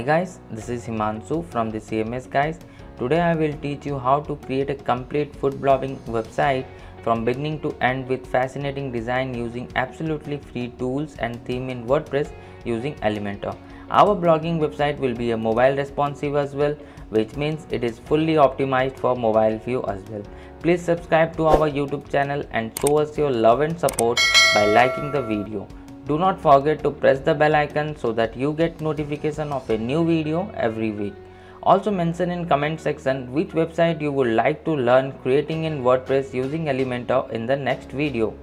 Hi guys, this is Himanshu from the CMS guys. Today I will teach you how to create a complete food blogging website from beginning to end with fascinating design using absolutely free tools and theme in WordPress using Elementor. Our blogging website will be a mobile responsive as well which means it is fully optimized for mobile view as well. Please subscribe to our YouTube channel and show us your love and support by liking the video. Do not forget to press the bell icon so that you get notification of a new video every week. Also mention in comment section which website you would like to learn creating in WordPress using Elementor in the next video.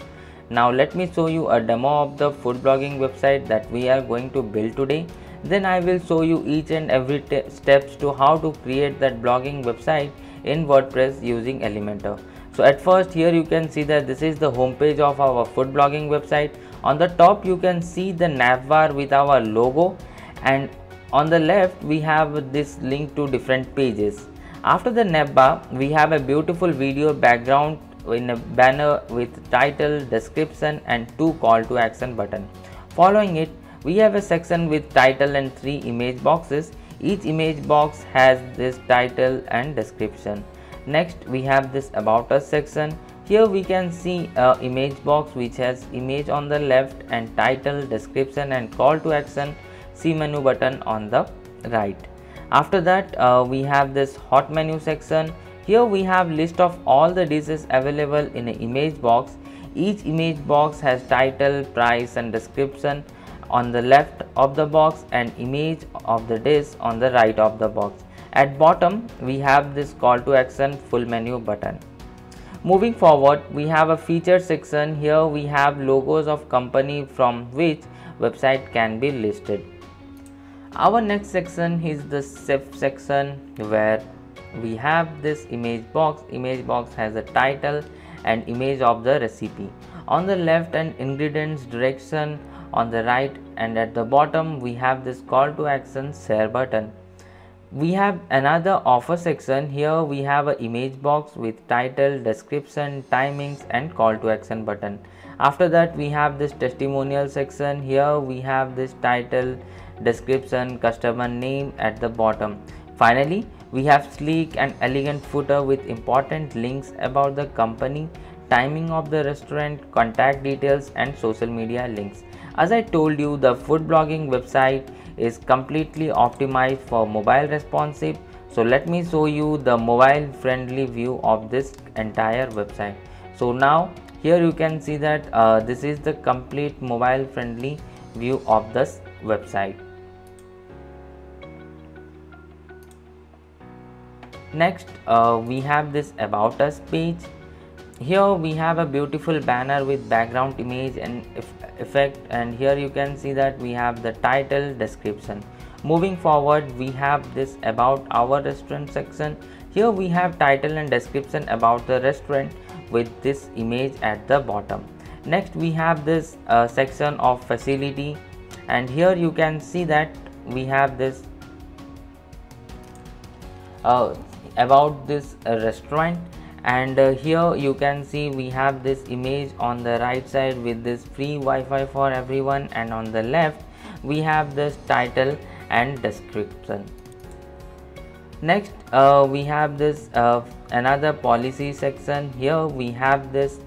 Now let me show you a demo of the food blogging website that we are going to build today. Then I will show you each and every steps to how to create that blogging website in WordPress using Elementor. So at first here you can see that this is the homepage of our food blogging website on the top you can see the navbar with our logo and on the left we have this link to different pages after the navbar we have a beautiful video background in a banner with title description and two call to action button following it we have a section with title and three image boxes each image box has this title and description next we have this about us section here we can see a image box which has image on the left and title, description and call to action see menu button on the right. After that uh, we have this hot menu section. Here we have list of all the dishes available in an image box. Each image box has title, price and description on the left of the box and image of the dish on the right of the box. At bottom we have this call to action full menu button. Moving forward, we have a feature section. Here we have logos of company from which website can be listed. Our next section is the save section where we have this image box. Image box has a title and image of the recipe. On the left and ingredients direction on the right and at the bottom we have this call to action share button we have another offer section here we have a image box with title description timings and call to action button after that we have this testimonial section here we have this title description customer name at the bottom finally we have sleek and elegant footer with important links about the company timing of the restaurant contact details and social media links as i told you the food blogging website is completely optimized for mobile responsive so let me show you the mobile friendly view of this entire website so now here you can see that uh, this is the complete mobile friendly view of this website next uh, we have this about us page here we have a beautiful banner with background image and effect and here you can see that we have the title description moving forward we have this about our restaurant section here we have title and description about the restaurant with this image at the bottom next we have this uh, section of facility and here you can see that we have this uh, about this uh, restaurant and uh, here you can see we have this image on the right side with this free Wi-Fi for everyone and on the left we have this title and description next uh, we have this uh, another policy section here we have this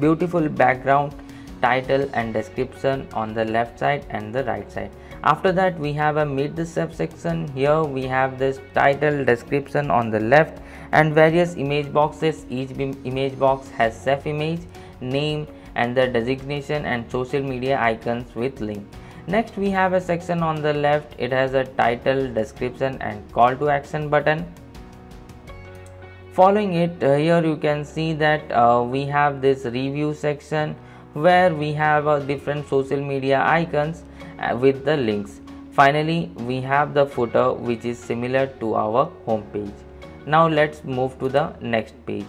beautiful background title and description on the left side and the right side after that we have a meet the subsection here we have this title description on the left and various image boxes. Each image box has self image, name and the designation and social media icons with link. Next we have a section on the left. It has a title, description and call to action button. Following it uh, here you can see that uh, we have this review section where we have uh, different social media icons uh, with the links. Finally, we have the footer which is similar to our homepage now let's move to the next page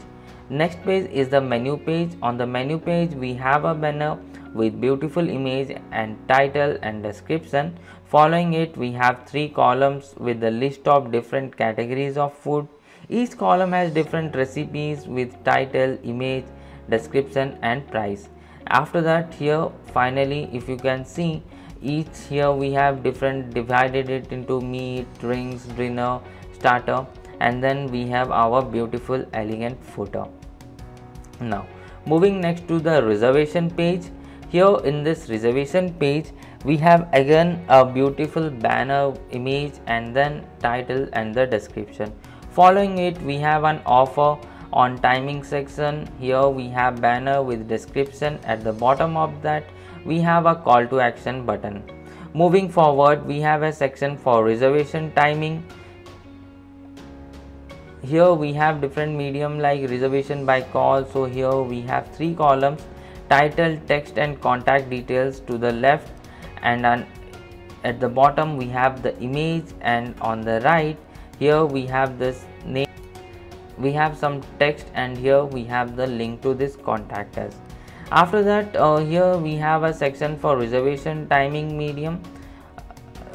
next page is the menu page on the menu page we have a banner with beautiful image and title and description following it we have three columns with the list of different categories of food each column has different recipes with title image description and price after that here finally if you can see each here we have different divided it into meat drinks dinner starter and then we have our beautiful elegant footer now moving next to the reservation page here in this reservation page we have again a beautiful banner image and then title and the description following it we have an offer on timing section here we have banner with description at the bottom of that we have a call to action button moving forward we have a section for reservation timing here we have different medium like reservation by call so here we have three columns title text and contact details to the left and on, at the bottom we have the image and on the right here we have this name we have some text and here we have the link to this contact us after that uh, here we have a section for reservation timing medium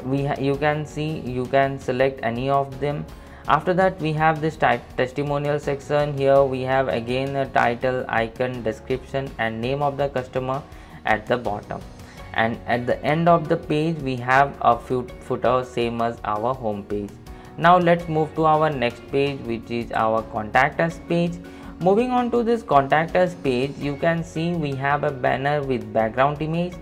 we you can see you can select any of them after that we have this testimonial section here we have again a title icon description and name of the customer at the bottom and at the end of the page we have a footer same as our home page now let's move to our next page which is our contact us page moving on to this contact us page you can see we have a banner with background image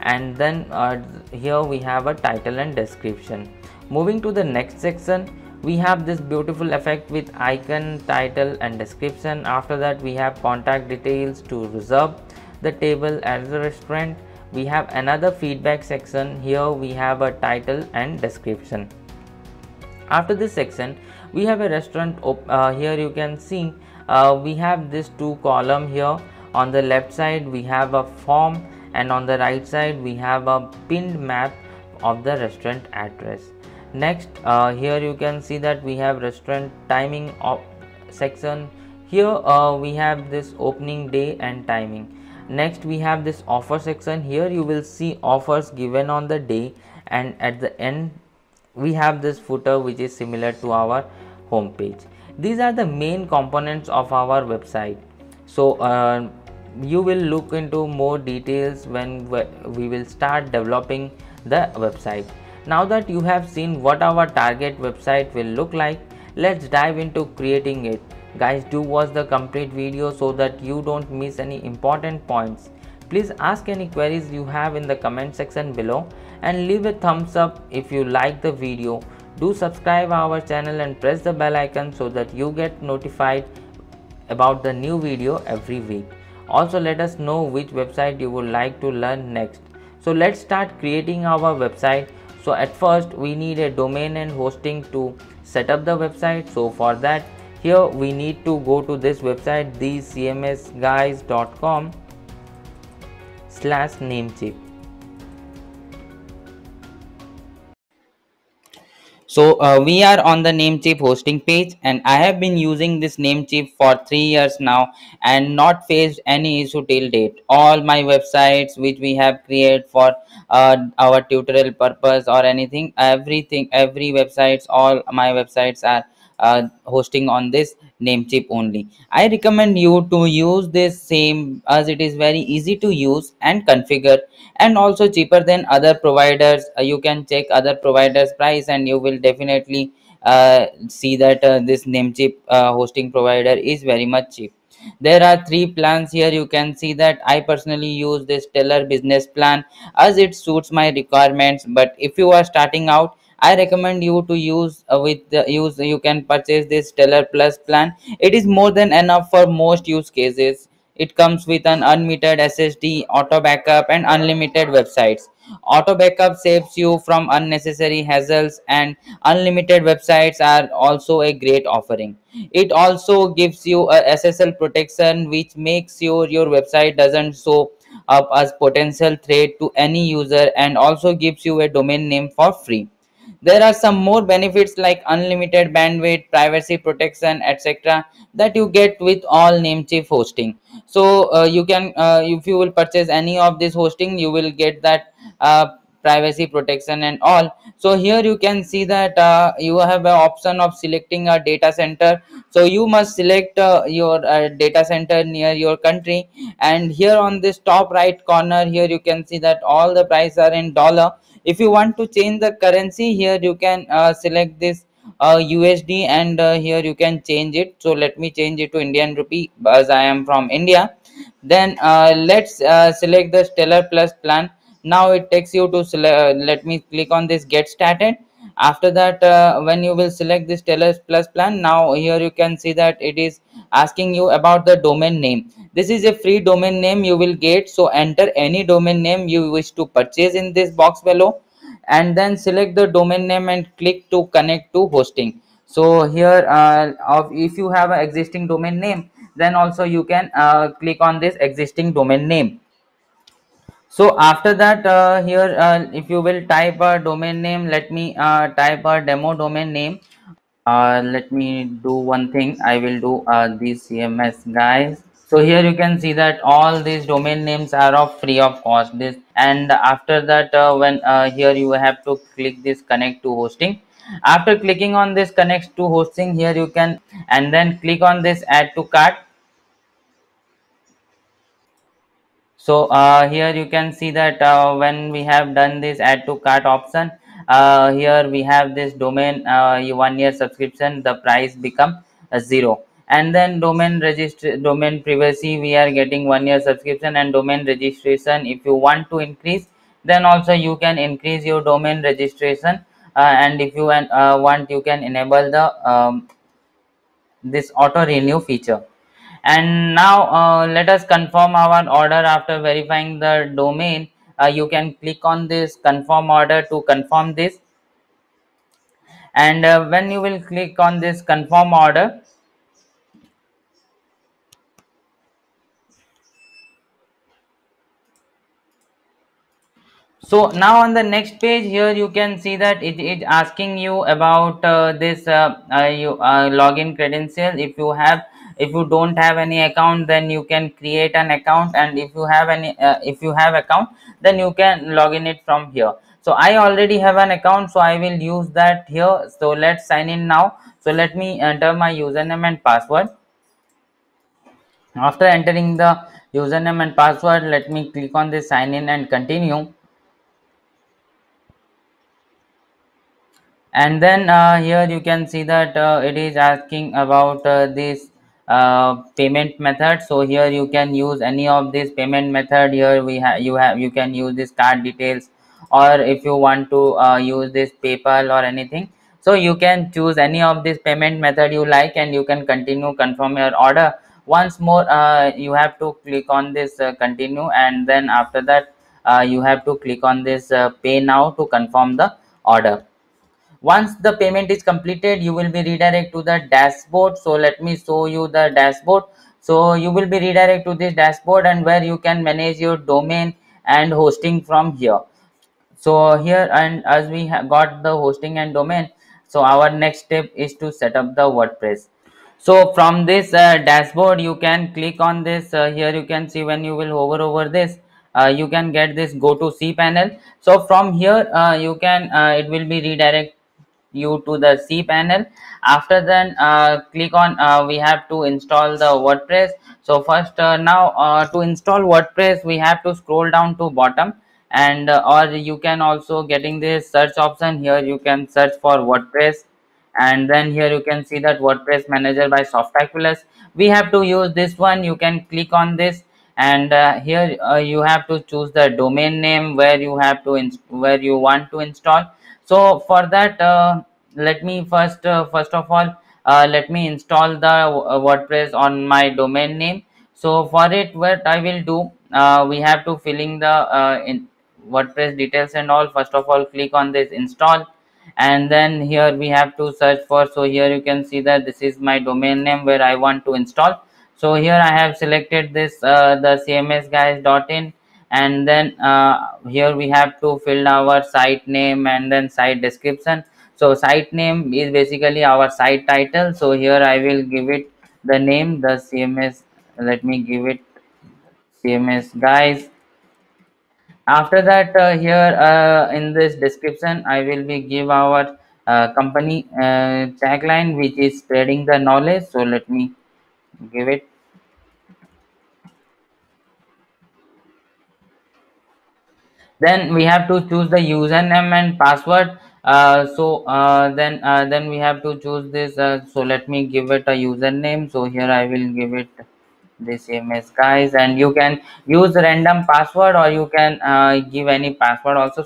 and then uh, here we have a title and description moving to the next section we have this beautiful effect with icon title and description after that we have contact details to reserve the table at the restaurant we have another feedback section here we have a title and description after this section we have a restaurant uh, here you can see uh, we have this two column here on the left side we have a form and on the right side we have a pinned map of the restaurant address next uh, here you can see that we have restaurant timing of section here uh, we have this opening day and timing next we have this offer section here you will see offers given on the day and at the end we have this footer which is similar to our home page these are the main components of our website so uh, you will look into more details when we will start developing the website now that you have seen what our target website will look like, let's dive into creating it. Guys do watch the complete video so that you don't miss any important points. Please ask any queries you have in the comment section below and leave a thumbs up if you like the video. Do subscribe our channel and press the bell icon so that you get notified about the new video every week. Also let us know which website you would like to learn next. So let's start creating our website so at first we need a domain and hosting to set up the website so for that here we need to go to this website thecmsguys.com slash namecheap So uh, we are on the Namecheap hosting page and I have been using this Namecheap for three years now and not faced any issue till date. All my websites which we have created for uh, our tutorial purpose or anything, everything, every websites, all my websites are uh, hosting on this namecheap only i recommend you to use this same as it is very easy to use and configure and also cheaper than other providers uh, you can check other providers price and you will definitely uh, see that uh, this namecheap uh, hosting provider is very much cheap there are three plans here you can see that i personally use this stellar business plan as it suits my requirements but if you are starting out i recommend you to use uh, with the use you can purchase this stellar plus plan it is more than enough for most use cases it comes with an unlimited ssd auto backup and unlimited websites auto backup saves you from unnecessary hassles and unlimited websites are also a great offering it also gives you a ssl protection which makes sure your website doesn't show up as potential threat to any user and also gives you a domain name for free there are some more benefits like unlimited bandwidth, privacy protection, etc. that you get with all Namecheap hosting. So uh, you can, uh, if you will purchase any of this hosting, you will get that uh, privacy protection and all. So here you can see that uh, you have an option of selecting a data center. So you must select uh, your uh, data center near your country. And here on this top right corner, here you can see that all the prices are in dollar if you want to change the currency here you can uh, select this uh, USD and uh, here you can change it so let me change it to Indian rupee as I am from India then uh, let's uh, select the stellar plus plan now it takes you to select uh, let me click on this get started after that when you will select this stellar plus plan now here you can see that it is asking you about the domain name this is a free domain name you will get so enter any domain name you wish to purchase in this box below and then select the domain name and click to connect to hosting so here uh, if you have an existing domain name then also you can uh, click on this existing domain name so after that uh, here uh, if you will type a domain name let me uh, type a demo domain name uh, let me do one thing i will do uh, this cms guys so here you can see that all these domain names are of free of cost this and after that uh, when uh, here you have to click this connect to hosting after clicking on this connect to hosting here you can and then click on this add to cart so uh, here you can see that uh, when we have done this add to cart option uh, here we have this domain uh, one year subscription the price become uh, zero and then domain register domain privacy we are getting one year subscription and domain registration if you want to increase then also you can increase your domain registration uh, and if you uh, want you can enable the um, this auto renew feature and now uh, let us confirm our order after verifying the domain uh, you can click on this confirm order to confirm this and uh, when you will click on this confirm order so now on the next page here you can see that it is asking you about uh, this uh, uh, you, uh, login credential if you have if you don't have any account then you can create an account and if you have any if you have account then you can log in it from here so i already have an account so i will use that here so let's sign in now so let me enter my username and password after entering the username and password let me click on the sign in and continue and then uh, here you can see that uh, it is asking about uh, this uh, payment method so here you can use any of this payment method here we have you have you can use this card details or if you want to uh, use this paypal or anything so you can choose any of this payment method you like and you can continue confirm your order once more uh, you have to click on this uh, continue and then after that uh, you have to click on this pay now to confirm the order once the payment is completed you will be redirected to the dashboard so let me show you the dashboard so you will be redirected to this dashboard and where you can manage your domain and hosting from here so here and as we got the hosting and domain so our next step is to set up the wordpress so from this uh, dashboard you can click on this uh, here you can see when you will hover over this uh, you can get this go to cpanel so from here uh, you can uh, it will be redirect you to the C panel. After then, uh, click on uh, we have to install the WordPress. So first, uh, now uh, to install WordPress, we have to scroll down to bottom, and uh, or you can also getting this search option here. You can search for WordPress, and then here you can see that WordPress Manager by Softaculous. We have to use this one. You can click on this. And uh, here you have to choose the domain name where you have to where you want to install so for that uh, let me first uh, first of all uh, let me install the wordpress on my domain name so for it what i will do we have to filling the in wordpress details and all first of all click on this install and then here we have to search for so here you can see that this is my domain name where i want to install so here i have selected this uh, the cmsguys.in and then uh, here we have to fill our site name and then site description so site name is basically our site title so here i will give it the name the cms let me give it cms guys after that uh, here uh, in this description i will be give our uh, company uh, tagline which is spreading the knowledge so let me give it then we have to choose the username and password uh, so uh, then uh, then we have to choose this uh, so let me give it a username so here i will give it the same as guys and you can use random password or you can uh, give any password also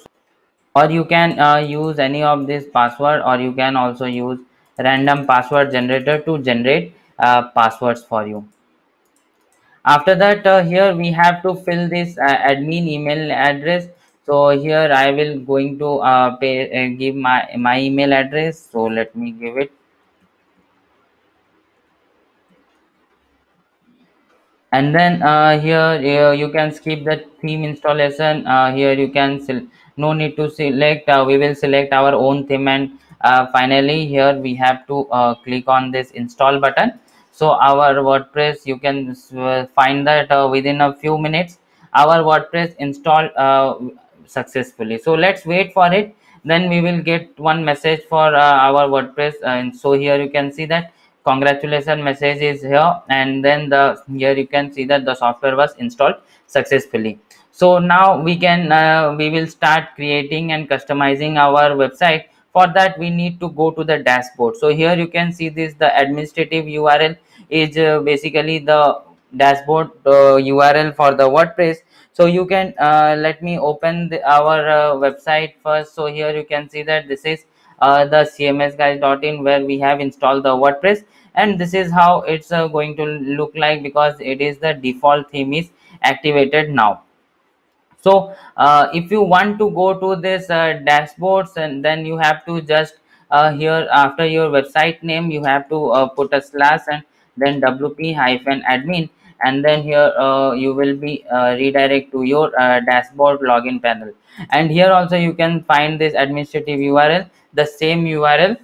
or you can uh, use any of this password or you can also use random password generator to generate passwords for you after that here we have to fill this admin email address so here i will going to uh, pay, uh, give my my email address so let me give it and then uh, here, here uh, you can skip the theme installation uh, here you can no need to select uh, we will select our own theme and uh, finally here we have to uh, click on this install button so our wordpress you can find that within a few minutes our wordpress install successfully so let's wait for it then we will get one message for uh, our wordpress uh, and so here you can see that congratulation message is here and then the here you can see that the software was installed successfully so now we can uh, we will start creating and customizing our website for that we need to go to the dashboard so here you can see this the administrative url is uh, basically the dashboard uh, url for the wordpress so you can uh, let me open the, our uh, website first so here you can see that this is uh, the cmsguys.in where we have installed the wordpress and this is how it's going to look like because it is the default theme is activated now so uh, if you want to go to this uh, dashboards and then you have to just uh, here after your website name you have to put a slash and then wp hyphen admin and then here uh, you will be uh, redirect to your uh, dashboard login panel and here also you can find this administrative url the same url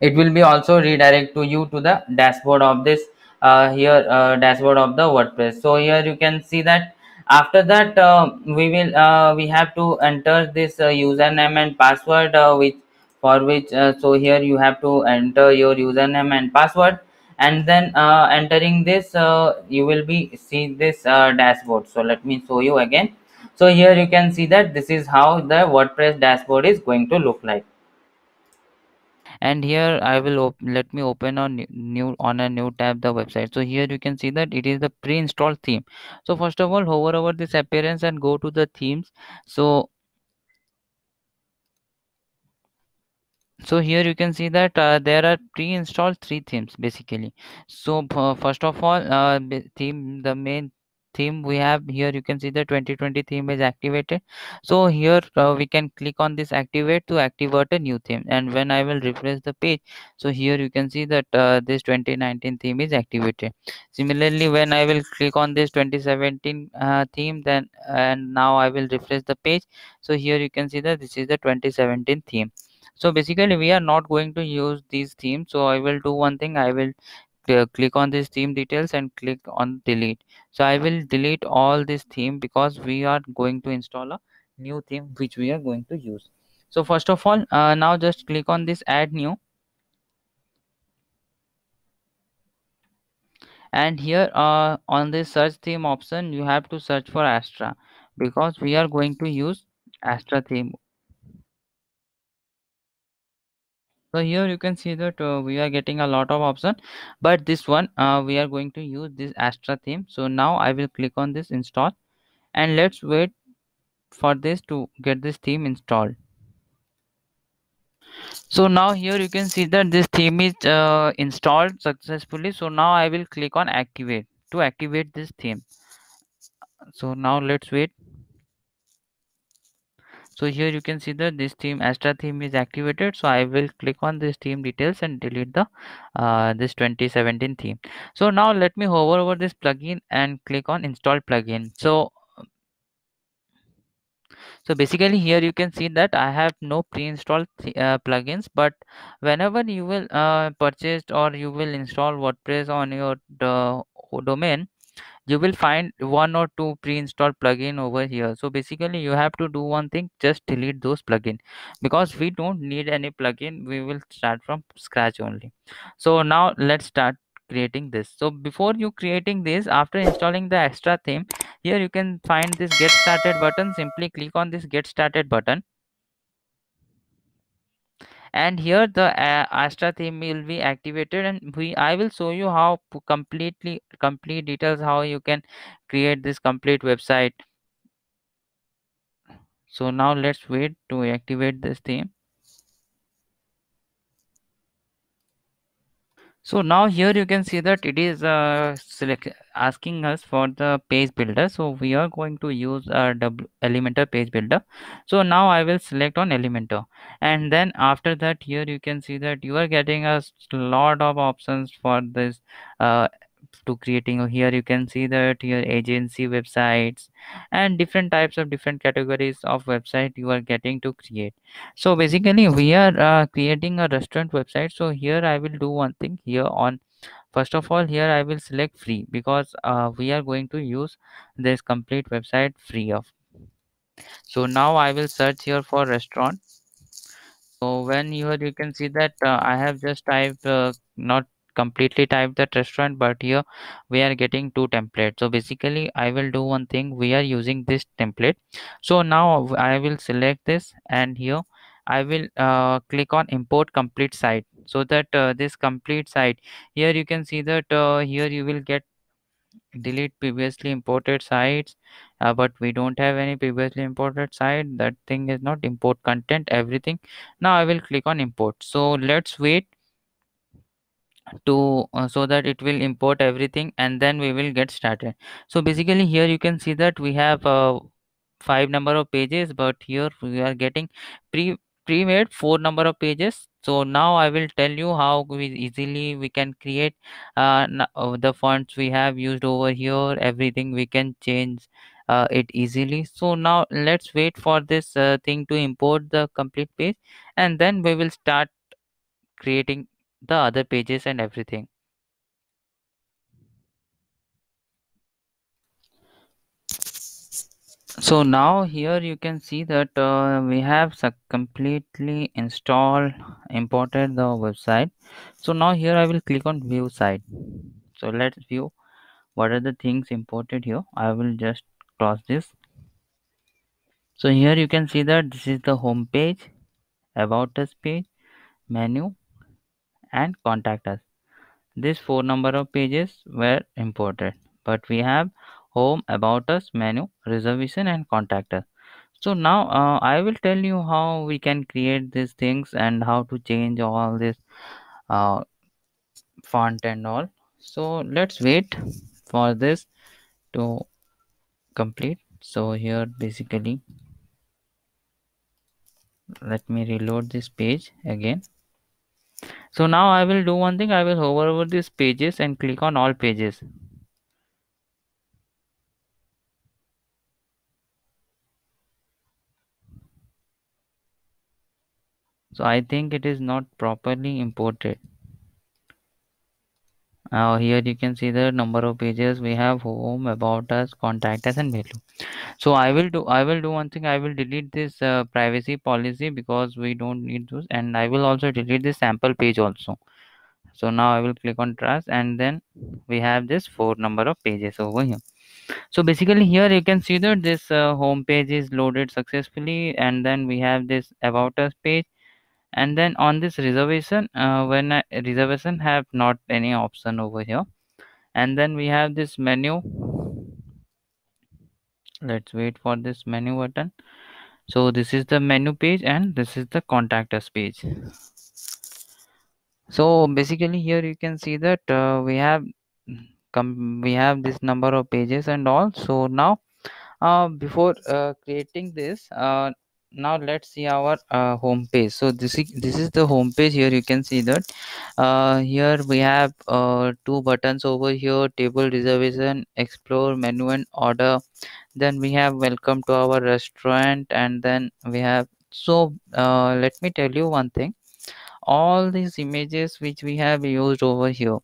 it will be also redirect to you to the dashboard of this uh, here uh, dashboard of the wordpress so here you can see that after that uh, we will we have to enter this username and password which for which so here you have to enter your username and password and then uh, entering this uh, you will be see this uh, dashboard so let me show you again so here you can see that this is how the wordpress dashboard is going to look like and here i will let me open on new on a new tab the website so here you can see that it is the pre-installed theme so first of all hover over this appearance and go to the themes so so here you can see that uh, there are pre-installed three themes basically so uh, first of all uh, theme the main theme we have here you can see the 2020 theme is activated so here uh, we can click on this activate to activate a new theme and when i will refresh the page so here you can see that uh, this 2019 theme is activated similarly when i will click on this 2017 uh, theme then and now i will refresh the page so here you can see that this is the 2017 theme so basically we are not going to use these themes so i will do one thing i will uh, click on this theme details and click on delete so i will delete all this theme because we are going to install a new theme which we are going to use so first of all uh, now just click on this add new and here uh, on this search theme option you have to search for astra because we are going to use astra theme so here you can see that uh, we are getting a lot of option but this one uh, we are going to use this astra theme so now i will click on this install and let's wait for this to get this theme installed so now here you can see that this theme is uh, installed successfully so now i will click on activate to activate this theme so now let's wait so here you can see that this theme astra theme is activated so i will click on this theme details and delete the uh, this 2017 theme so now let me hover over this plugin and click on install plugin so so basically here you can see that i have no pre-installed uh, plugins but whenever you will uh, purchase or you will install wordpress on your uh, domain you will find one or two pre-installed plugin over here so basically you have to do one thing just delete those plugin because we don't need any plugin we will start from scratch only so now let's start creating this so before you creating this after installing the extra theme here you can find this get started button simply click on this get started button and here the uh, astra theme will be activated and we i will show you how completely complete details how you can create this complete website so now let's wait to activate this theme So now here you can see that it is uh, select asking us for the page builder. So we are going to use a w Elementor page builder. So now I will select on Elementor. And then after that here you can see that you are getting a lot of options for this uh, to creating here you can see that your agency websites and different types of different categories of website you are getting to create so basically we are uh, creating a restaurant website so here i will do one thing here on first of all here i will select free because uh, we are going to use this complete website free of so now i will search here for restaurant so when you you can see that uh, i have just typed uh, not completely type that restaurant but here we are getting two templates so basically i will do one thing we are using this template so now i will select this and here i will uh, click on import complete site so that uh, this complete site here you can see that uh, here you will get delete previously imported sites uh, but we don't have any previously imported site that thing is not import content everything now i will click on import so let's wait to uh, so that it will import everything and then we will get started so basically here you can see that we have uh, five number of pages but here we are getting pre pre-made four number of pages so now i will tell you how we easily we can create uh, uh the fonts we have used over here everything we can change uh, it easily so now let's wait for this uh, thing to import the complete page and then we will start creating the other pages and everything. So now here you can see that uh, we have completely installed, imported the website. So now here I will click on view site. So let's view what are the things imported here. I will just cross this. So here you can see that this is the home page, about us page, menu, and contact us. These four number of pages were imported, but we have home, about us, menu, reservation and contact us. So now uh, I will tell you how we can create these things and how to change all this uh, font and all. So let's wait for this to complete. So here basically let me reload this page again so now I will do one thing. I will hover over these pages and click on all pages. So I think it is not properly imported now here you can see the number of pages we have home about us contact us and below. so i will do i will do one thing i will delete this uh, privacy policy because we don't need those and i will also delete this sample page also so now i will click on trust and then we have this four number of pages over here so basically here you can see that this uh, home page is loaded successfully and then we have this about us page and then on this reservation uh, when reservation have not any option over here and then we have this menu let's wait for this menu button so this is the menu page and this is the contact us page so basically here you can see that uh, we have come we have this number of pages and all so now uh, before uh, creating this uh, now let's see our uh, home page so this is this is the home page here you can see that uh, here we have uh, two buttons over here table reservation explore menu and order then we have welcome to our restaurant and then we have so uh, let me tell you one thing all these images which we have used over here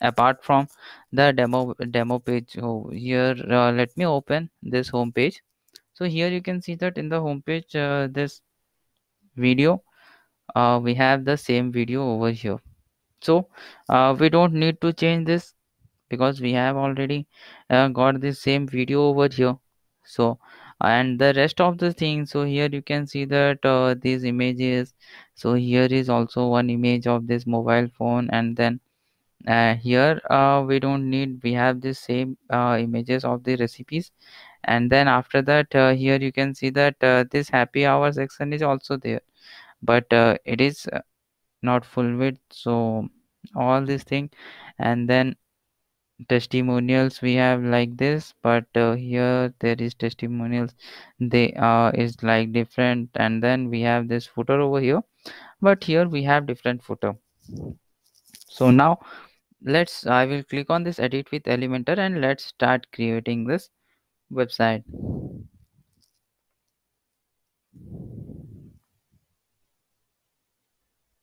apart from the demo demo page over here uh, let me open this home page so here you can see that in the homepage uh, this video uh, we have the same video over here so uh, we don't need to change this because we have already uh, got the same video over here so and the rest of the thing so here you can see that uh, these images so here is also one image of this mobile phone and then uh, here uh, we don't need we have the same uh, images of the recipes and then after that uh, here you can see that uh, this happy hour section is also there but uh, it is uh, not full width so all this thing and then testimonials we have like this but uh, here there is testimonials they are uh, is like different and then we have this footer over here but here we have different footer so now let's i will click on this edit with elementor and let's start creating this website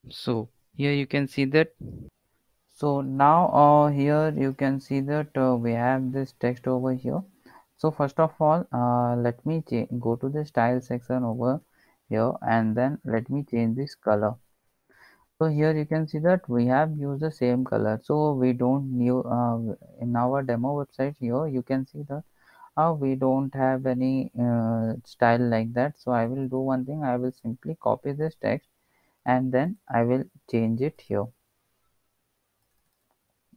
so here you can see that so now uh, here you can see that uh, we have this text over here so first of all uh, let me go to the style section over here and then let me change this color so here you can see that we have used the same color so we don't new uh, in our demo website here you can see that we don't have any uh, style like that so i will do one thing i will simply copy this text and then i will change it here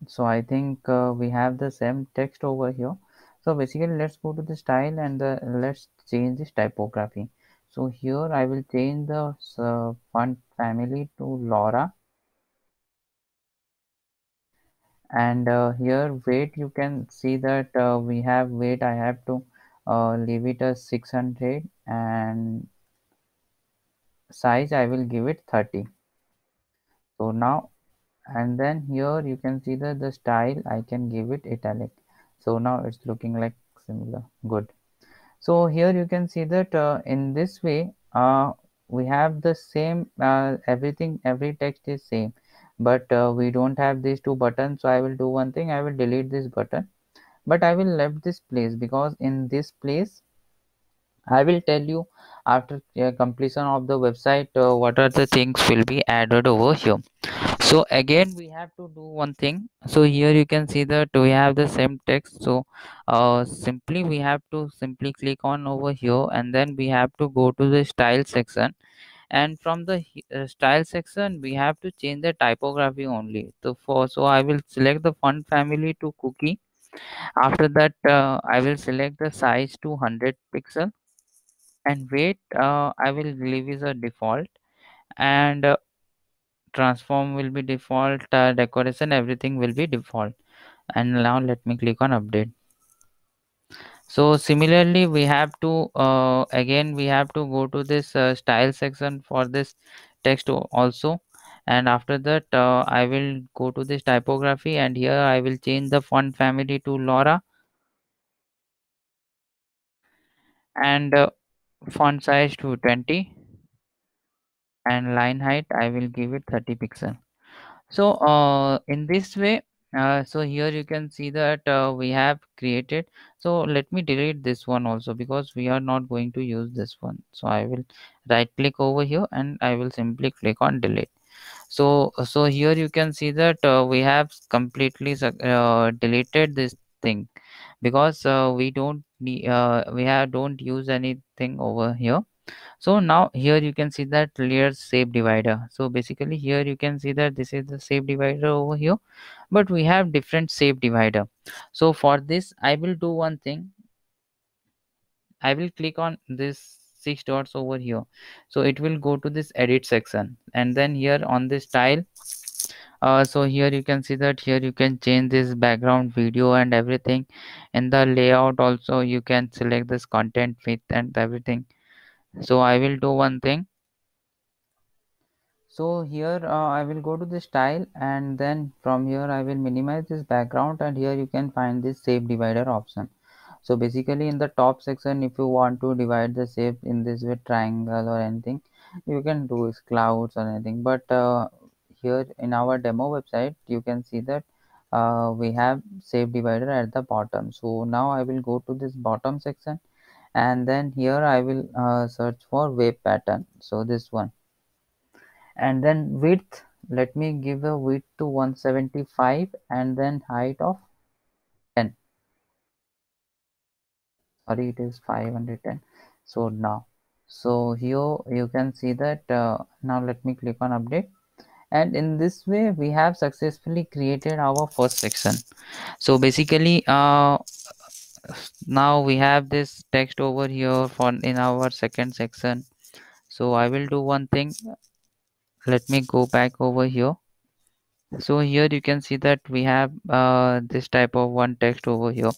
so i think uh, we have the same text over here so basically let's go to the style and the, let's change this typography so here i will change the uh, font family to laura and uh, here weight you can see that uh, we have weight i have to uh, leave it as 600 and size i will give it 30 so now and then here you can see that the style i can give it italic so now it's looking like similar good so here you can see that uh, in this way uh, we have the same uh, everything every text is same but uh, we don't have these two buttons so i will do one thing i will delete this button but i will left this place because in this place i will tell you after uh, completion of the website uh, what are the things will be added over here so again we have to do one thing so here you can see that we have the same text so uh, simply we have to simply click on over here and then we have to go to the style section and from the uh, style section we have to change the typography only so for so i will select the font family to cookie after that uh, i will select the size to 100 pixel and weight uh, i will leave is a default and uh, transform will be default uh, decoration everything will be default and now let me click on update so similarly we have to uh, again we have to go to this uh, style section for this text also and after that uh, i will go to this typography and here i will change the font family to laura and uh, font size to 20 and line height i will give it 30 pixel so uh, in this way uh, so here you can see that uh, we have created so let me delete this one also because we are not going to use this one so i will right click over here and i will simply click on delete so so here you can see that uh, we have completely uh, deleted this thing because uh, we don't uh, we have don't use anything over here so now here you can see that layer shape divider so basically here you can see that this is the shape divider over here but we have different shape divider so for this i will do one thing i will click on this six dots over here so it will go to this edit section and then here on this tile uh, so here you can see that here you can change this background video and everything in the layout also you can select this content width and everything so i will do one thing so here uh, i will go to the style and then from here i will minimize this background and here you can find this shape divider option so basically in the top section if you want to divide the shape in this way triangle or anything you can do is clouds or anything but uh, here in our demo website you can see that uh, we have shape divider at the bottom so now i will go to this bottom section and then here I will uh, search for wave pattern so this one and then width let me give a width to 175 and then height of 10 sorry it is 510 so now so here you can see that uh, now let me click on update and in this way we have successfully created our first section so basically uh, now we have this text over here for in our second section so i will do one thing let me go back over here so here you can see that we have uh, this type of one text over here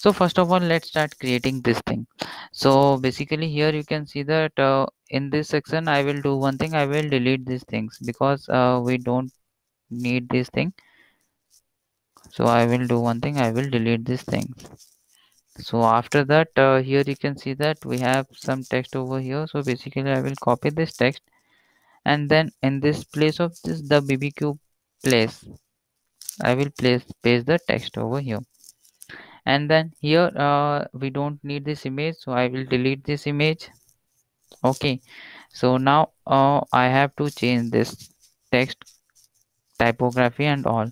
so first of all let's start creating this thing so basically here you can see that uh, in this section i will do one thing i will delete these things because uh, we don't need this thing so i will do one thing i will delete these things so after that uh, here you can see that we have some text over here so basically i will copy this text and then in this place of this the bbq place i will place paste the text over here and then here uh, we don't need this image so i will delete this image okay so now uh, i have to change this text typography and all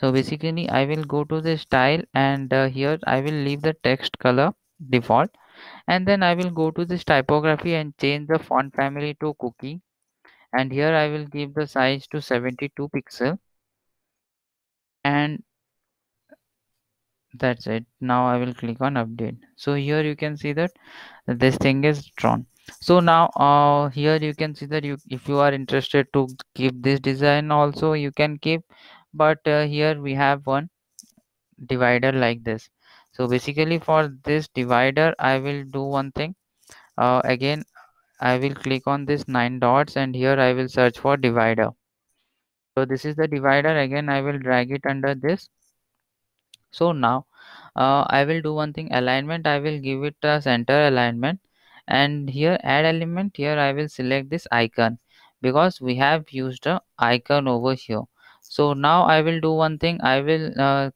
so basically i will go to the style and uh, here i will leave the text color default and then i will go to this typography and change the font family to cookie and here i will give the size to 72 pixel and that's it now i will click on update so here you can see that this thing is drawn so now uh, here you can see that you if you are interested to keep this design also you can keep but uh, here we have one divider like this so basically for this divider i will do one thing uh, again i will click on this nine dots and here i will search for divider so this is the divider again i will drag it under this so now uh, i will do one thing alignment i will give it a center alignment and here add element here i will select this icon because we have used a icon over here so now i will do one thing i will uh,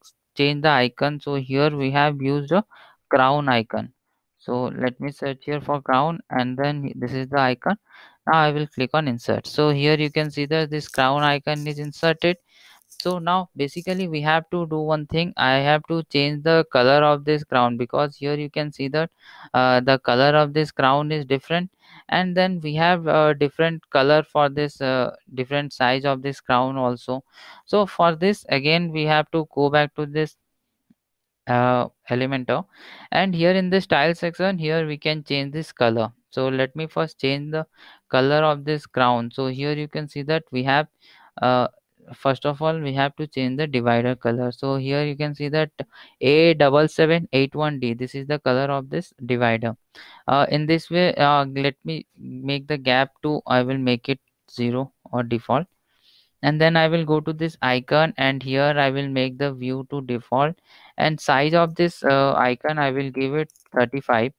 change the icon so here we have used a crown icon so let me search here for crown and then this is the icon now i will click on insert so here you can see that this crown icon is inserted so now basically we have to do one thing i have to change the color of this crown because here you can see that uh, the color of this crown is different and then we have a different color for this uh, different size of this crown also so for this again we have to go back to this uh, elementor and here in the style section here we can change this color so let me first change the color of this crown so here you can see that we have uh, first of all we have to change the divider color so here you can see that a double seven eight one d this is the color of this divider uh, in this way uh, let me make the gap to i will make it zero or default and then i will go to this icon and here i will make the view to default and size of this uh, icon i will give it 35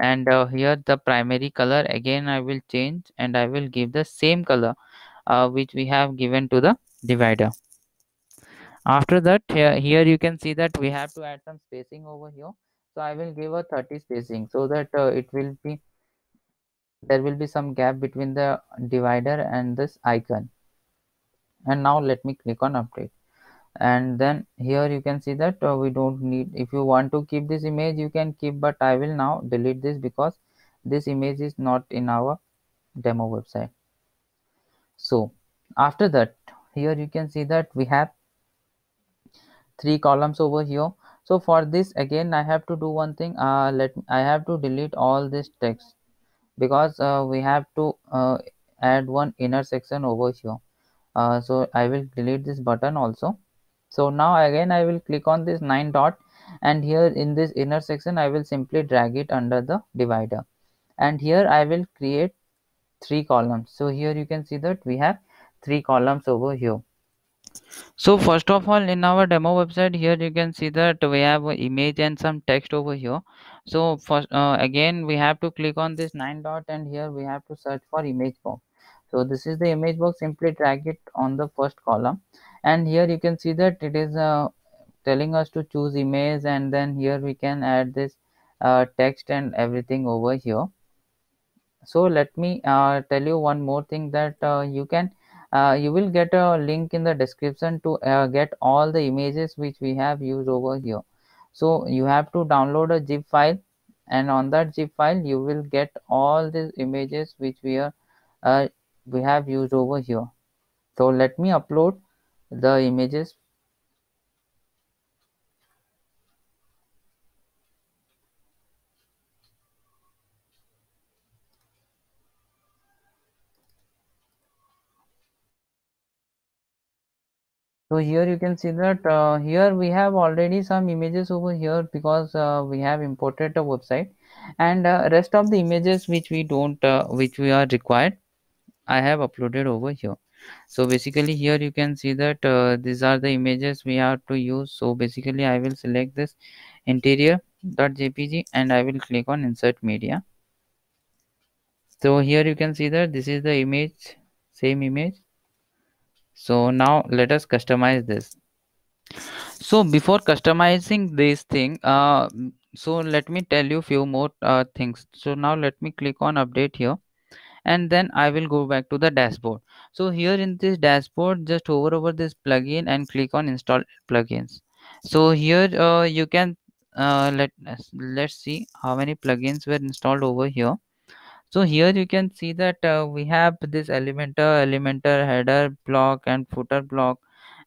and uh, here the primary color again i will change and i will give the same color uh, which we have given to the divider after that here, here you can see that we have to add some spacing over here so i will give a 30 spacing so that uh, it will be there will be some gap between the divider and this icon and now let me click on update and then here you can see that uh, we don't need if you want to keep this image you can keep but i will now delete this because this image is not in our demo website so after that here you can see that we have three columns over here so for this again i have to do one thing uh let i have to delete all this text because uh, we have to uh, add one inner section over here uh, so i will delete this button also so now again i will click on this nine dot and here in this inner section i will simply drag it under the divider and here i will create three columns so here you can see that we have three columns over here so first of all in our demo website here you can see that we have image and some text over here so first uh, again we have to click on this nine dot and here we have to search for image box so this is the image box simply drag it on the first column and here you can see that it is uh, telling us to choose image and then here we can add this uh, text and everything over here so let me uh, tell you one more thing that uh, you can uh, you will get a link in the description to uh, get all the images which we have used over here so you have to download a zip file and on that zip file you will get all these images which we are uh, we have used over here so let me upload the images so here you can see that uh, here we have already some images over here because uh, we have imported a website and uh, rest of the images which we don't uh, which we are required i have uploaded over here so basically here you can see that uh, these are the images we have to use so basically i will select this interior.jpg and i will click on insert media so here you can see that this is the image same image so now let us customize this. So before customizing this thing, uh, so let me tell you few more uh, things. So now let me click on update here and then I will go back to the dashboard. So here in this dashboard, just hover over this plugin and click on install plugins. So here uh, you can uh, let let's see how many plugins were installed over here so here you can see that uh, we have this elementor elementor header block and footer block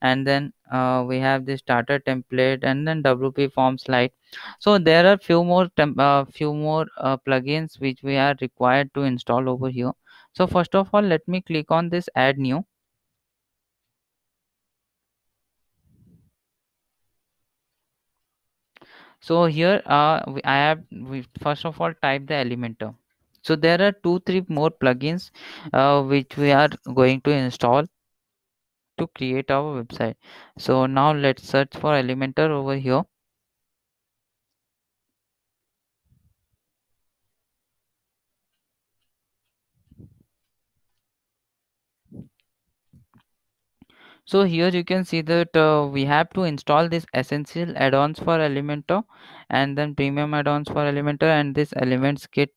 and then uh, we have the starter template and then wp form slide so there are few more uh, few more uh, plugins which we are required to install over here so first of all let me click on this add new so here uh, i have we first of all type the elementor so there are two three more plugins uh, which we are going to install to create our website so now let's search for elementor over here So here you can see that uh, we have to install this essential add-ons for Elementor and then premium add-ons for Elementor and this elements kit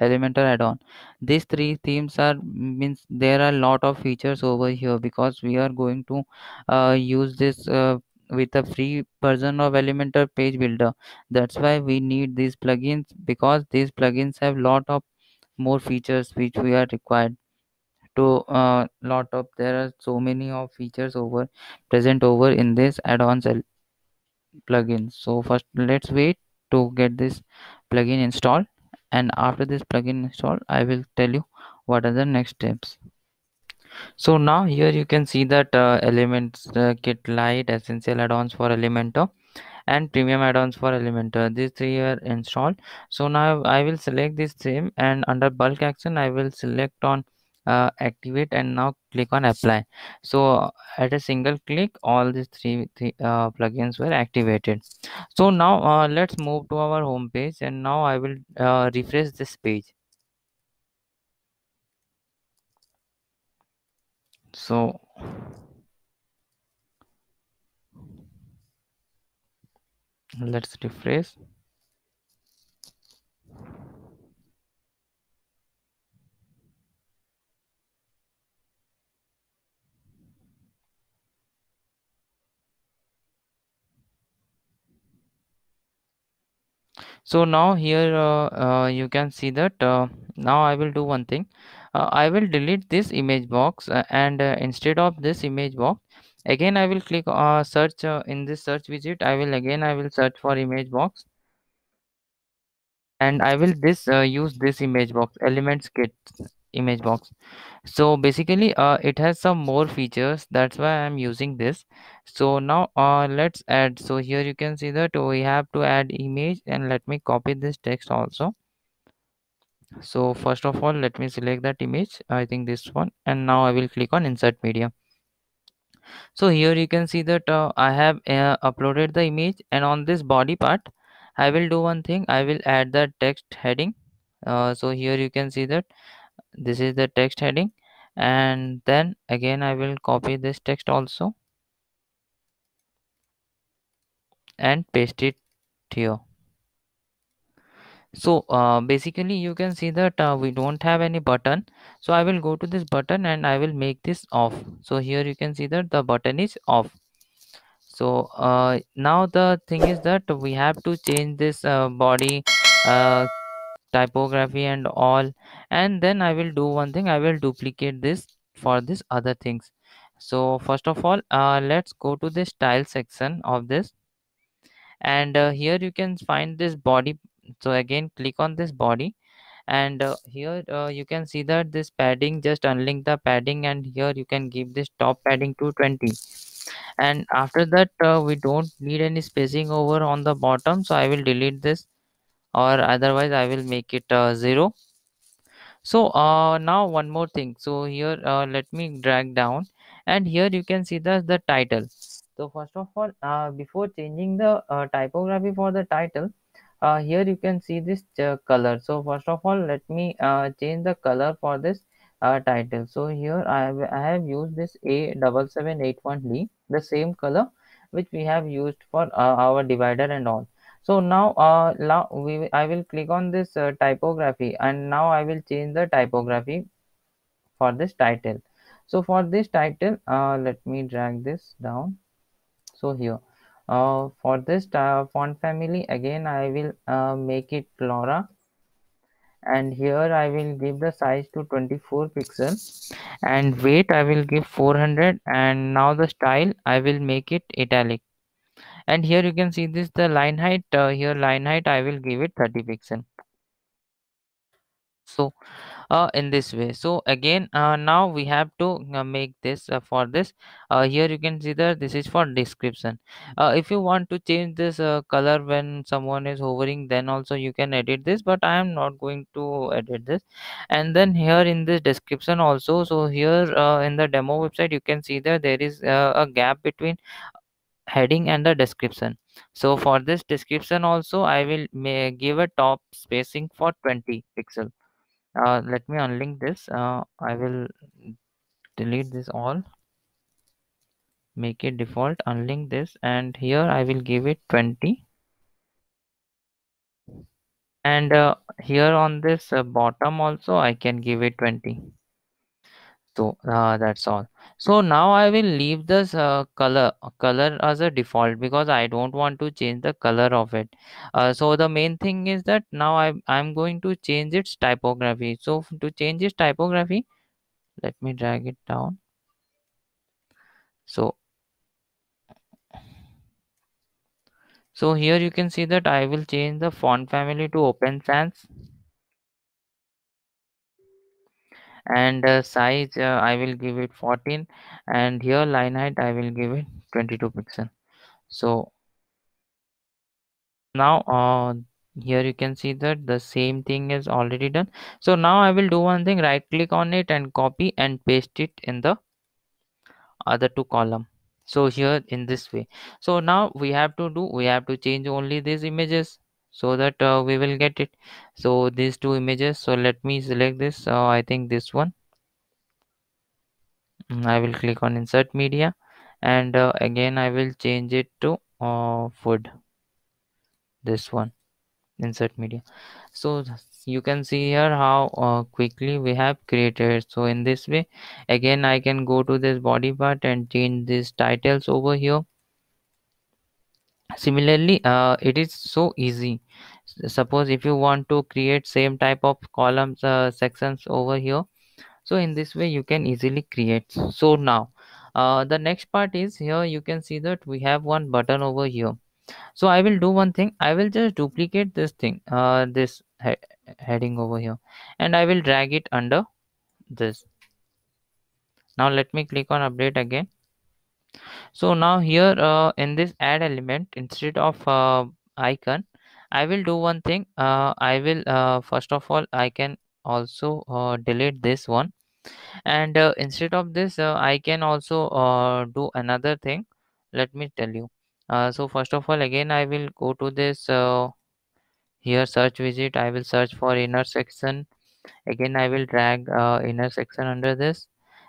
elementor add-on these three themes are means there are a lot of features over here because we are going to uh, use this uh, with a free version of elementor page builder that's why we need these plugins because these plugins have lot of more features which we are required to uh, lot of there are so many of features over present over in this add-ons plugin so first let's wait to get this plugin installed and after this plugin installed, i will tell you what are the next steps so now here you can see that uh, elements uh, kit light essential add-ons for elementor and premium add-ons for elementor these three are installed so now i will select this theme and under bulk action i will select on uh, activate and now click on apply so at a single click all these three, three uh, plugins were activated so now uh, let's move to our home page and now i will uh, refresh this page so let's refresh so now here uh, uh, you can see that uh, now i will do one thing uh, i will delete this image box uh, and instead of this image box again i will click search in this search widget i will again i will search for image box and i will this use this image box elements kit image box so basically uh, it has some more features that's why i'm using this so now uh, let's add so here you can see that we have to add image and let me copy this text also so first of all let me select that image i think this one and now i will click on insert media so here you can see that uh, i have uh, uploaded the image and on this body part i will do one thing i will add the text heading uh, so here you can see that this is the text heading and then again I will copy this text also and paste it here so uh, basically you can see that uh, we don't have any button so i will go to this button and i will make this off so here you can see that the button is off so uh, now the thing is that we have to change this uh, body uh, typography and all and then i will do one thing i will duplicate this for this other things so first of all uh, let's go to the style section of this and uh, here you can find this body so again click on this body and uh, here uh, you can see that this padding just unlink the padding and here you can give this top padding to 20 and after that uh, we don't need any spacing over on the bottom so i will delete this or otherwise I will make it uh, 0. So uh, now one more thing. So here uh, let me drag down and here you can see the, the title. So first of all, uh, before changing the uh, typography for the title, uh, here you can see this uh, color. So first of all, let me uh, change the color for this uh, title. So here I have, I have used this a 7781 l the same color which we have used for uh, our divider and all so now uh now we i will click on this uh, typography and now i will change the typography for this title so for this title uh let me drag this down so here uh for this uh, font family again i will uh, make it laura and here i will give the size to 24 pixels and weight i will give 400 and now the style i will make it italic and here you can see this the line height uh, here line height i will give it 30 pixel so uh, in this way so again uh, now we have to uh, make this uh, for this uh, here you can see that this is for description uh, if you want to change this color when someone is hovering then also you can edit this but i am not going to edit this and then here in this description also so here in the demo website you can see that there is a gap between heading and the description so for this description also i will give a top spacing for 20 pixel uh, let me unlink this uh, i will delete this all make it default unlink this and here i will give it 20 and uh, here on this uh, bottom also i can give it 20 so uh, that's all so now i will leave this uh, color color as a default because i don't want to change the color of it uh, so the main thing is that now i i'm going to change its typography so to change its typography let me drag it down so so here you can see that i will change the font family to open sans and uh, size uh, i will give it 14 and here line height i will give it 22 pixel so now uh, here you can see that the same thing is already done so now i will do one thing right click on it and copy and paste it in the other two column so here in this way so now we have to do we have to change only these images so that uh, we will get it so these two images so let me select this uh, i think this one mm, i will click on insert media and uh, again i will change it to uh, food this one insert media so you can see here how uh, quickly we have created so in this way again i can go to this body part and change these titles over here similarly uh, it is so easy suppose if you want to create same type of columns uh, sections over here so in this way you can easily create so now uh, the next part is here you can see that we have one button over here so i will do one thing i will just duplicate this thing uh, this he heading over here and i will drag it under this now let me click on update again so now here uh, in this add element instead of uh, icon i will do one thing uh, i will uh, first of all i can also uh, delete this one and uh, instead of this i can also do another thing let me tell you so first of all again i will go to this here search widget i will search for inner section. again i will drag inner section under this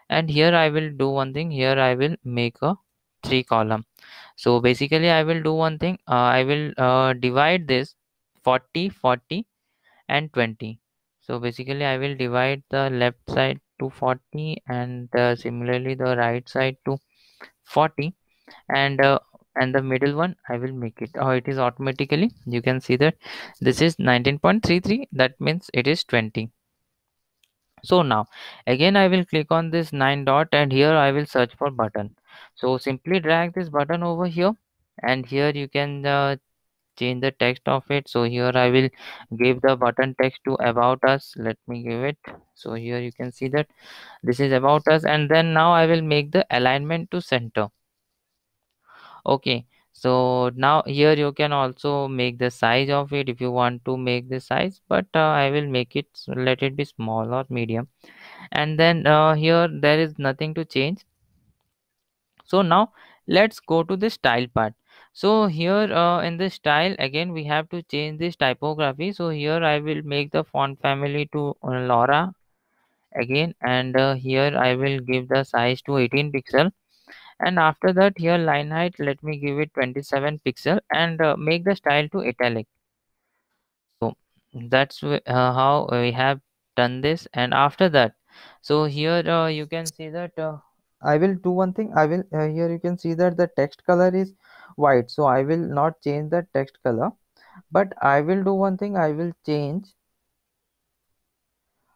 and here i will do one thing here i will make a three column so basically i will do one thing uh, i will uh, divide this 40 40 and 20 so basically i will divide the left side to 40 and uh, similarly the right side to 40 and uh, and the middle one i will make it oh it is automatically you can see that this is 19.33 that means it is 20 so now again i will click on this nine dot and here i will search for button so simply drag this button over here and here you can uh, change the text of it so here i will give the button text to about us let me give it so here you can see that this is about us and then now i will make the alignment to center okay so now here you can also make the size of it if you want to make the size but uh, i will make it let it be small or medium and then uh, here there is nothing to change so now let's go to the style part so here uh, in the style again we have to change this typography so here i will make the font family to uh, laura again and uh, here i will give the size to 18 pixel and after that here line height let me give it 27 pixel and uh, make the style to italic so that's uh, how we have done this and after that so here uh, you can see that uh, i will do one thing i will uh, here you can see that the text color is white so i will not change the text color but i will do one thing i will change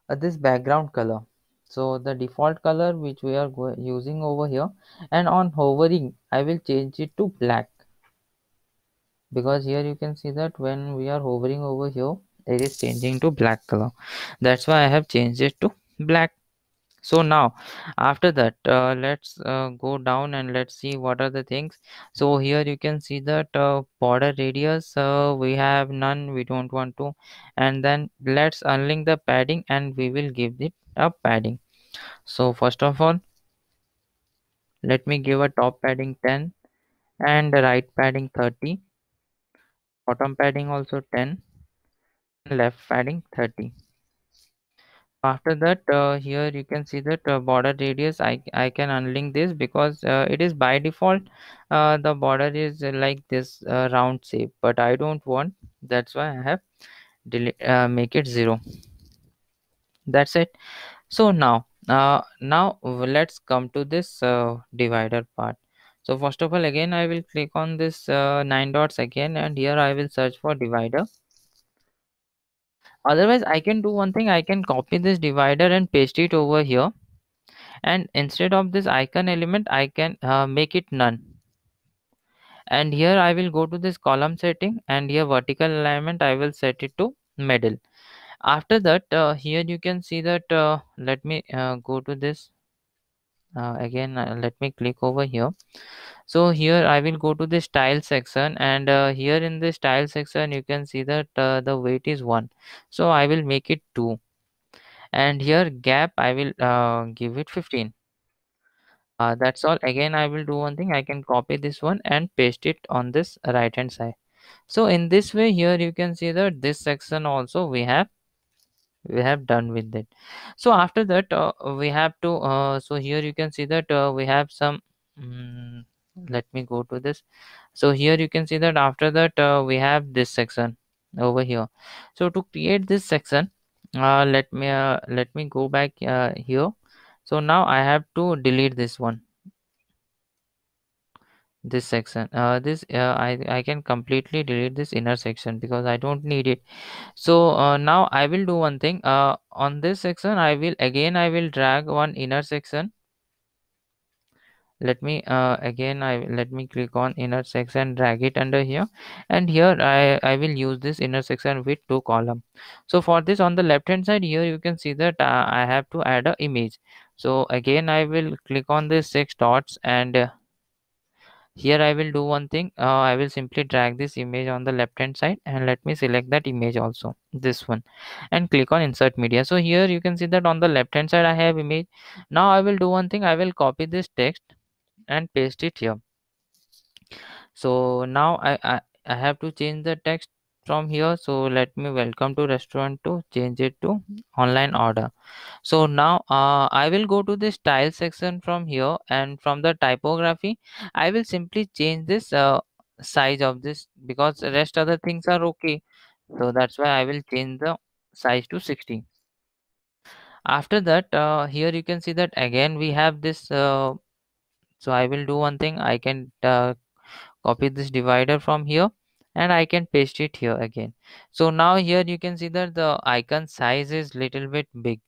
uh, this background color so the default color which we are using over here and on hovering i will change it to black because here you can see that when we are hovering over here it is changing to black color that's why i have changed it to black so now after that uh, let's uh, go down and let's see what are the things so here you can see that uh, border radius uh, we have none we don't want to and then let's unlink the padding and we will give it a padding so first of all let me give a top padding 10 and right padding 30 bottom padding also 10 left padding 30 after that uh, here you can see that uh, border radius I, I can unlink this because uh, it is by default uh, the border is like this uh, round shape but I don't want that's why I have delete uh, make it zero that's it so now now let's come to this divider part so first of all again I will click on this nine dots again and here I will search for divider otherwise i can do one thing i can copy this divider and paste it over here and instead of this icon element i can uh, make it none and here i will go to this column setting and here vertical alignment i will set it to middle after that uh, here you can see that uh, let me uh, go to this uh, again uh, let me click over here so here i will go to the style section and uh, here in the style section you can see that uh, the weight is one so i will make it two and here gap i will uh, give it 15 uh, that's all again i will do one thing i can copy this one and paste it on this right hand side so in this way here you can see that this section also we have we have done with it so after that uh, we have to uh, so here you can see that uh, we have some um, let me go to this so here you can see that after that uh, we have this section over here so to create this section uh, let me uh, let me go back here so now i have to delete this one this section uh, this uh, I, I can completely delete this inner section because I don't need it so uh, now I will do one thing uh, on this section I will again I will drag one inner section let me uh, again I let me click on inner section drag it under here and here I, I will use this inner section with two column so for this on the left hand side here you can see that uh, I have to add a image so again I will click on this six dots and uh, here i will do one thing uh, i will simply drag this image on the left hand side and let me select that image also this one and click on insert media so here you can see that on the left hand side i have image now i will do one thing i will copy this text and paste it here so now i i, I have to change the text from here so let me welcome to restaurant to change it to online order so now uh, i will go to the style section from here and from the typography i will simply change this uh, size of this because rest other things are okay so that's why i will change the size to 60 after that uh, here you can see that again we have this uh, so i will do one thing i can uh, copy this divider from here and I can paste it here again. So now here you can see that the icon size is little bit big.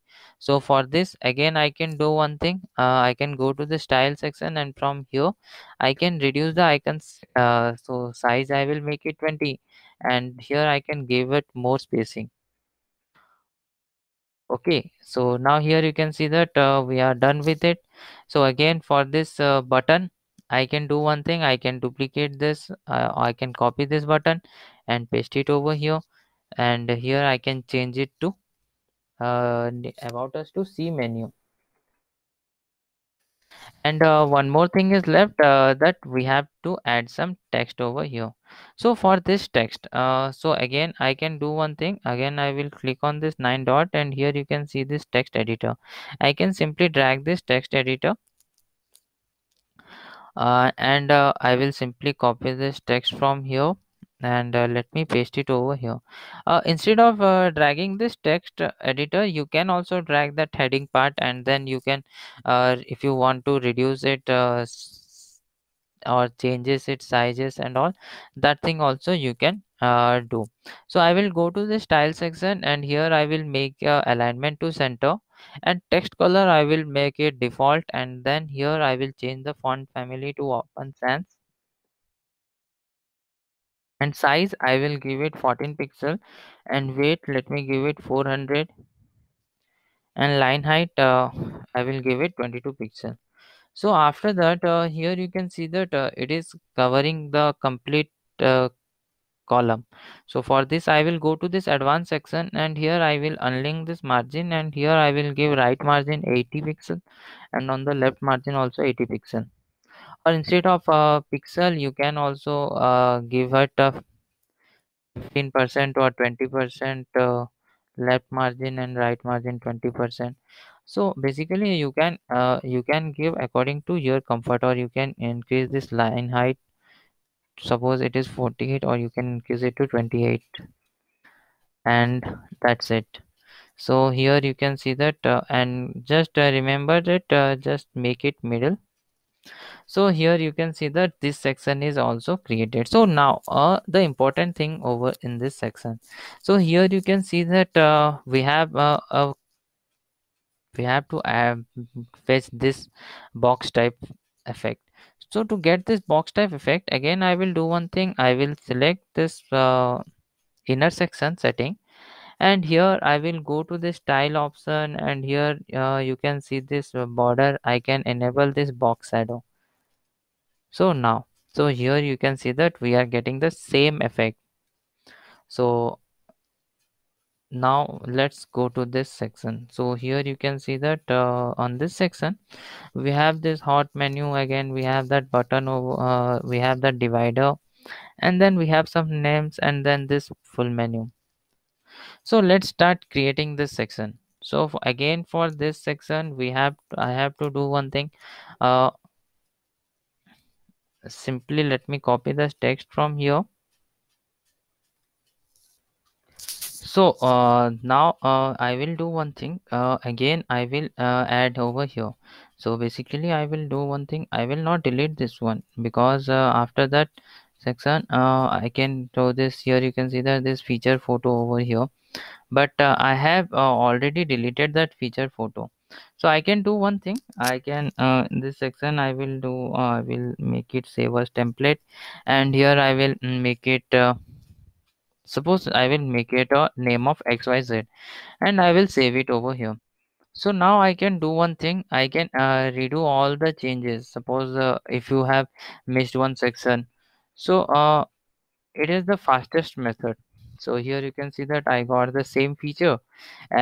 So for this again I can do one thing. Uh, I can go to the style section and from here I can reduce the icons. Uh, so size I will make it 20 and here I can give it more spacing okay so now here you can see that uh, we are done with it so again for this uh, button I can do one thing. I can duplicate this. Uh, I can copy this button and paste it over here. And here I can change it to uh, about us to C menu. And uh, one more thing is left uh, that we have to add some text over here. So for this text, uh, so again, I can do one thing. Again, I will click on this nine dot and here you can see this text editor. I can simply drag this text editor uh, and uh, I will simply copy this text from here and uh, let me paste it over here uh, instead of uh, dragging this text uh, editor you can also drag that heading part and then you can if you want to reduce it or changes its sizes and all that thing also you can do so I will go to the style section and here I will make alignment to center and text color I will make it default and then here I will change the font family to Open Sans and size I will give it 14 pixel and weight let me give it 400 and line height uh, I will give it 22 pixel so after that uh, here you can see that uh, it is covering the complete uh, column so for this i will go to this advanced section and here i will unlink this margin and here i will give right margin 80 pixel and on the left margin also 80 pixel or instead of a uh, pixel you can also uh, give it a uh, 15% or 20% uh, left margin and right margin 20% so basically you can uh, you can give according to your comfort or you can increase this line height suppose it is 48 or you can increase it to 28 and that's it so here you can see that uh, and just uh, remember that uh, just make it middle so here you can see that this section is also created so now uh, the important thing over in this section so here you can see that uh, we have uh, a we have to add this box type effect so to get this box type effect again i will do one thing i will select this uh, inner section setting and here i will go to this tile option and here uh, you can see this uh, border i can enable this box shadow so now so here you can see that we are getting the same effect so now let's go to this section so here you can see that uh, on this section we have this hot menu again we have that button over uh, we have that divider and then we have some names and then this full menu so let's start creating this section so again for this section we have i have to do one thing uh simply let me copy this text from here so uh, now uh, i will do one thing uh, again i will uh, add over here so basically i will do one thing i will not delete this one because uh, after that section uh, i can throw this here you can see that this feature photo over here but uh, i have uh, already deleted that feature photo so i can do one thing i can uh, this section i will do uh, i uh, will make it save as template and here i will mm, make it uh, suppose i will make it a name of xyz and i will save it over here so now i can do one thing i can uh, redo all the changes suppose uh, if you have missed one section so uh, it is the fastest method so here you can see that i got the same feature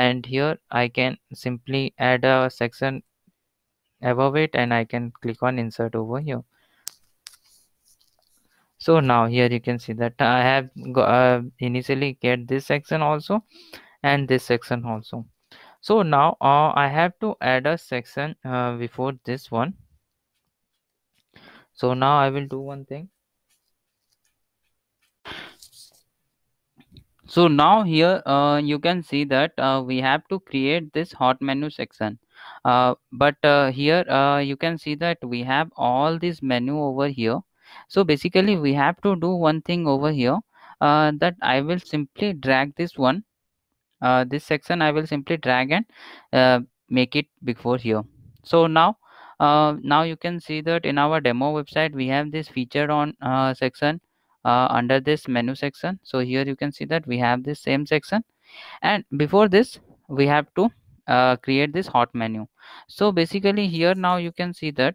and here i can simply add a section above it and i can click on insert over here so now here you can see that i have uh, initially get this section also and this section also so now uh, i have to add a section uh, before this one so now i will do one thing so now here uh, you can see that uh, we have to create this hot menu section uh, but uh, here uh, you can see that we have all this menu over here so basically we have to do one thing over here uh, that i will simply drag this one uh, this section i will simply drag and uh, make it before here so now uh, now you can see that in our demo website we have this featured on uh, section uh, under this menu section so here you can see that we have this same section and before this we have to create this hot menu so basically here now you can see that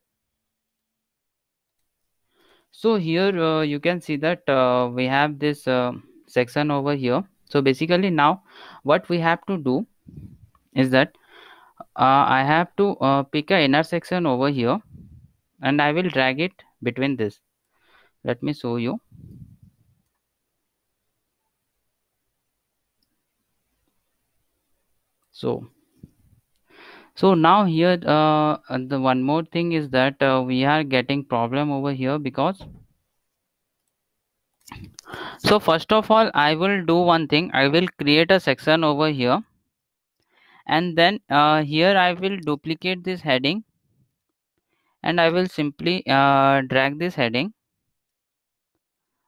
so here uh, you can see that uh, we have this uh, section over here so basically now what we have to do is that uh, i have to uh, pick a inner section over here and i will drag it between this let me show you so so now here uh, the one more thing is that uh, we are getting problem over here because so first of all i will do one thing i will create a section over here and then uh, here i will duplicate this heading and i will simply uh, drag this heading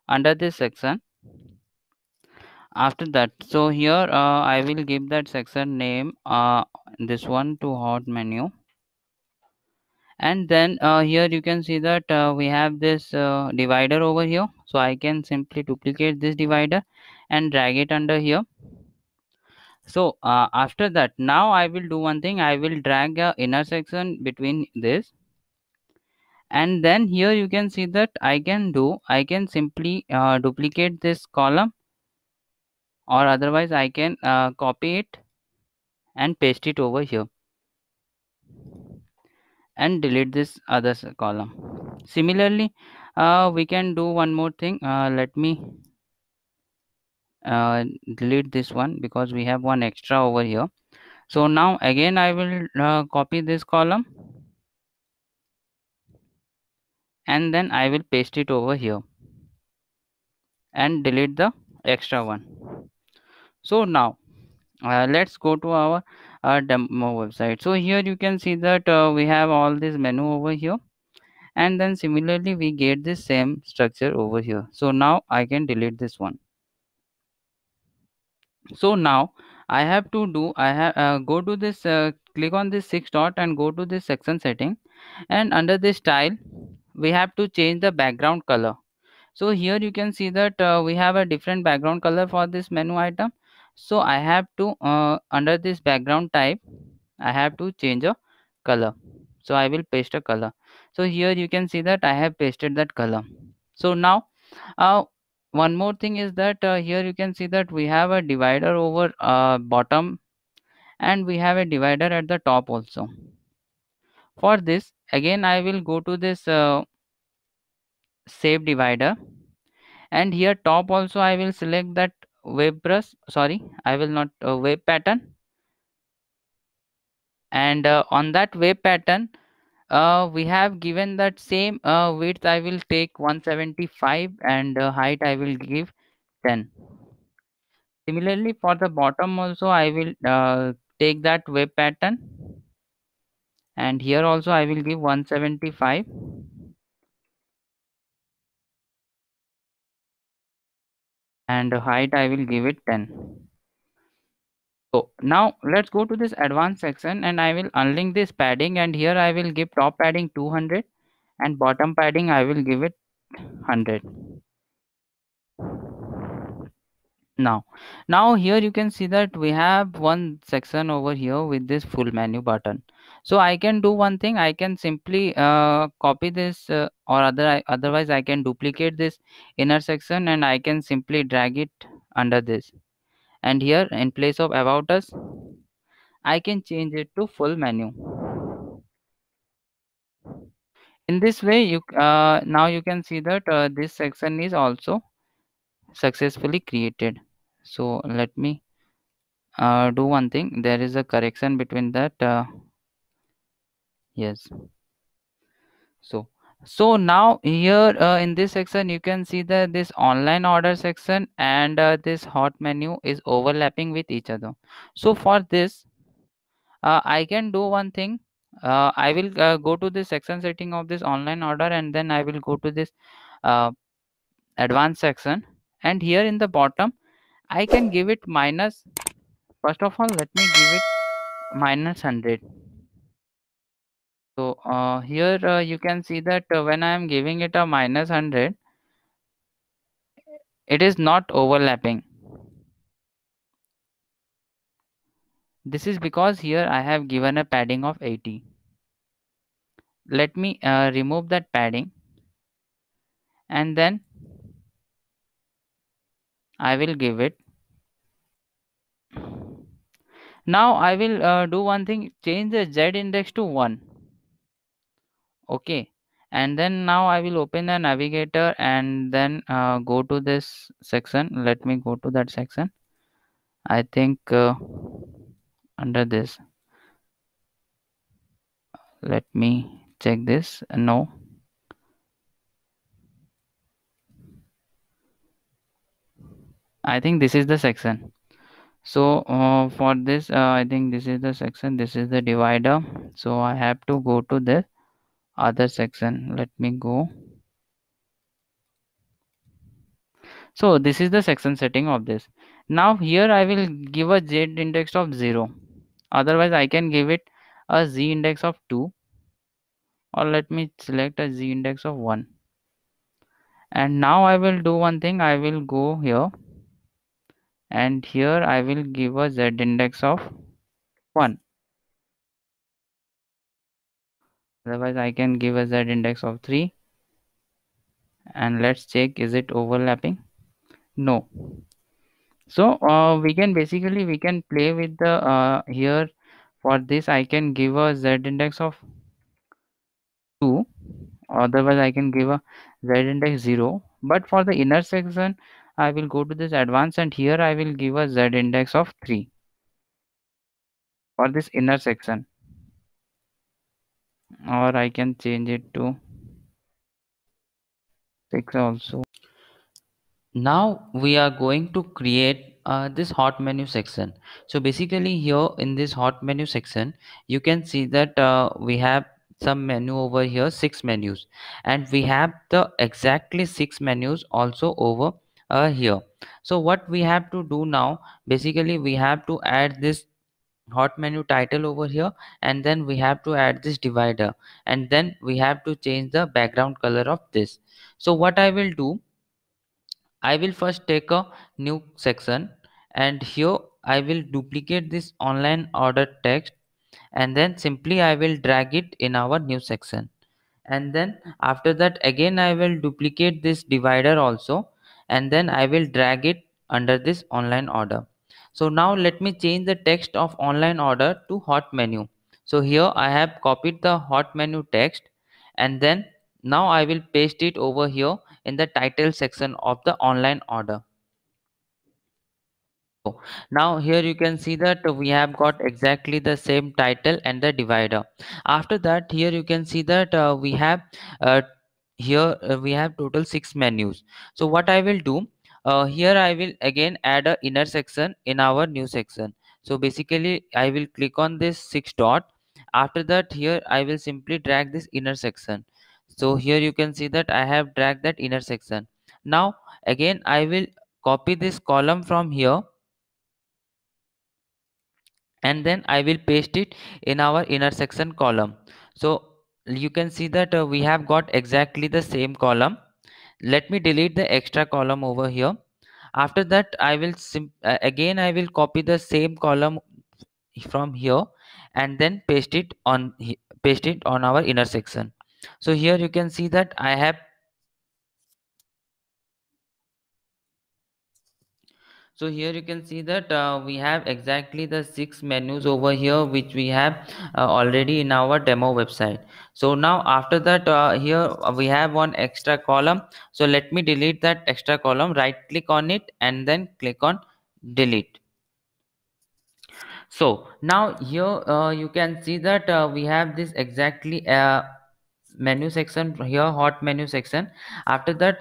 under this section after that so here uh, i will give that section name uh, this one to hot menu and then uh, here you can see that uh, we have this uh, divider over here so i can simply duplicate this divider and drag it under here so uh, after that now i will do one thing i will drag a inner section between this and then here you can see that i can do i can simply duplicate this column or otherwise I can uh, copy it and paste it over here and delete this other column similarly uh, we can do one more thing uh, let me uh, delete this one because we have one extra over here so now again I will uh, copy this column and then I will paste it over here and delete the extra one so now uh, let's go to our uh, demo website so here you can see that uh, we have all this menu over here and then similarly we get the same structure over here so now i can delete this one so now i have to do i have uh, go to this uh, click on this six dot and go to this section setting and under this style we have to change the background color so here you can see that uh, we have a different background color for this menu item so i have to uh, under this background type i have to change a color so i will paste a color so here you can see that i have pasted that color so now uh, one more thing is that uh, here you can see that we have a divider over uh, bottom and we have a divider at the top also for this again i will go to this uh, divider and here top also i will select that wave brush sorry i will not uh, wave pattern and uh, on that wave pattern uh, we have given that same uh, width i will take 175 and uh, height i will give 10 similarly for the bottom also i will uh, take that wave pattern and here also i will give 175 and height I will give it 10. So now let's go to this advanced section and I will unlink this padding and here I will give top padding 200 and bottom padding I will give it 100. Now, now here you can see that we have one section over here with this full menu button so i can do one thing i can simply uh, copy this uh, or other otherwise i can duplicate this inner section and i can simply drag it under this and here in place of about us i can change it to full menu in this way you uh, now you can see that uh, this section is also successfully created so let me uh, do one thing there is a correction between that uh, yes so so now here uh, in this section you can see that this online order section and uh, this hot menu is overlapping with each other so for this uh, i can do one thing uh, i will uh, go to the section setting of this online order and then i will go to this uh, advanced section and here in the bottom i can give it minus first of all let me give it minus 100 so uh, here uh, you can see that uh, when I am giving it a minus 100, it is not overlapping. This is because here I have given a padding of 80. Let me uh, remove that padding and then I will give it now I will uh, do one thing change the Z index to 1 okay and then now i will open the navigator and then uh, go to this section let me go to that section i think uh, under this let me check this no i think this is the section so uh, for this uh, i think this is the section this is the divider so i have to go to this other section let me go so this is the section setting of this now here i will give a z index of 0 otherwise i can give it a z index of 2 or let me select a z index of 1 and now i will do one thing i will go here and here i will give a z index of 1 otherwise I can give a z index of 3 and let's check is it overlapping no so uh, we can basically we can play with the uh, here for this I can give a z index of 2 otherwise I can give a z index 0 but for the inner section I will go to this advanced and here I will give a z index of 3 for this inner section or I can change it to 6 also. Now we are going to create uh, this hot menu section. So basically here in this hot menu section, you can see that uh, we have some menu over here, six menus and we have the exactly six menus also over uh, here. So what we have to do now, basically we have to add this hot menu title over here and then we have to add this divider and then we have to change the background color of this so what i will do i will first take a new section and here i will duplicate this online order text and then simply i will drag it in our new section and then after that again i will duplicate this divider also and then i will drag it under this online order so now let me change the text of online order to hot menu. So here I have copied the hot menu text and then now I will paste it over here in the title section of the online order. Now here you can see that we have got exactly the same title and the divider. After that here you can see that uh, we have uh, here uh, we have total six menus. So what I will do uh, here i will again add a inner section in our new section so basically i will click on this six dot after that here i will simply drag this inner section so here you can see that i have dragged that inner section now again i will copy this column from here and then i will paste it in our inner section column so you can see that uh, we have got exactly the same column let me delete the extra column over here after that i will uh, again i will copy the same column from here and then paste it on paste it on our inner section so here you can see that i have so here you can see that uh, we have exactly the six menus over here which we have uh, already in our demo website so now after that uh, here we have one extra column so let me delete that extra column right click on it and then click on delete so now here uh, you can see that uh, we have this exactly uh, menu section here hot menu section after that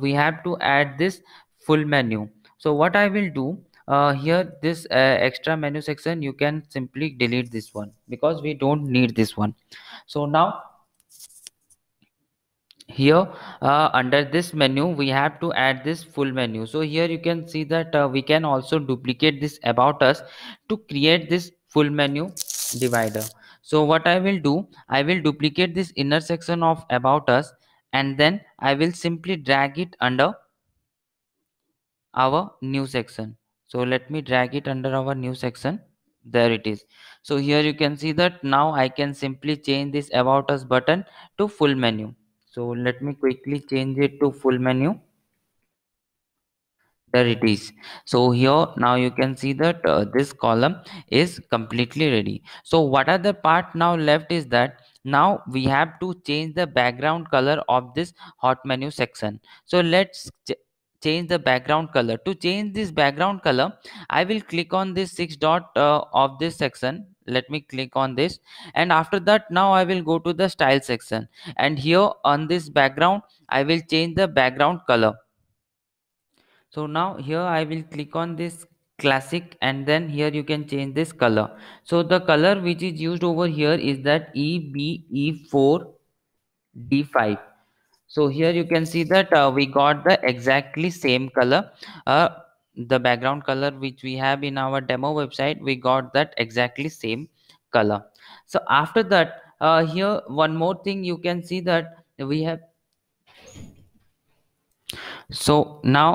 we have to add this full menu so what i will do uh, here this uh, extra menu section you can simply delete this one because we don't need this one so now here uh, under this menu we have to add this full menu so here you can see that uh, we can also duplicate this about us to create this full menu divider so what i will do i will duplicate this inner section of about us and then i will simply drag it under our new section so let me drag it under our new section there it is so here you can see that now i can simply change this about us button to full menu so let me quickly change it to full menu there it is so here now you can see that uh, this column is completely ready so what are the part now left is that now we have to change the background color of this hot menu section so let's change the background color to change this background color i will click on this six dot uh, of this section let me click on this and after that now i will go to the style section and here on this background i will change the background color so now here i will click on this classic and then here you can change this color so the color which is used over here is that ebE4 d5 so here you can see that uh, we got the exactly same color uh, the background color which we have in our demo website we got that exactly same color so after that uh, here one more thing you can see that we have so now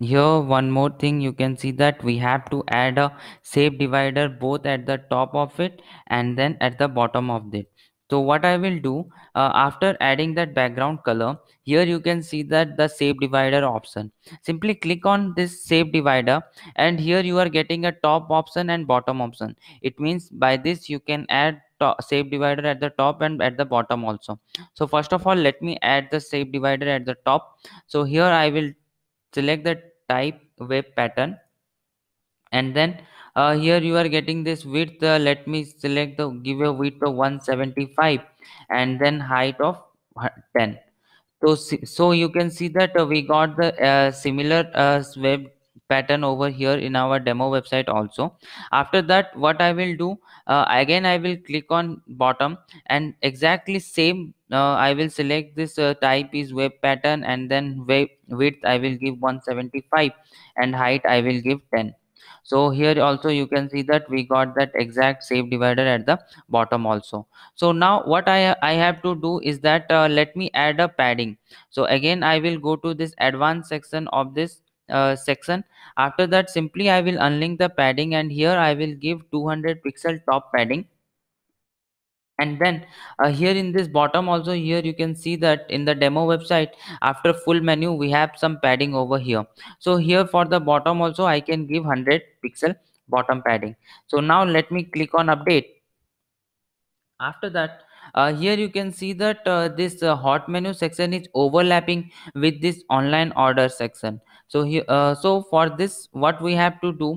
here one more thing you can see that we have to add a save divider both at the top of it and then at the bottom of it so what i will do uh, after adding that background color here you can see that the save divider option simply click on this save divider and here you are getting a top option and bottom option it means by this you can add save divider at the top and at the bottom also so first of all let me add the save divider at the top so here i will select the type web pattern and then uh, here you are getting this width uh, let me select the give a width of 175 and then height of 10 so so you can see that uh, we got the uh, similar uh, web pattern over here in our demo website also after that what i will do uh, again i will click on bottom and exactly same uh, i will select this uh, type is web pattern and then web width i will give 175 and height i will give 10 so here also you can see that we got that exact shape divider at the bottom also so now what i i have to do is that uh, let me add a padding so again i will go to this advanced section of this uh, section after that simply i will unlink the padding and here i will give 200 pixel top padding and then uh, here in this bottom also here you can see that in the demo website after full menu we have some padding over here so here for the bottom also i can give 100 pixel bottom padding so now let me click on update after that uh, here you can see that uh, this uh, hot menu section is overlapping with this online order section so here uh, so for this what we have to do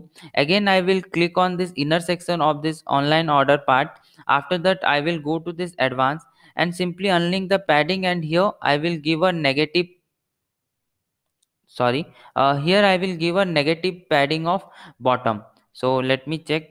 again i will click on this inner section of this online order part after that, I will go to this advance and simply unlink the padding and here I will give a negative sorry uh, here I will give a negative padding of bottom so let me check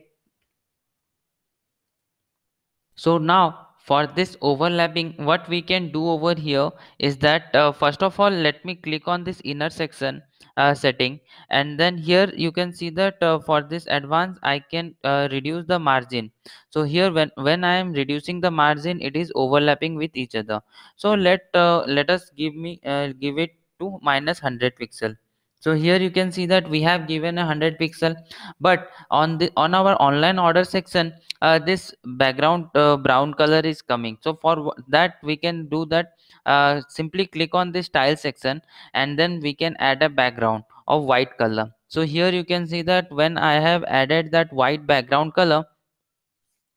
so now for this overlapping what we can do over here is that uh, first of all let me click on this inner section uh, setting and then here you can see that uh, for this advance i can uh, reduce the margin so here when when i am reducing the margin it is overlapping with each other so let uh, let us give me uh, give it to minus 100 pixel so here you can see that we have given a 100 pixel but on the on our online order section uh, this background uh, brown color is coming so for that we can do that uh, simply click on this tile section and then we can add a background of white color so here you can see that when i have added that white background color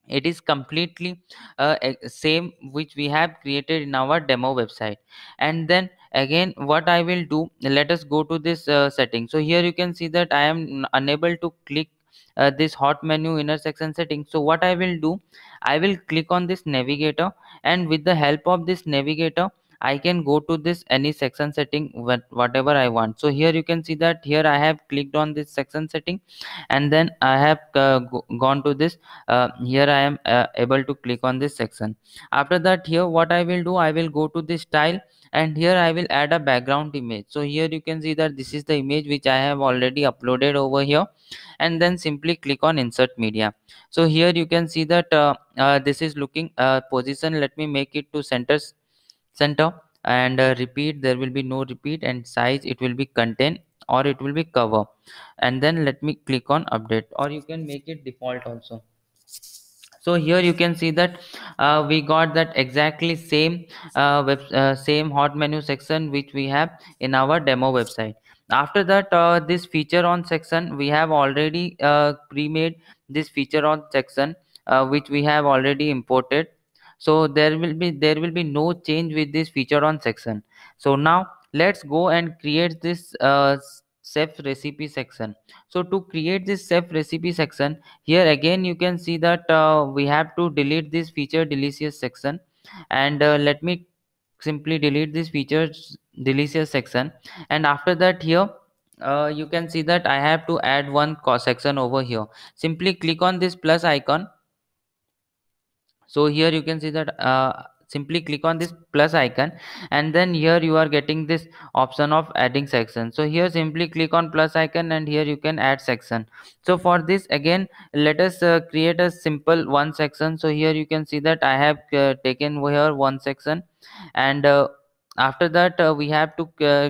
it is completely uh, same which we have created in our demo website and then again what i will do let us go to this uh, setting so here you can see that i am unable to click uh, this hot menu inner section setting so what i will do i will click on this navigator and with the help of this navigator i can go to this any section setting whatever i want so here you can see that here i have clicked on this section setting and then i have uh, gone to this uh, here i am uh, able to click on this section after that here what i will do i will go to this style and here I will add a background image. So here you can see that this is the image which I have already uploaded over here and then simply click on insert media. So here you can see that uh, uh, this is looking uh, position. Let me make it to center center and uh, repeat there will be no repeat and size it will be contain or it will be cover and then let me click on update or you can make it default also so here you can see that uh, we got that exactly same uh, web, uh, same hot menu section which we have in our demo website after that uh, this feature on section we have already uh, pre-made this feature on section uh, which we have already imported so there will be there will be no change with this feature on section so now let's go and create this chef recipe section so to create this chef recipe section here again you can see that uh, we have to delete this feature delicious section and uh, let me simply delete this feature delicious section and after that here uh, you can see that i have to add one section over here simply click on this plus icon so here you can see that uh, simply click on this plus icon and then here you are getting this option of adding section so here simply click on plus icon and here you can add section so for this again let us uh, create a simple one section so here you can see that i have uh, taken here one section and uh, after that uh, we have to uh,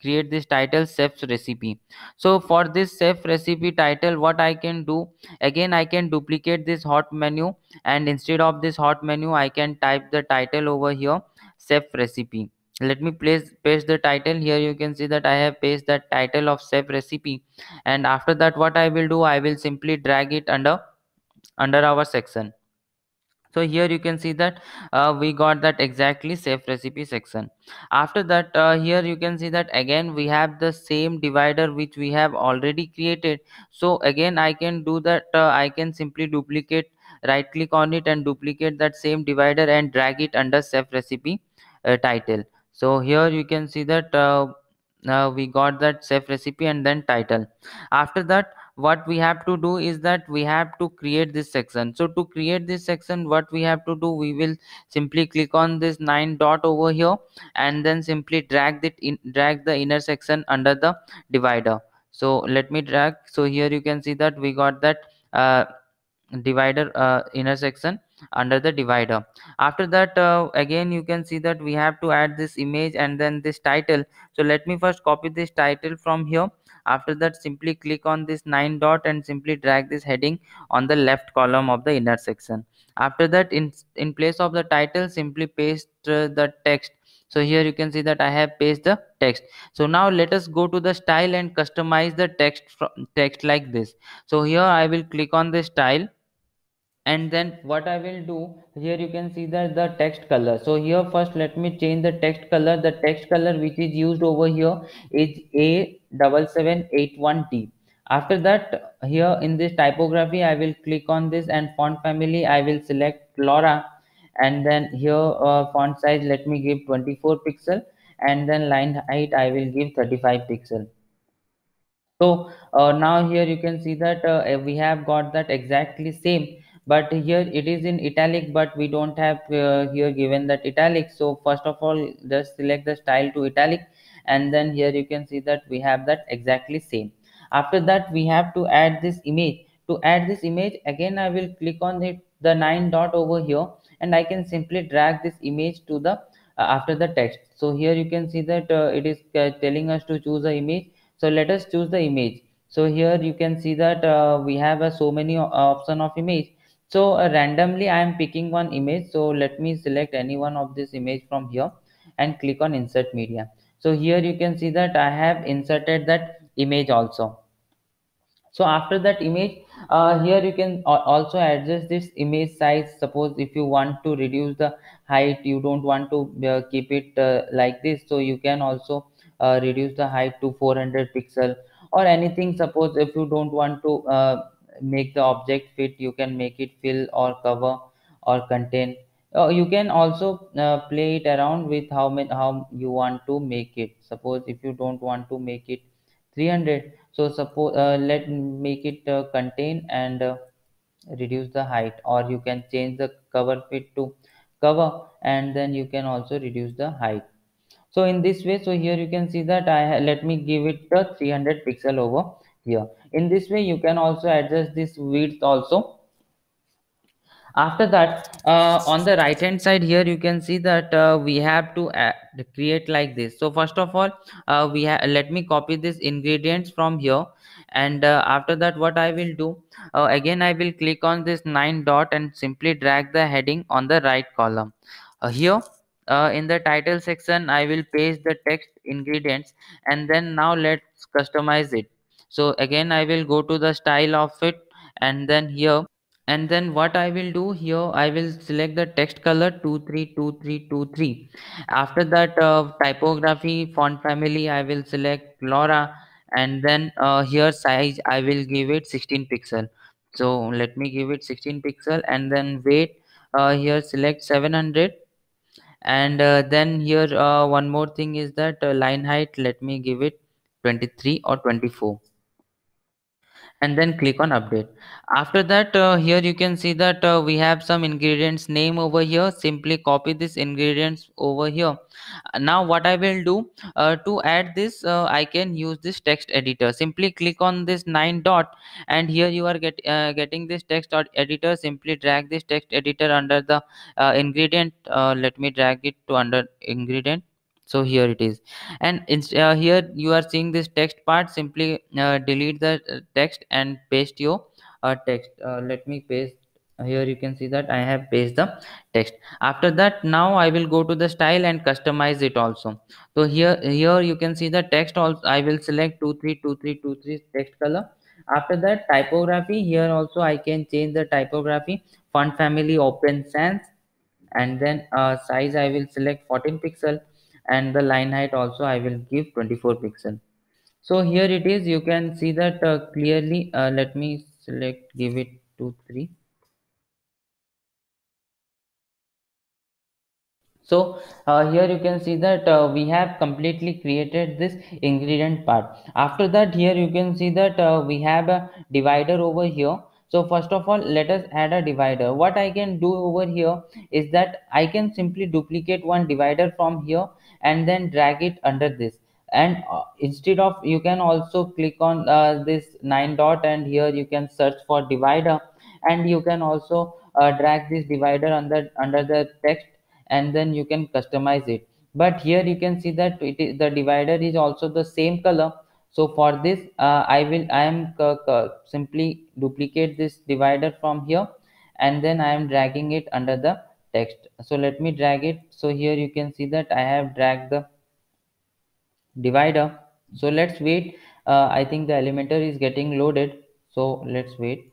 create this title chef's recipe so for this chef recipe title what i can do again i can duplicate this hot menu and instead of this hot menu i can type the title over here chef recipe let me place paste the title here you can see that i have pasted the title of chef recipe and after that what i will do i will simply drag it under under our section so here you can see that uh, we got that exactly safe recipe section after that uh, here you can see that again we have the same divider which we have already created so again i can do that uh, i can simply duplicate right click on it and duplicate that same divider and drag it under safe recipe uh, title so here you can see that uh, uh, we got that safe recipe and then title after that what we have to do is that we have to create this section so to create this section what we have to do we will simply click on this nine dot over here and then simply drag it in drag the inner section under the divider so let me drag so here you can see that we got that uh, divider uh, inner section under the divider after that uh, again you can see that we have to add this image and then this title so let me first copy this title from here after that simply click on this nine dot and simply drag this heading on the left column of the inner section after that in in place of the title simply paste uh, the text so here you can see that i have pasted the text so now let us go to the style and customize the text from text like this so here i will click on the style and then what i will do here you can see that the text color so here first let me change the text color the text color which is used over here is a 7781T. After that, here in this typography, I will click on this and font family, I will select Laura. And then here uh, font size, let me give 24 pixel and then line height, I will give 35 pixel. So uh, now here you can see that uh, we have got that exactly same, but here it is in italic, but we don't have uh, here given that italic. So first of all, just select the style to italic and then here you can see that we have that exactly same after that we have to add this image to add this image again i will click on the, the nine dot over here and i can simply drag this image to the uh, after the text so here you can see that uh, it is uh, telling us to choose the image so let us choose the image so here you can see that uh, we have uh, so many uh, option of image so randomly i am picking one image so let me select any one of this image from here and click on insert media so here you can see that i have inserted that image also so after that image uh, here you can also adjust this image size suppose if you want to reduce the height you don't want to uh, keep it uh, like this so you can also uh, reduce the height to 400 pixel or anything suppose if you don't want to uh, make the object fit you can make it fill or cover or contain uh, you can also uh, play it around with how many how you want to make it suppose if you don't want to make it 300 so suppose uh, let make it uh, contain and uh, reduce the height or you can change the cover fit to cover and then you can also reduce the height so in this way so here you can see that i let me give it a 300 pixel over here in this way you can also adjust this width also after that uh, on the right hand side here you can see that uh, we have to add, create like this so first of all uh, we let me copy this ingredients from here and uh, after that what i will do uh, again i will click on this nine dot and simply drag the heading on the right column uh, here in the title section i will paste the text ingredients and then now let's customize it so again i will go to the style of it and then here and then what I will do here, I will select the text color 232323. After that uh, typography font family, I will select Laura and then uh, here size, I will give it 16 pixel. So let me give it 16 pixel and then weight uh, here select 700 and uh, then here uh, one more thing is that uh, line height, let me give it 23 or 24 and then click on update after that uh, here you can see that uh, we have some ingredients name over here simply copy this ingredients over here uh, now what i will do uh, to add this uh, i can use this text editor simply click on this nine dot and here you are get uh, getting this text dot editor simply drag this text editor under the ingredient let me drag it to under ingredient so here it is and uh, here you are seeing this text part simply uh, delete the uh, text and paste your uh, text uh, let me paste uh, here you can see that i have paste the text after that now i will go to the style and customize it also so here here you can see the text also i will select 232323 text color after that typography here also i can change the typography font family open sans and then uh, size i will select 14 pixel and the line height also I will give 24 pixel. So here it is you can see that uh, clearly uh, let me select give it to 3. So uh, here you can see that uh, we have completely created this ingredient part. After that here you can see that uh, we have a divider over here. So first of all let us add a divider. What I can do over here is that I can simply duplicate one divider from here and then drag it under this and uh, instead of you can also click on uh, this nine dot and here you can search for divider and you can also uh, drag this divider under under the text and then you can customize it but here you can see that it is, the divider is also the same color so for this uh, i will i am uh, simply duplicate this divider from here and then i am dragging it under the text so let me drag it so here you can see that i have dragged the divider so let's wait uh, i think the elementor is getting loaded so let's wait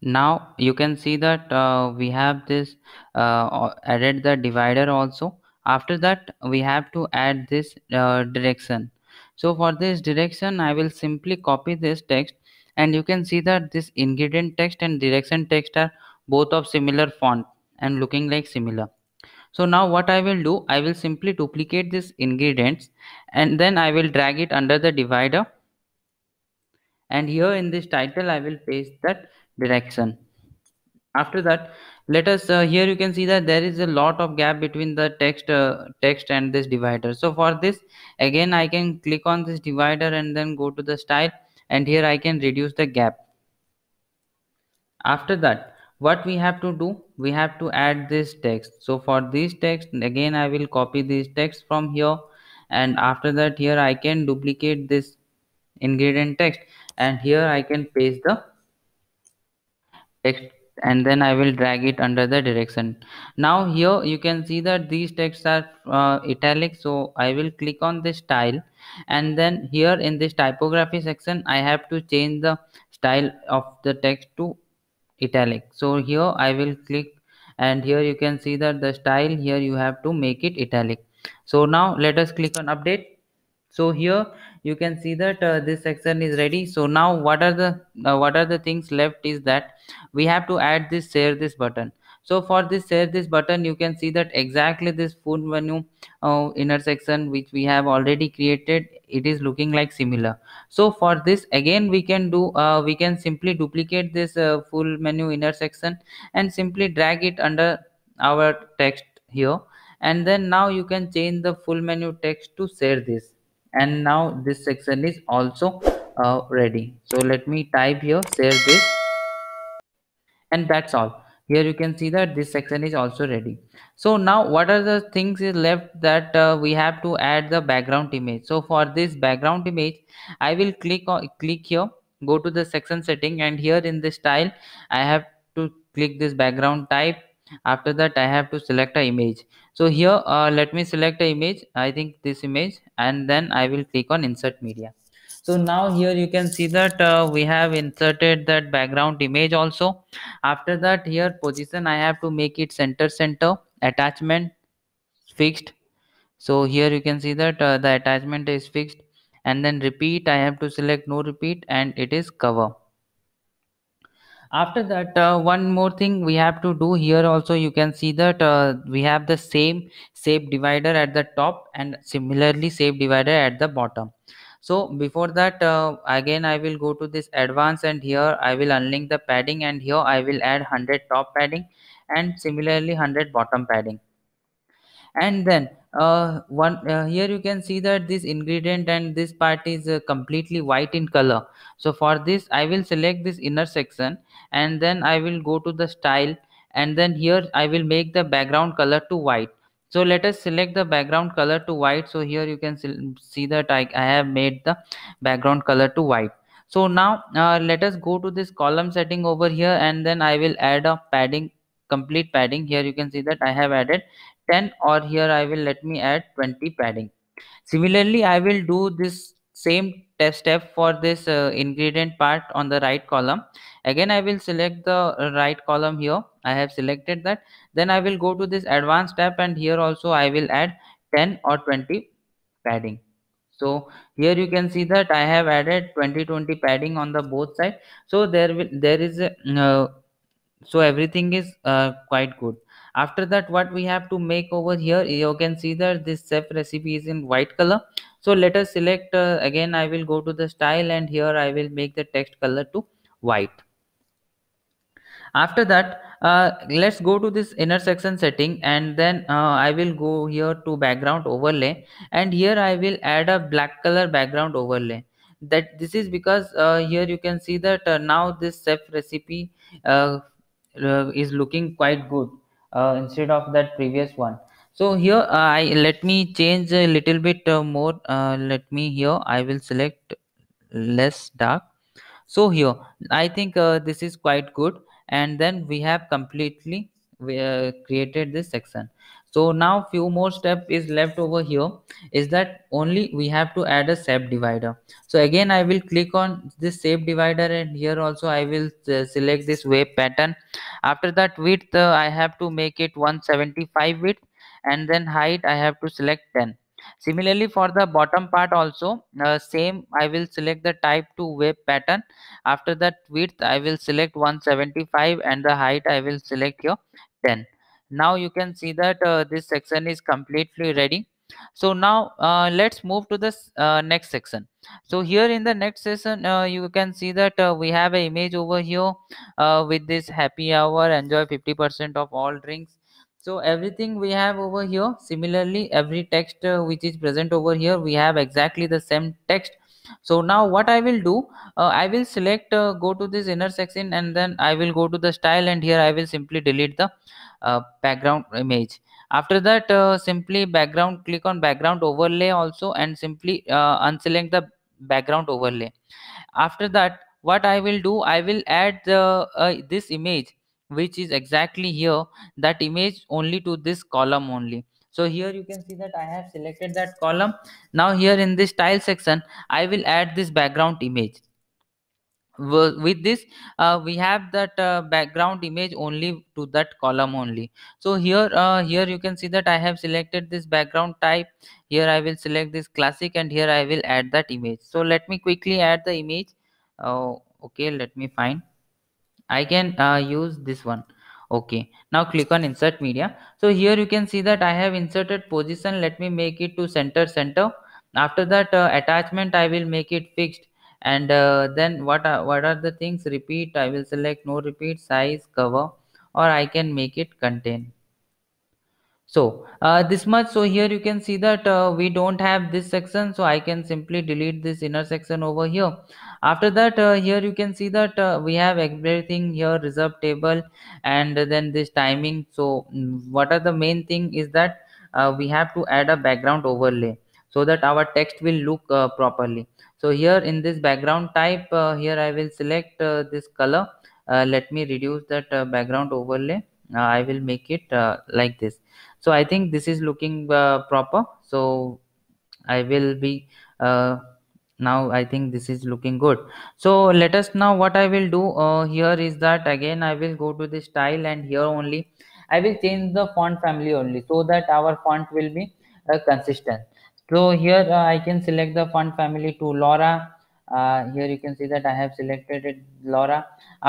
now you can see that uh, we have this uh, added the divider also after that we have to add this uh, direction so for this direction i will simply copy this text and you can see that this ingredient text and direction text are both of similar font and looking like similar. So now what I will do, I will simply duplicate this ingredients and then I will drag it under the divider. And here in this title, I will paste that direction. After that, let us uh, here you can see that there is a lot of gap between the text uh, text and this divider. So for this, again, I can click on this divider and then go to the style and here I can reduce the gap. After that, what we have to do we have to add this text so for this text again i will copy this text from here and after that here i can duplicate this ingredient text and here i can paste the text and then i will drag it under the direction now here you can see that these texts are uh, italic so i will click on this style and then here in this typography section i have to change the style of the text to italic so here i will click and here you can see that the style here you have to make it italic so now let us click on update so here you can see that uh, this section is ready so now what are the uh, what are the things left is that we have to add this share this button so for this share this button you can see that exactly this food menu uh, inner section which we have already created it is looking like similar so for this again we can do uh, we can simply duplicate this uh, full menu inner section and simply drag it under our text here and then now you can change the full menu text to share this and now this section is also uh, ready so let me type here share this and that's all here you can see that this section is also ready so now what are the things is left that uh, we have to add the background image so for this background image i will click on click here go to the section setting and here in the style i have to click this background type after that i have to select a image so here uh, let me select a image i think this image and then i will click on insert media so now here you can see that uh, we have inserted that background image also after that here position i have to make it center center attachment fixed so here you can see that uh, the attachment is fixed and then repeat i have to select no repeat and it is cover after that uh, one more thing we have to do here also you can see that uh, we have the same shape divider at the top and similarly shape divider at the bottom so before that uh, again i will go to this advance, and here i will unlink the padding and here i will add 100 top padding and similarly 100 bottom padding and then uh, one uh, here you can see that this ingredient and this part is uh, completely white in color so for this i will select this inner section and then i will go to the style and then here i will make the background color to white so let us select the background color to white so here you can see that I, I have made the background color to white so now uh, let us go to this column setting over here and then I will add a padding complete padding here you can see that I have added 10 or here I will let me add 20 padding similarly I will do this same test step for this uh, ingredient part on the right column again i will select the right column here i have selected that then i will go to this advanced tab and here also i will add 10 or 20 padding so here you can see that i have added 20-20 padding on the both side so there will there is a, uh, so everything is uh, quite good after that what we have to make over here you can see that this chef recipe is in white color so let us select uh, again i will go to the style and here i will make the text color to white after that uh, let's go to this intersection setting and then uh, i will go here to background overlay and here i will add a black color background overlay that this is because uh, here you can see that uh, now this chef recipe uh, uh, is looking quite good instead of that previous one so here i let me change a little bit uh, more uh, let me here i will select less dark so here i think uh, this is quite good and then we have completely we, created this section so now few more step is left over here is that only we have to add a shape divider so again i will click on this shape divider and here also i will uh, select this wave pattern after that width uh, i have to make it 175 width and then height I have to select 10. Similarly for the bottom part also uh, same I will select the type 2 wave pattern. After that width I will select 175 and the height I will select here 10. Now you can see that uh, this section is completely ready. So now uh, let's move to the uh, next section. So here in the next session, uh, you can see that uh, we have an image over here uh, with this happy hour, enjoy 50% of all drinks so everything we have over here similarly every text uh, which is present over here we have exactly the same text so now what i will do uh, i will select uh, go to this inner section and then i will go to the style and here i will simply delete the uh, background image after that uh, simply background click on background overlay also and simply uh, unselect the background overlay after that what i will do i will add uh, this image which is exactly here that image only to this column only so here you can see that i have selected that column now here in this style section i will add this background image with this uh, we have that uh, background image only to that column only so here uh, here you can see that i have selected this background type here i will select this classic and here i will add that image so let me quickly add the image oh okay let me find i can uh, use this one okay now click on insert media so here you can see that i have inserted position let me make it to center center after that uh, attachment i will make it fixed and uh, then what are what are the things repeat i will select no repeat size cover or i can make it contain so uh, this much so here you can see that uh, we don't have this section so i can simply delete this inner section over here after that uh, here you can see that uh, we have everything here reserve table and then this timing so mm, what are the main thing is that uh, we have to add a background overlay so that our text will look uh, properly so here in this background type here i will select this color let me reduce that background overlay i will make it like this so i think this is looking uh, proper so i will be uh, now i think this is looking good so let us now what i will do uh, here is that again i will go to the style and here only i will change the font family only so that our font will be uh, consistent so here uh, i can select the font family to laura uh, here you can see that i have selected it laura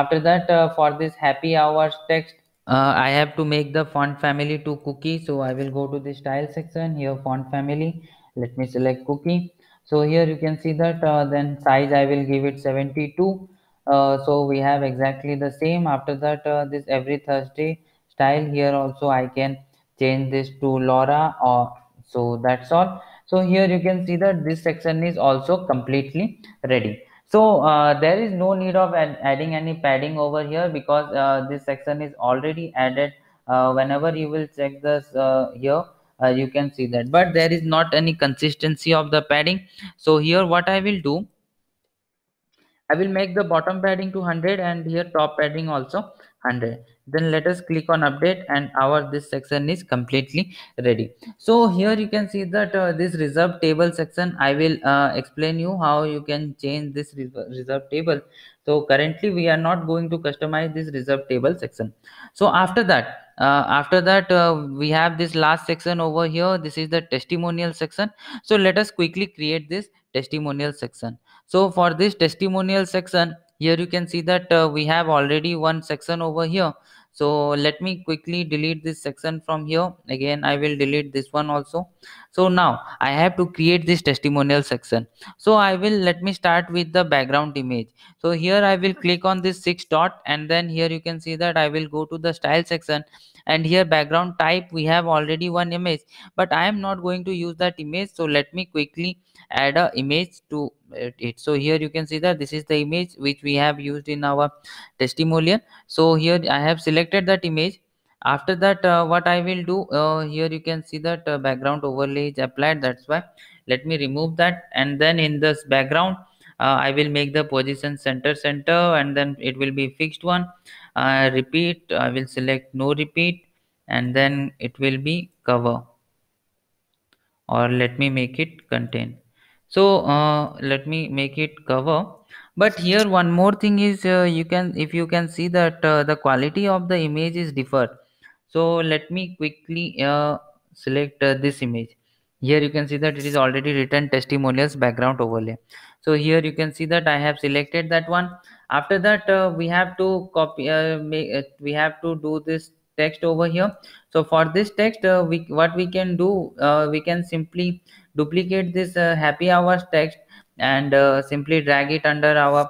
after that for this happy hours text uh, I have to make the font family to cookie. So I will go to the style section here font family. Let me select cookie. So here you can see that uh, then size I will give it 72. Uh, so we have exactly the same after that uh, this every Thursday style here also I can change this to Laura or uh, so that's all. So here you can see that this section is also completely ready. So uh, there is no need of ad adding any padding over here because uh, this section is already added. Uh, whenever you will check this uh, here, uh, you can see that. But there is not any consistency of the padding. So here what I will do, I will make the bottom padding to 100 and here top padding also 100 then let us click on update and our this section is completely ready so here you can see that uh, this reserve table section i will uh, explain you how you can change this reserve table so currently we are not going to customize this reserve table section so after that uh, after that uh, we have this last section over here this is the testimonial section so let us quickly create this testimonial section so for this testimonial section here you can see that uh, we have already one section over here so let me quickly delete this section from here again i will delete this one also so now i have to create this testimonial section so i will let me start with the background image so here i will click on this six dot and then here you can see that i will go to the style section and here background type we have already one image but i am not going to use that image so let me quickly add a image to it so here you can see that this is the image which we have used in our testimonial so here i have selected that image after that uh, what i will do uh, here you can see that uh, background overlay is applied that's why let me remove that and then in this background uh, i will make the position center center and then it will be fixed one uh, repeat i will select no repeat and then it will be cover or let me make it contain so uh, let me make it cover but here one more thing is uh, you can if you can see that uh, the quality of the image is differ so let me quickly uh, select uh, this image here you can see that it is already written testimonials background overlay so here you can see that i have selected that one after that uh, we have to copy uh, make, we have to do this text over here so for this text we what we can do we can simply duplicate this uh, happy hours text and uh, simply drag it under our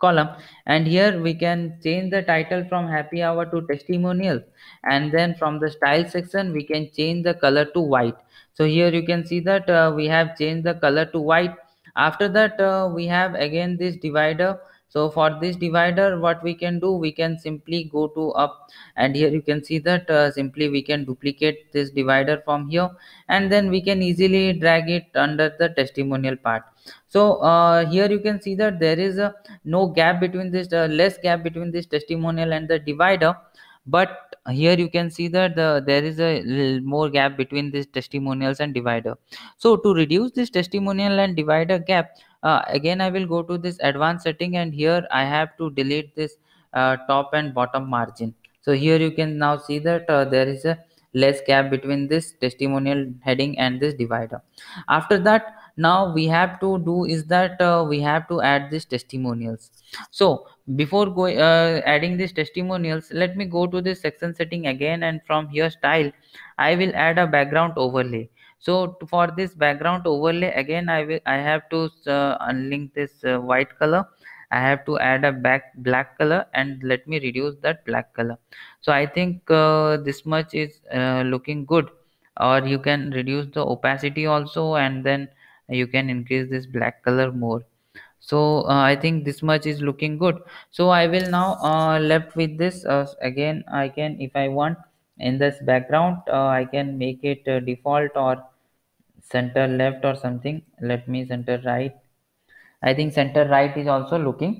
column and here we can change the title from happy hour to testimonials and then from the style section we can change the color to white so here you can see that uh, we have changed the color to white after that uh, we have again this divider so for this divider what we can do we can simply go to up and here you can see that uh, simply we can duplicate this divider from here and then we can easily drag it under the testimonial part so uh, here you can see that there is a no gap between this uh, less gap between this testimonial and the divider but here you can see that the, there is a more gap between these testimonials and divider so to reduce this testimonial and divider gap uh, again i will go to this advanced setting and here i have to delete this uh, top and bottom margin so here you can now see that uh, there is a less gap between this testimonial heading and this divider after that now we have to do is that uh, we have to add these testimonials so before go, uh, adding these testimonials let me go to this section setting again and from here style i will add a background overlay so for this background overlay again i will i have to uh, unlink this uh, white color i have to add a back black color and let me reduce that black color so i think uh, this much is uh, looking good or you can reduce the opacity also and then you can increase this black color more so uh, i think this much is looking good so i will now uh, left with this again i can if i want in this background uh, i can make it uh, default or center left or something let me center right i think center right is also looking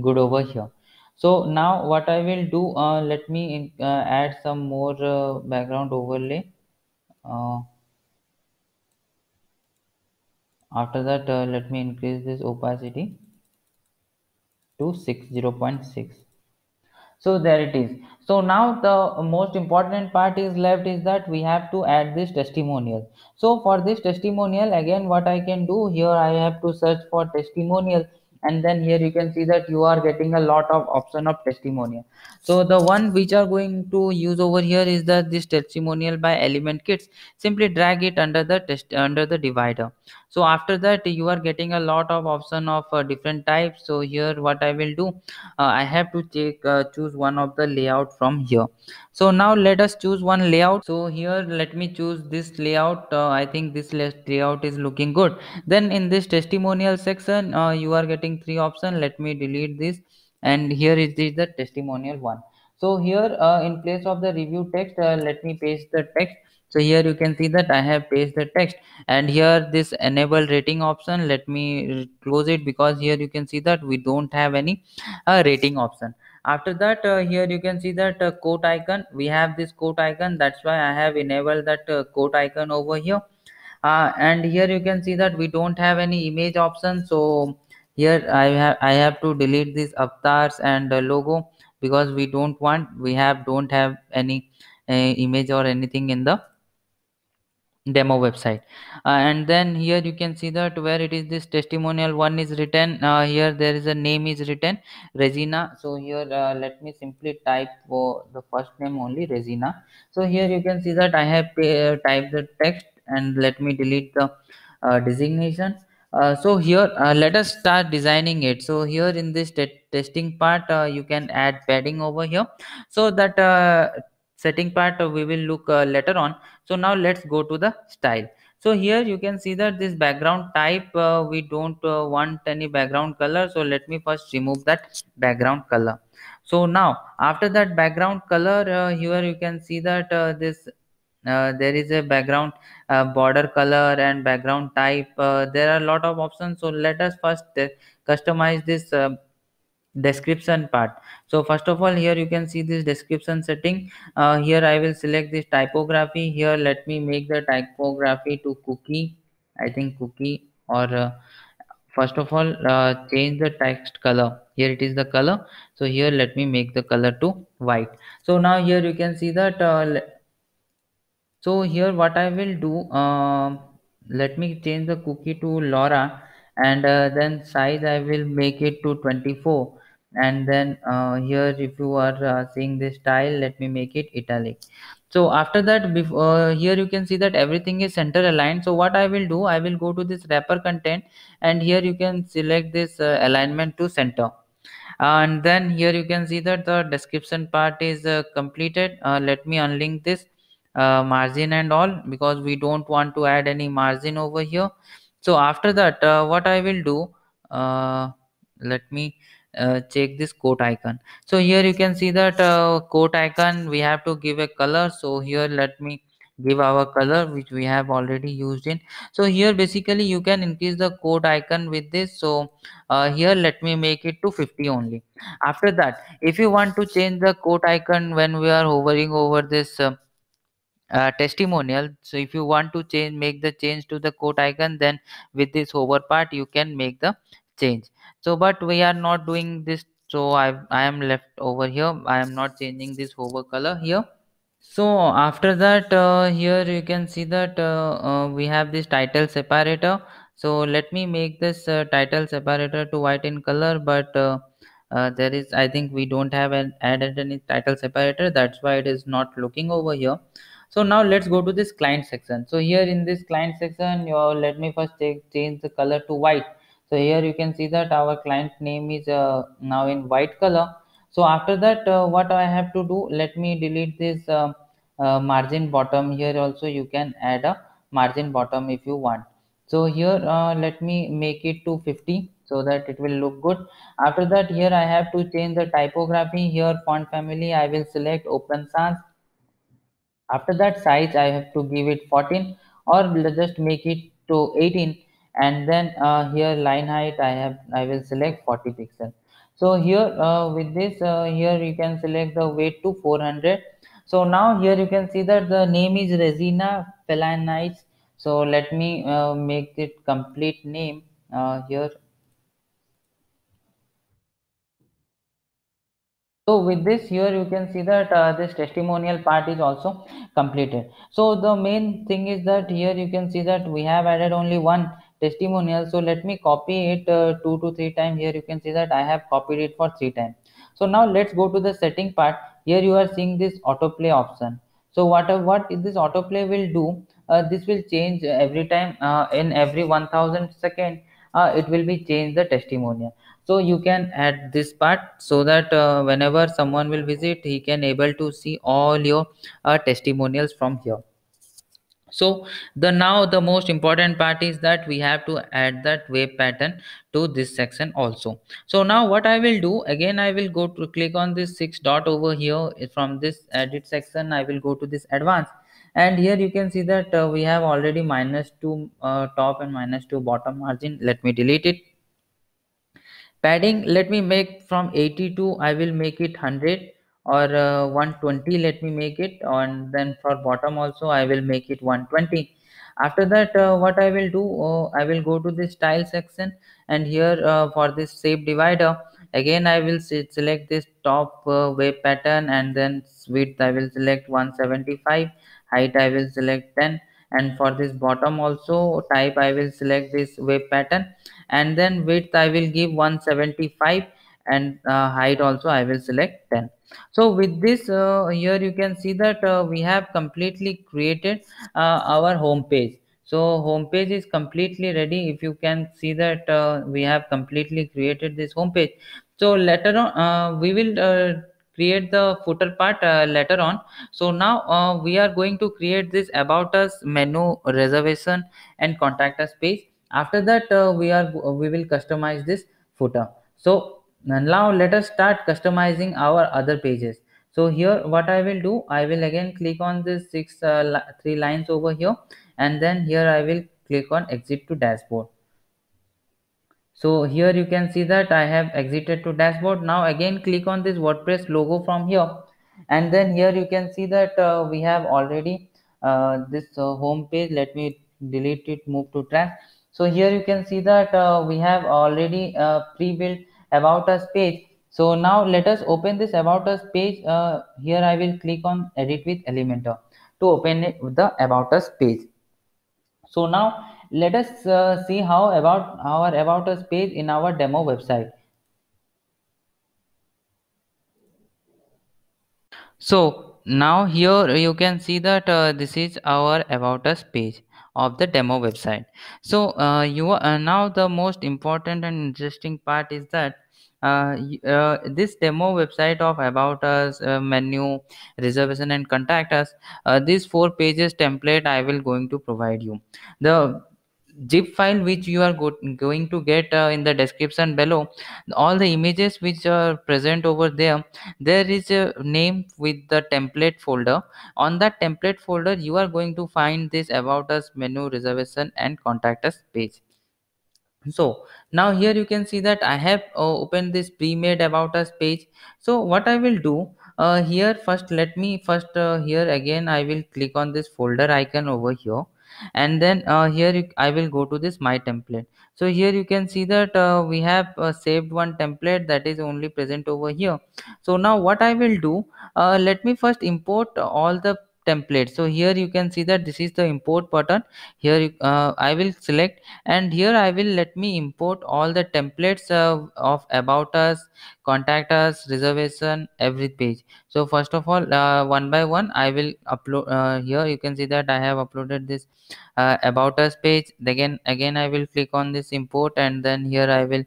good over here so now what i will do uh, let me uh, add some more uh, background overlay uh, after that let me increase this opacity to six zero point six. 0.6 so there it is so now the most important part is left is that we have to add this testimonial so for this testimonial again what i can do here i have to search for testimonial and then here you can see that you are getting a lot of option of testimonial so the one which are going to use over here is that this testimonial by element kits simply drag it under the test under the divider so after that you are getting a lot of option of uh, different types so here what i will do uh, i have to take uh, choose one of the layout from here so now let us choose one layout so here let me choose this layout uh, i think this layout is looking good then in this testimonial section uh, you are getting three option let me delete this and here is the, the testimonial one so here uh, in place of the review text uh, let me paste the text so here you can see that i have pasted the text and here this enable rating option let me close it because here you can see that we don't have any uh, rating option after that uh, here you can see that uh, quote icon we have this quote icon that's why i have enabled that uh, quote icon over here uh, and here you can see that we don't have any image option so here i have i have to delete these avatars and logo because we don't want we have don't have any uh, image or anything in the demo website uh, and then here you can see that where it is this testimonial one is written uh, here there is a name is written regina so here uh, let me simply type for the first name only regina so here you can see that i have eh, typed the text and let me delete the uh, designations uh, so here uh, let us start designing it so here in this testing part uh, you can add padding over here so that uh, setting part uh, we will look later on so now let's go to the style so here you can see that this background type we don't want any background color so let me first remove that background color so now after that background color here you can see that this there is a background uh, border color and background type uh, there are a lot of options so let us first uh, customize this uh, description part so first of all here you can see this description setting here i will select this typography here let me make the typography to cookie i think cookie or first of all uh, change the text color here it is the color so here let me make the color to white so now here you can see that uh, so here what i will do uh, let me change the cookie to laura and uh, then size i will make it to 24 and then uh, here if you are uh, seeing this style let me make it italic so after that before uh, here you can see that everything is center aligned so what i will do i will go to this wrapper content and here you can select this uh, alignment to center and then here you can see that the description part is uh, completed let me unlink this uh, margin and all because we don't want to add any margin over here so after that uh, what i will do uh, let me uh, check this quote icon so here you can see that uh, quote icon we have to give a color so here let me give our color which we have already used in so here basically you can increase the code icon with this so uh, here let me make it to 50 only after that if you want to change the code icon when we are hovering over this uh, uh, testimonial so if you want to change make the change to the quote icon then with this hover part you can make the change so but we are not doing this so i i am left over here i am not changing this hover color here so after that uh, here you can see that uh, uh we have this title separator so let me make this uh, title separator to white in color but there is i think we don't have an added any title separator that's why it is not looking over here so now let's go to this client section so here in this client section you let me first take, change the color to white so here you can see that our client name is uh, now in white color so after that uh, what i have to do let me delete this uh, uh margin bottom here also you can add a margin bottom if you want so here uh, let me make it to 50 so that it will look good after that here i have to change the typography here font family i will select open sans after that size i have to give it 14 or let's just make it to 18 and then uh, here line height i have i will select 40 pixel so here uh, with this uh, here you can select the weight to 400 so now here you can see that the name is resina felinites so let me uh, make it complete name uh, here so with this here you can see that uh, this testimonial part is also completed so the main thing is that here you can see that we have added only one testimonial so let me copy it uh, two to three times here you can see that i have copied it for three times so now let's go to the setting part here you are seeing this autoplay option so what uh, what this autoplay will do uh, this will change every time uh, in every 1000 second uh, it will be change the testimonial so you can add this part so that uh, whenever someone will visit he can able to see all your uh, testimonials from here so the now the most important part is that we have to add that wave pattern to this section also so now what i will do again i will go to click on this six dot over here eh, from this edit section i will go to this advanced and here you can see that uh, we have already minus two uh, top and minus two bottom margin let me delete it padding let me make from 82 i will make it 100 or uh, 120 let me make it and then for bottom also i will make it 120 after that uh, what i will do uh, i will go to the style section and here uh, for this shape divider again i will select this top uh, wave pattern and then width i will select 175 height i will select 10 and for this bottom also type i will select this wave pattern and then width I will give 175 and uh, height also I will select 10. So with this uh, here you can see that uh, we have completely created uh, our home page. So home page is completely ready. If you can see that uh, we have completely created this home page. So later on uh, we will create the footer part uh, later on so now uh, we are going to create this about us menu reservation and contact us page after that uh, we are uh, we will customize this footer so uh, now let us start customizing our other pages so here what i will do i will again click on this six uh, li three lines over here and then here i will click on exit to dashboard so here you can see that i have exited to dashboard now again click on this wordpress logo from here and then here you can see that uh, we have already uh, this home page let me delete it move to trash so here you can see that uh, we have already uh, pre-built about us page so now let us open this about us page uh, here i will click on edit with elementor to open it with the about us page so now let us uh, see how about our about us page in our demo website so now here you can see that uh, this is our about us page of the demo website so uh, you are, uh, now the most important and interesting part is that uh, uh, this demo website of about us uh, menu reservation and contact us uh, these four pages template i will going to provide you the zip file which you are go- going to get uh, in the description below all the images which are present over there there is a name with the template folder on that template folder you are going to find this about us menu reservation and contact us page so now here you can see that i have uh, opened this pre-made about us page so what i will do uh, here first let me first uh, here again i will click on this folder icon over here and then uh, here you, i will go to this my template so here you can see that uh, we have uh, saved one template that is only present over here so now what i will do uh, let me first import all the template so here you can see that this is the import button here uh, i will select and here i will let me import all the templates uh, of about us contact us reservation every page so first of all uh, one by one i will upload uh, here you can see that i have uploaded this uh, about us page again again i will click on this import and then here i will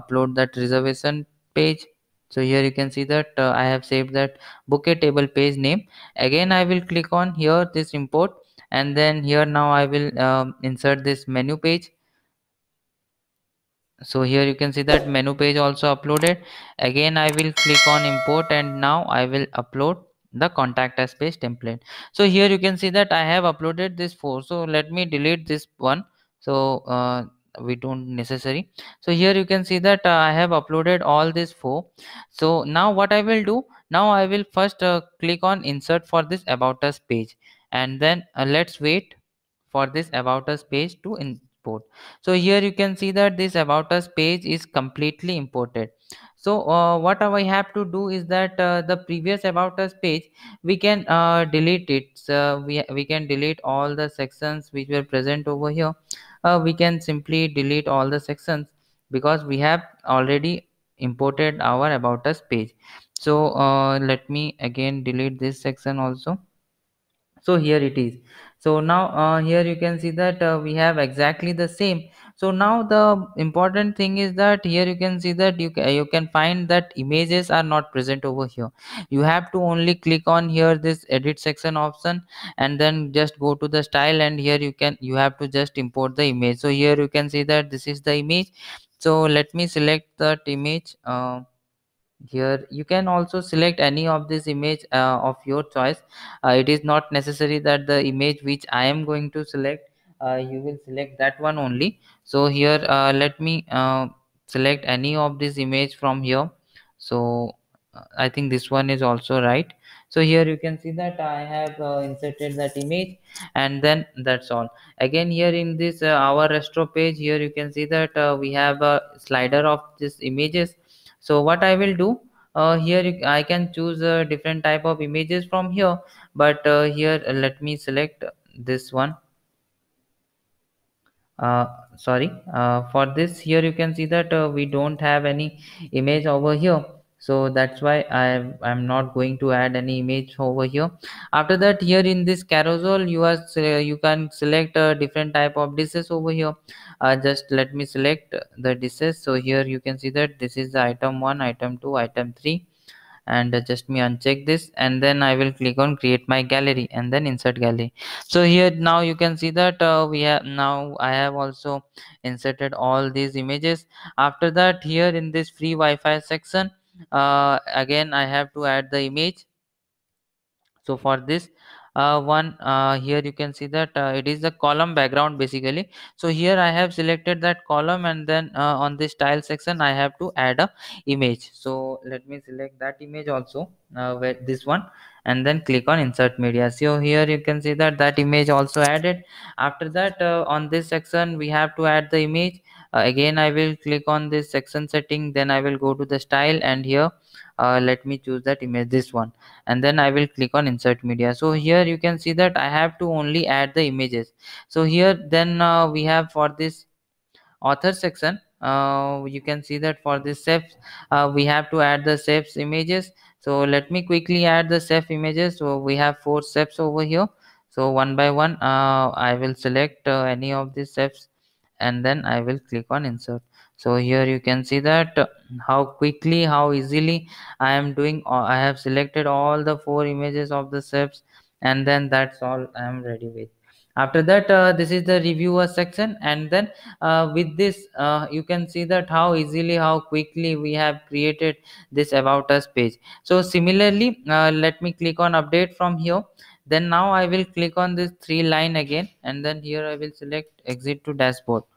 upload that reservation page so here you can see that uh, i have saved that bouquet table page name again i will click on here this import and then here now i will um, insert this menu page so here you can see that menu page also uploaded again i will click on import and now i will upload the contact us page template so here you can see that i have uploaded this four so let me delete this one so uh, we don't necessary so here you can see that uh, i have uploaded all these four so now what i will do now i will first uh, click on insert for this about us page and then uh, let's wait for this about us page to import so here you can see that this about us page is completely imported so uh, what I have to do is that uh, the previous about us page, we can uh, delete it. So we, we can delete all the sections which were present over here uh, we can simply delete all the sections because we have already imported our about us page so uh, let me again delete this section also so here it is so now uh, here you can see that uh, we have exactly the same so now the important thing is that here you can see that you can, you can find that images are not present over here you have to only click on here this edit section option and then just go to the style and here you can you have to just import the image so here you can see that this is the image so let me select that image uh, here you can also select any of this image uh, of your choice uh, it is not necessary that the image which i am going to select uh, you will select that one only so here uh, let me uh, select any of this image from here so i think this one is also right so here you can see that i have uh, inserted that image and then that's all again here in this uh, our restore page here you can see that uh, we have a slider of this images so what i will do here i can choose a different type of images from here but here let me select this one uh, sorry uh, for this here you can see that uh, we don't have any image over here so that's why I am not going to add any image over here. After that here in this carousel you are uh, you can select a different type of dishes over here. Uh, just let me select the dishes. So here you can see that this is the item 1, item 2, item 3 and just me uncheck this and then i will click on create my gallery and then insert gallery so here now you can see that uh, we have now i have also inserted all these images after that here in this free wi-fi section uh, again i have to add the image so for this uh, one uh, here you can see that uh, it is the column background basically so here i have selected that column and then uh, on this style section i have to add a image so let me select that image also with uh, this one and then click on insert media so here you can see that that image also added after that uh, on this section we have to add the image again i will click on this section setting then i will go to the style and here uh, let me choose that image this one and then i will click on insert media so here you can see that i have to only add the images so here then uh, we have for this author section uh, you can see that for this steps uh, we have to add the steps images so let me quickly add the safe images so we have four steps over here so one by one uh, i will select any of these steps and then i will click on insert so here you can see that how quickly how easily i am doing uh, i have selected all the four images of the steps and then that's all i am ready with after that uh, this is the reviewer section and then uh, with this uh, you can see that how easily how quickly we have created this about us page so similarly uh, let me click on update from here then now i will click on this three line again and then here i will select exit to dashboard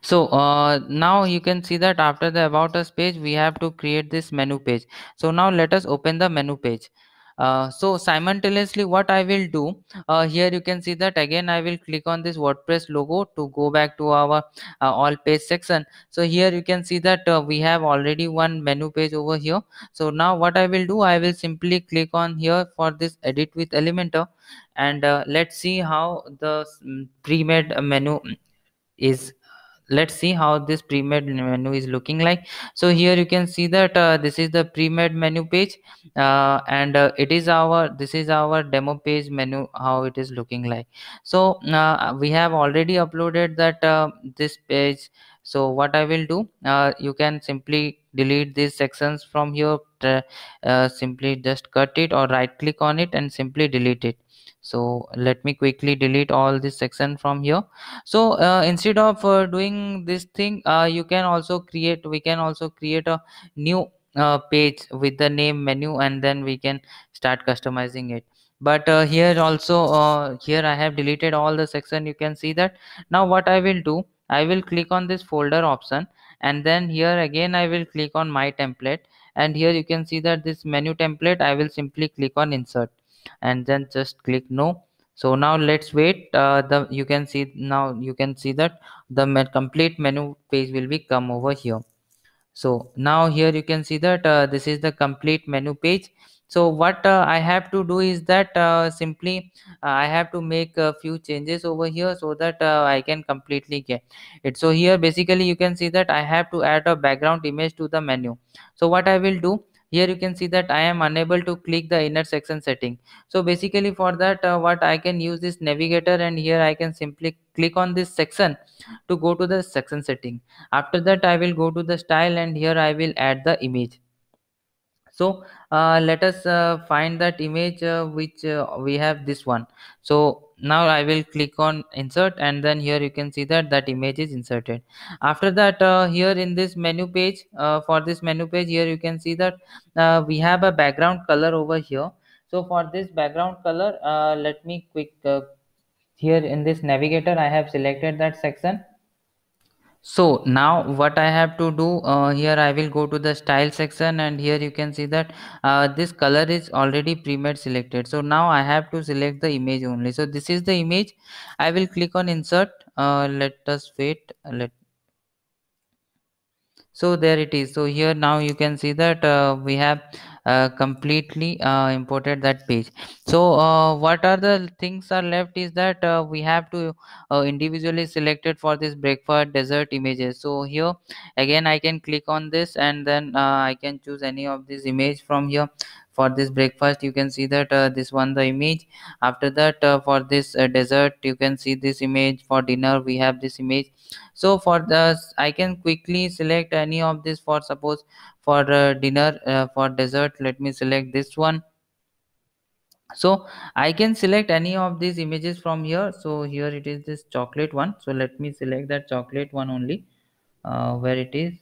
so uh, now you can see that after the about us page we have to create this menu page so now let us open the menu page uh, so simultaneously what i will do uh, here you can see that again i will click on this wordpress logo to go back to our uh, all page section so here you can see that uh, we have already one menu page over here so now what i will do i will simply click on here for this edit with elementor and uh, let's see how the mm, pre-made menu is let's see how this pre-made menu is looking like so here you can see that uh, this is the pre-made menu page uh, and uh, it is our this is our demo page menu how it is looking like so uh, we have already uploaded that uh, this page so what i will do uh, you can simply delete these sections from here simply just cut it or right click on it and simply delete it so let me quickly delete all this section from here so uh, instead of uh, doing this thing uh, you can also create we can also create a new uh, page with the name menu and then we can start customizing it but uh, here also uh, here i have deleted all the section you can see that now what i will do i will click on this folder option and then here again i will click on my template and here you can see that this menu template i will simply click on insert and then just click no so now let's wait uh, the you can see now you can see that the complete menu page will be come over here so now here you can see that uh, this is the complete menu page so what uh, i have to do is that uh, simply uh, i have to make a few changes over here so that uh, i can completely get it so here basically you can see that i have to add a background image to the menu so what i will do here you can see that i am unable to click the inner section setting so basically for that uh, what i can use this navigator and here i can simply click on this section to go to the section setting after that i will go to the style and here i will add the image so uh, let us uh, find that image uh, which uh, we have this one so now i will click on insert and then here you can see that that image is inserted after that uh, here in this menu page uh, for this menu page here you can see that uh, we have a background color over here so for this background color uh, let me quick uh, here in this navigator i have selected that section so now what i have to do uh, here i will go to the style section and here you can see that uh, this color is already pre-made selected so now i have to select the image only so this is the image i will click on insert uh, let us wait let so there it is so here now you can see that uh, we have uh, completely uh, imported that page so uh, what are the things are left is that uh, we have to uh, individually selected for this breakfast dessert images so here again i can click on this and then i can choose any of this image from here for this breakfast you can see that uh, this one the image after that uh, for this uh, dessert you can see this image for dinner we have this image so for this i can quickly select any of this for suppose for uh, dinner uh, for dessert let me select this one so i can select any of these images from here so here it is this chocolate one so let me select that chocolate one only uh, where it is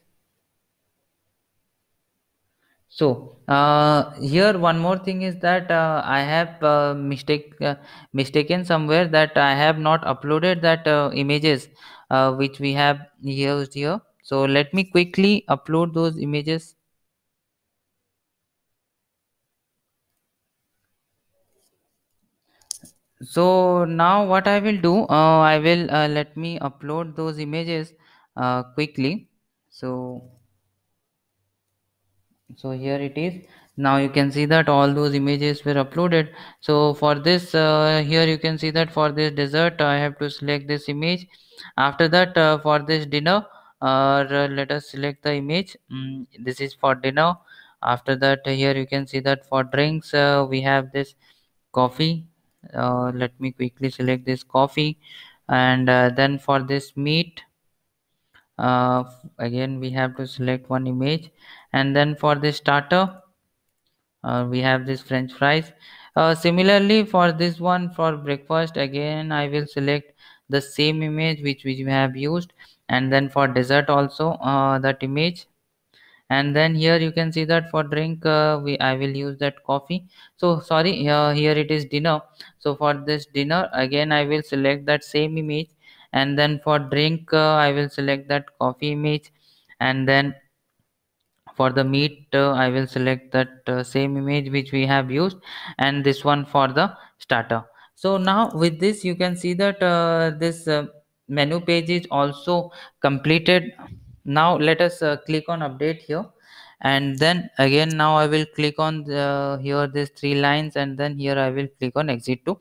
so uh, here one more thing is that uh, i have uh, mistake uh, mistaken somewhere that i have not uploaded that uh, images uh, which we have used here. So let me quickly upload those images. So now what I will do, uh, I will uh, let me upload those images uh, quickly. So, so here it is now you can see that all those images were uploaded so for this uh, here you can see that for this dessert i have to select this image after that uh, for this dinner uh, let us select the image mm, this is for dinner after that here you can see that for drinks uh, we have this coffee uh, let me quickly select this coffee and uh, then for this meat again we have to select one image and then for this starter uh, we have this french fries uh, similarly for this one for breakfast again i will select the same image which we have used and then for dessert also uh, that image and then here you can see that for drink uh, we i will use that coffee so sorry uh, here it is dinner so for this dinner again i will select that same image and then for drink uh, i will select that coffee image and then for the meat uh, i will select that uh, same image which we have used and this one for the starter so now with this you can see that uh, this uh, menu page is also completed now let us uh, click on update here and then again now i will click on the, uh, here these three lines and then here i will click on exit to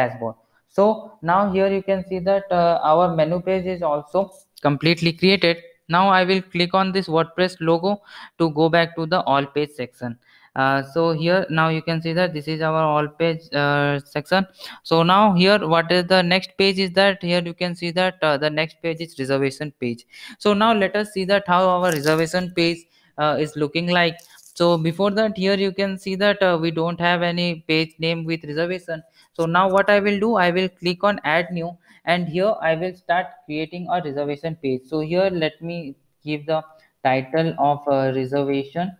dashboard so now here you can see that our menu page is also completely created now i will click on this wordpress logo to go back to the all page section uh, so here now you can see that this is our all page uh, section so now here what is the next page is that here you can see that uh, the next page is reservation page so now let us see that how our reservation page uh, is looking like so before that here you can see that uh, we don't have any page name with reservation so now what i will do i will click on add new and here i will start creating a reservation page so here let me give the title of uh, reservation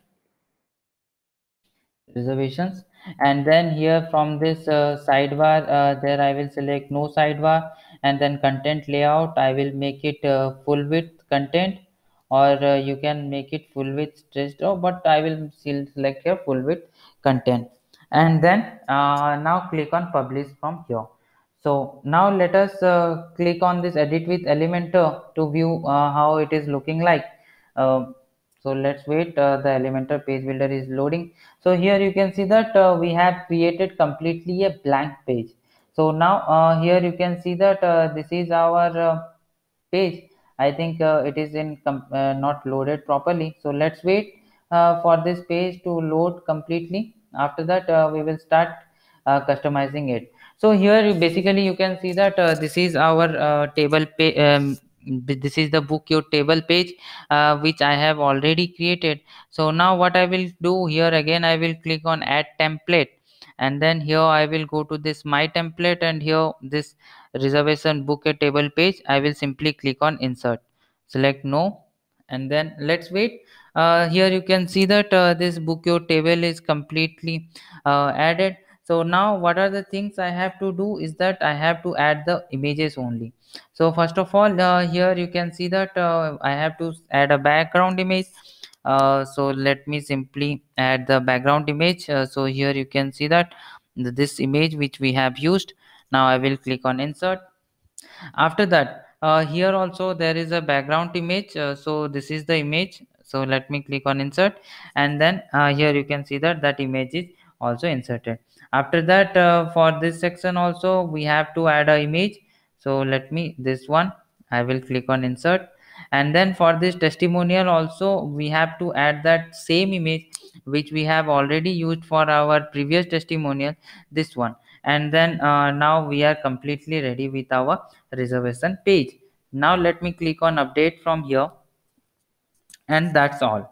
reservations and then here from this uh, sidebar uh, there i will select no sidebar and then content layout i will make it uh, full width content or uh, you can make it full width stretched out but i will still select here full width content and then uh, now click on publish from here so now let us uh, click on this edit with Elementor to view uh, how it is looking like. Uh, so let's wait. Uh, the Elementor page builder is loading. So here you can see that uh, we have created completely a blank page. So now uh, here you can see that this is our page. I think it is in not loaded properly. So let's wait for this page to load completely. After that, we will start customizing it so here you basically you can see that uh, this is our uh, table um, this is the book your table page uh, which i have already created so now what i will do here again i will click on add template and then here i will go to this my template and here this reservation book a table page i will simply click on insert select no and then let's wait uh, here you can see that uh, this book your table is completely uh, added so now what are the things i have to do is that i have to add the images only so first of all uh, here you can see that uh, i have to add a background image uh, so let me simply add the background image uh, so here you can see that this image which we have used now i will click on insert after that uh, here also there is a background image uh, so this is the image so let me click on insert and then here you can see that that image is also inserted after that uh, for this section also we have to add a image so let me this one i will click on insert and then for this testimonial also we have to add that same image which we have already used for our previous testimonial this one and then uh, now we are completely ready with our reservation page now let me click on update from here and that's all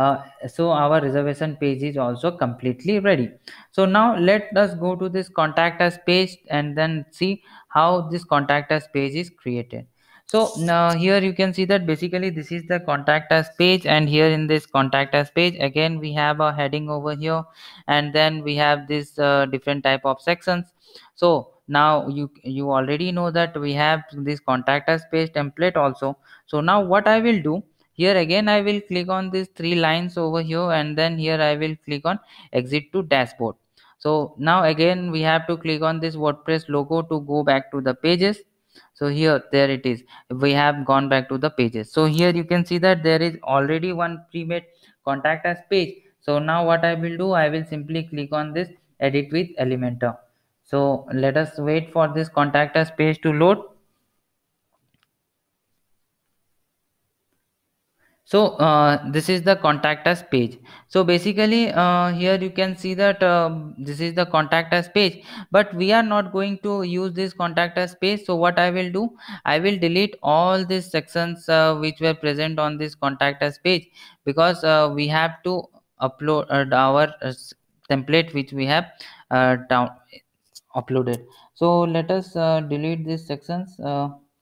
uh, so our reservation page is also completely ready so now let us go to this contact us page and then see how this contact us page is created so now uh, here you can see that basically this is the contact us page and here in this contact us page again we have a heading over here and then we have this uh, different type of sections so now you you already know that we have this contact us page template also so now what i will do here again i will click on these three lines over here and then here i will click on exit to dashboard so now again we have to click on this wordpress logo to go back to the pages so here there it is we have gone back to the pages so here you can see that there is already one pre-made contact us page so now what i will do i will simply click on this edit with elementor so let us wait for this contact us page to load so uh, this is the contact us page so basically uh, here you can see that uh, this is the contact us page but we are not going to use this contact us page so what i will do i will delete all these sections uh, which were present on this contact us page because uh, we have to upload uh, our template which we have down uploaded so let us delete these sections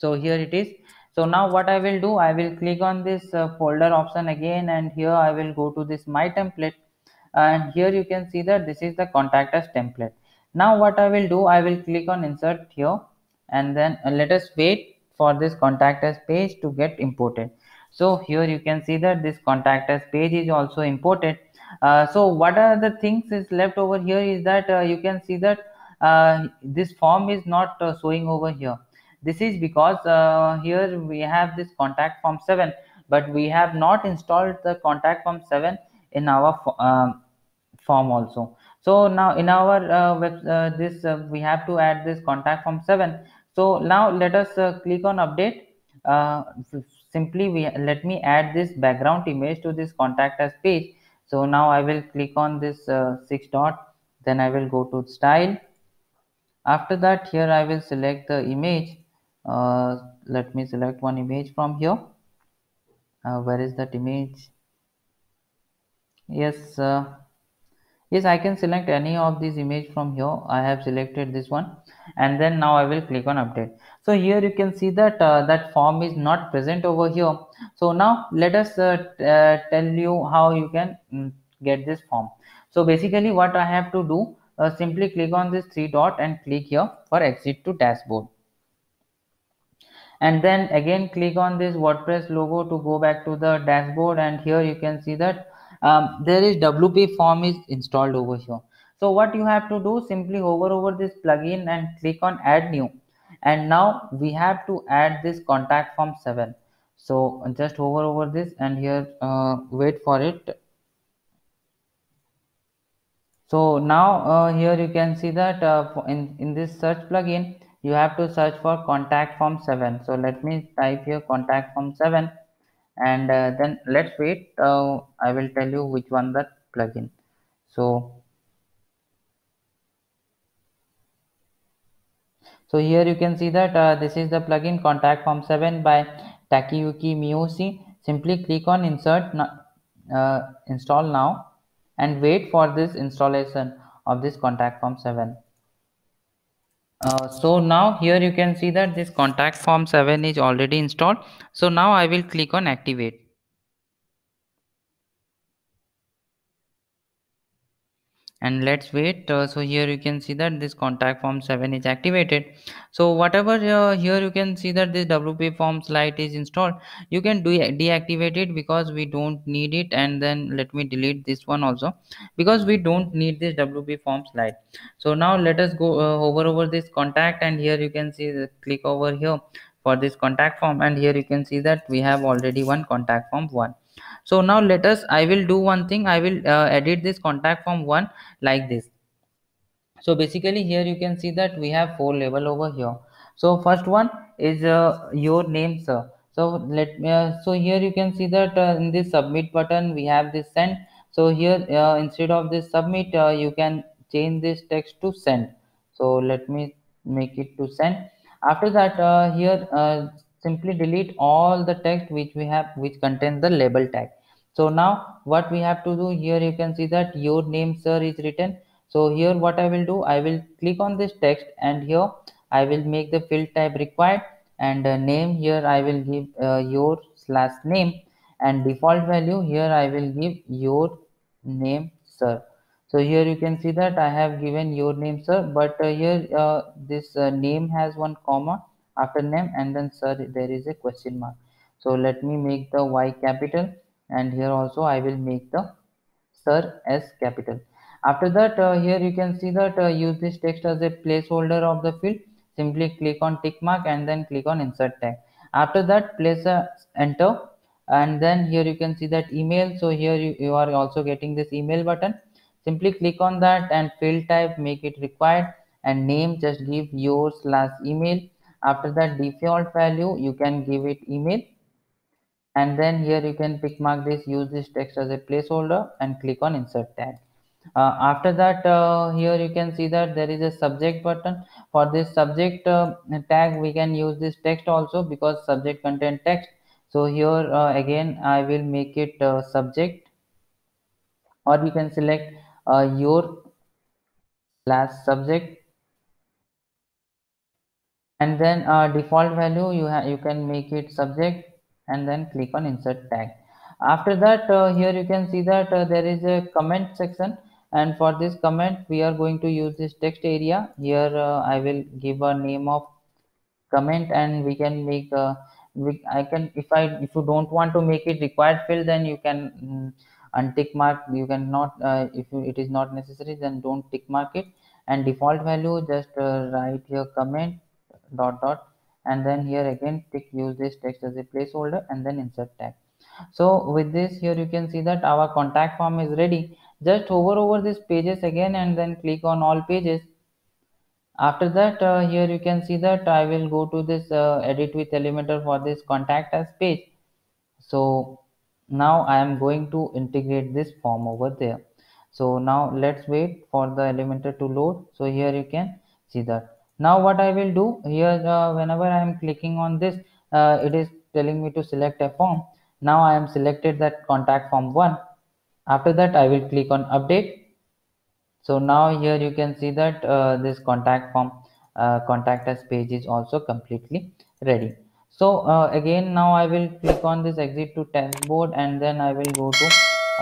so here it is so now what i will do i will click on this uh, folder option again and here i will go to this my template and here you can see that this is the contact us template now what i will do i will click on insert here and then uh, let us wait for this contact us page to get imported so here you can see that this contact us page is also imported uh, so what are the things is left over here is that uh, you can see that uh, this form is not uh, showing over here this is because uh, here we have this contact form 7 but we have not installed the contact form 7 in our uh, form also so now in our uh, web uh, this uh, we have to add this contact form 7 so now let us uh, click on update simply we let me add this background image to this contact us page so now i will click on this six dot then i will go to style after that here i will select the image uh, let me select one image from here uh, where is that image yes uh, yes i can select any of these image from here i have selected this one and then now i will click on update so here you can see that uh, that form is not present over here so now let us uh, uh, tell you how you can mm, get this form so basically what i have to do uh, simply click on this three dot and click here for exit to dashboard and then again click on this WordPress logo to go back to the dashboard and here you can see that um, there is WP form is installed over here. So what you have to do simply hover over this plugin and click on add new and now we have to add this contact form 7. So just hover over this and here uh, wait for it. So now uh, here you can see that uh, in, in this search plugin you have to search for contact form 7 so let me type here contact form 7 and uh, then let's wait uh, i will tell you which one that plugin so so here you can see that uh, this is the plugin contact form 7 by takiyuki miyoshi simply click on insert uh, install now and wait for this installation of this contact form 7 uh, so now here you can see that this contact form 7 is already installed. So now I will click on activate. and let's wait uh, so here you can see that this contact form 7 is activated so whatever uh, here you can see that this wp form slide is installed you can do deactivate it because we don't need it and then let me delete this one also because we don't need this wp form slide so now let us go uh, over over this contact and here you can see the uh, click over here for this contact form and here you can see that we have already one contact form one so now let us i will do one thing i will uh, edit this contact form one like this so basically here you can see that we have four level over here so first one is uh, your name sir so let me uh, so here you can see that uh, in this submit button we have this send so here uh, instead of this submit uh, you can change this text to send so let me make it to send after that here simply delete all the text which we have which contains the label tag so now what we have to do here you can see that your name sir is written so here what i will do i will click on this text and here i will make the field type required and uh, name here i will give uh, your slash name and default value here i will give your name sir so here you can see that i have given your name sir but uh, here uh, this uh, name has one comma after name and then sir there is a question mark so let me make the y capital and here also I will make the sir as capital after that uh, here you can see that uh, use this text as a placeholder of the field simply click on tick mark and then click on insert tag after that place a uh, enter and then here you can see that email so here you, you are also getting this email button simply click on that and field type make it required and name just give your slash email after that default value you can give it email and then here you can pick mark this use this text as a placeholder and click on insert tag uh, after that uh, here you can see that there is a subject button for this subject uh, tag we can use this text also because subject contain text so here uh, again i will make it uh, subject or we can select uh, your class subject and then default value you you can make it subject and then click on insert tag after that uh, here you can see that uh, there is a comment section and for this comment we are going to use this text area here uh, i will give a name of comment and we can make uh, we, i can if i if you don't want to make it required field then you can mm, untick mark you can not uh, if you, it is not necessary then don't tick mark it and default value just uh, write your comment dot dot and then here again click use this text as a placeholder and then insert tag so with this here you can see that our contact form is ready just hover over these pages again and then click on all pages after that uh, here you can see that i will go to this uh, edit with elementor for this contact us page so now i am going to integrate this form over there so now let's wait for the elementor to load so here you can see that now what i will do here uh, whenever i am clicking on this uh, it is telling me to select a form now i am selected that contact form one after that i will click on update so now here you can see that uh, this contact form uh, contact us page is also completely ready so uh, again now i will click on this exit to dashboard and then i will go to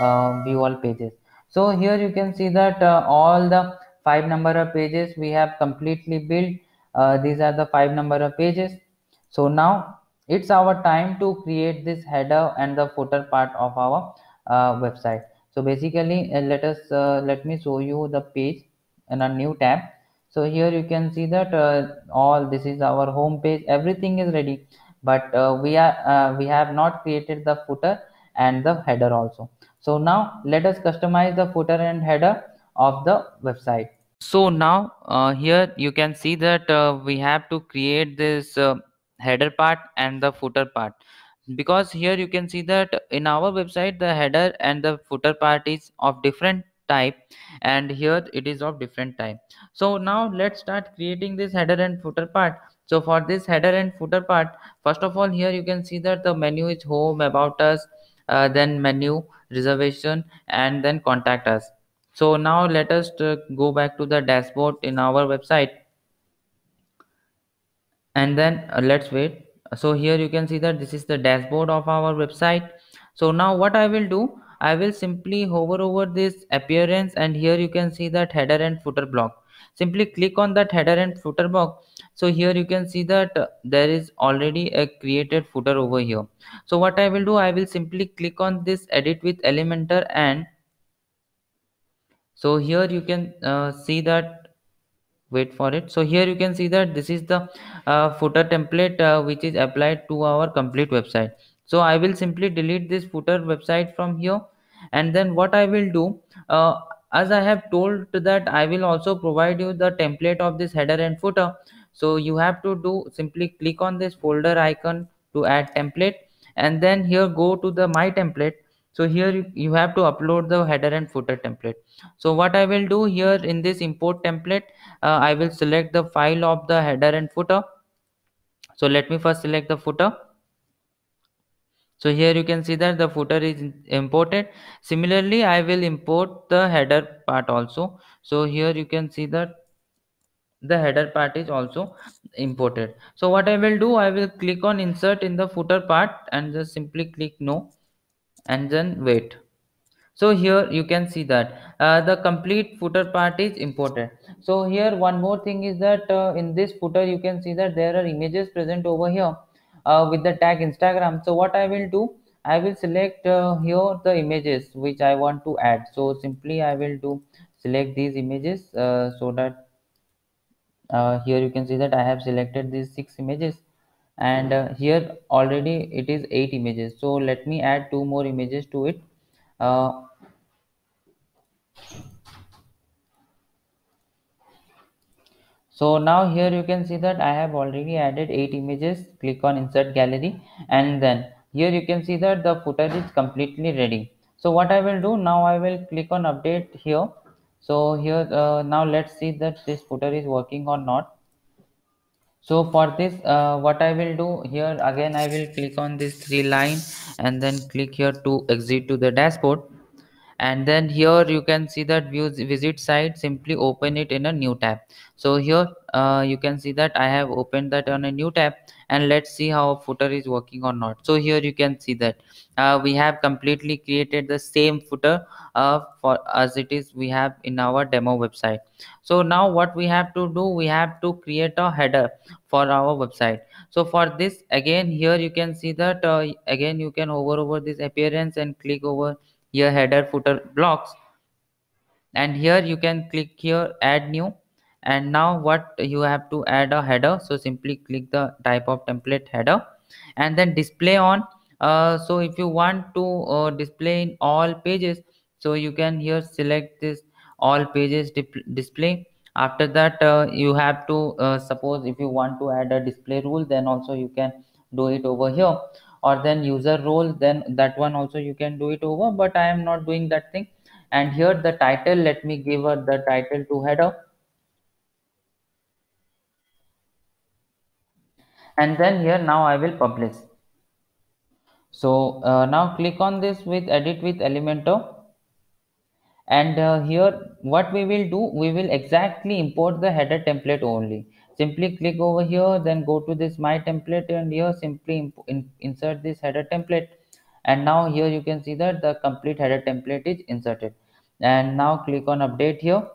uh, view all pages so here you can see that all the five number of pages we have completely built uh, these are the five number of pages so now it's our time to create this header and the footer part of our uh, website so basically uh, let us uh, let me show you the page in a new tab so here you can see that uh, all this is our home page everything is ready but uh, we are we have not created the footer and the header also so now let us customize the footer and header of the website so now uh, here you can see that uh, we have to create this uh, header part and the footer part because here you can see that in our website the header and the footer part is of different type and here it is of different type. So now let's start creating this header and footer part. So for this header and footer part first of all here you can see that the menu is home about us uh, then menu reservation and then contact us so now let us uh, go back to the dashboard in our website and then uh, let's wait so here you can see that this is the dashboard of our website so now what i will do i will simply hover over this appearance and here you can see that header and footer block simply click on that header and footer block so here you can see that uh, there is already a created footer over here so what i will do i will simply click on this edit with elementor and so here you can uh, see that wait for it so here you can see that this is the uh, footer template uh, which is applied to our complete website so i will simply delete this footer website from here and then what i will do uh, as i have told that i will also provide you the template of this header and footer so you have to do simply click on this folder icon to add template and then here go to the my template so here you, have to upload the header and footer template so what i will do here in this import template uh, i will select the file of the header and footer so let me first select the footer so here you can see that the footer is imported similarly i will import the header part also so here you can see that the header part is also imported so what i will do i will click on insert in the footer part and just simply click no and then wait so here you can see that uh, the complete footer part is imported so here one more thing is that uh, in this footer you can see that there are images present over here uh, with the tag instagram so what i will do i will select uh, here the images which i want to add so simply i will do select these images uh, so that uh, here you can see that i have selected these six images and uh, here already it is eight images so let me add two more images to it uh, so now here you can see that i have already added eight images click on insert gallery and then here you can see that the footer is completely ready so what i will do now i will click on update here so here uh, now let's see that this footer is working or not so for this uh, what i will do here again i will click on this three line and then click here to exit to the dashboard and then here you can see that views visit site simply open it in a new tab so here uh, you can see that i have opened that on a new tab and let's see how footer is working or not so here you can see that uh, we have completely created the same footer uh, for as it is we have in our demo website so now what we have to do we have to create a header for our website so for this again here you can see that uh, again you can hover over this appearance and click over here header footer blocks and here you can click here add new and now what you have to add a header so simply click the type of template header and then display on uh, so if you want to uh, display in all pages so you can here select this all pages display after that uh, you have to uh, suppose if you want to add a display rule then also you can do it over here or then user role then that one also you can do it over but i am not doing that thing and here the title let me give the title to header and then here now I will publish. So uh, now click on this with edit with Elementor and uh, here what we will do we will exactly import the header template only simply click over here then go to this my template and here simply in insert this header template and now here you can see that the complete header template is inserted and now click on update here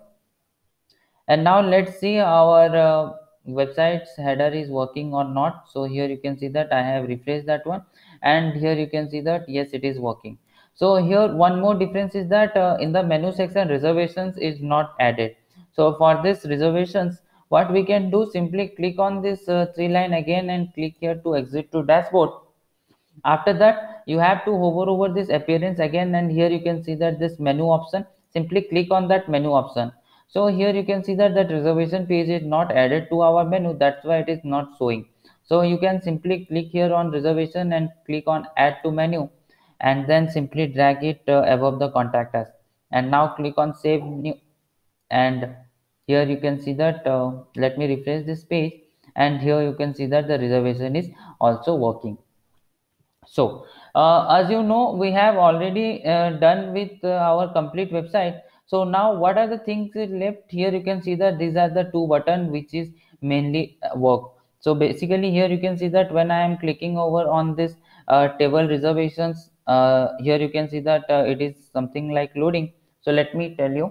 and now let's see our uh, websites header is working or not so here you can see that i have refreshed that one and here you can see that yes it is working so here one more difference is that uh, in the menu section reservations is not added so for this reservations what we can do simply click on this uh, three line again and click here to exit to dashboard after that you have to hover over this appearance again and here you can see that this menu option simply click on that menu option so here you can see that that reservation page is not added to our menu that's why it is not showing so you can simply click here on reservation and click on add to menu and then simply drag it uh, above the contact us and now click on save new and here you can see that uh, let me refresh this page and here you can see that the reservation is also working so uh, as you know we have already uh, done with uh, our complete website so now what are the things left here you can see that these are the two button which is mainly uh, work so basically here you can see that when i am clicking over on this uh, table reservations uh, here you can see that uh, it is something like loading so let me tell you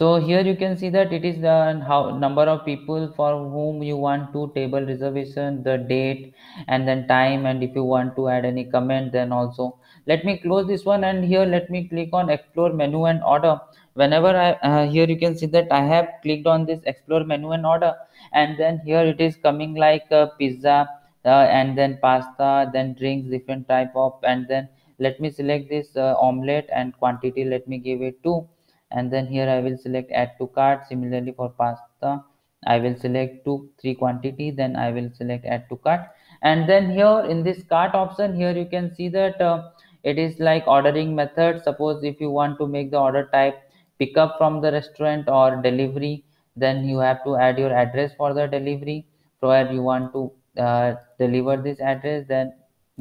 so here you can see that it is the how, number of people for whom you want to table reservation the date and then time and if you want to add any comment then also let me close this one and here let me click on explore menu and order whenever i uh, here you can see that i have clicked on this explore menu and order and then here it is coming like uh, pizza uh, and then pasta then drinks different type of and then let me select this uh, omelette and quantity let me give it two and then here i will select add to cart similarly for pasta i will select two three quantity then i will select add to cart and then here in this cart option here you can see that uh, it is like ordering method suppose if you want to make the order type pick up from the restaurant or delivery then you have to add your address for the delivery where you want to uh, deliver this address then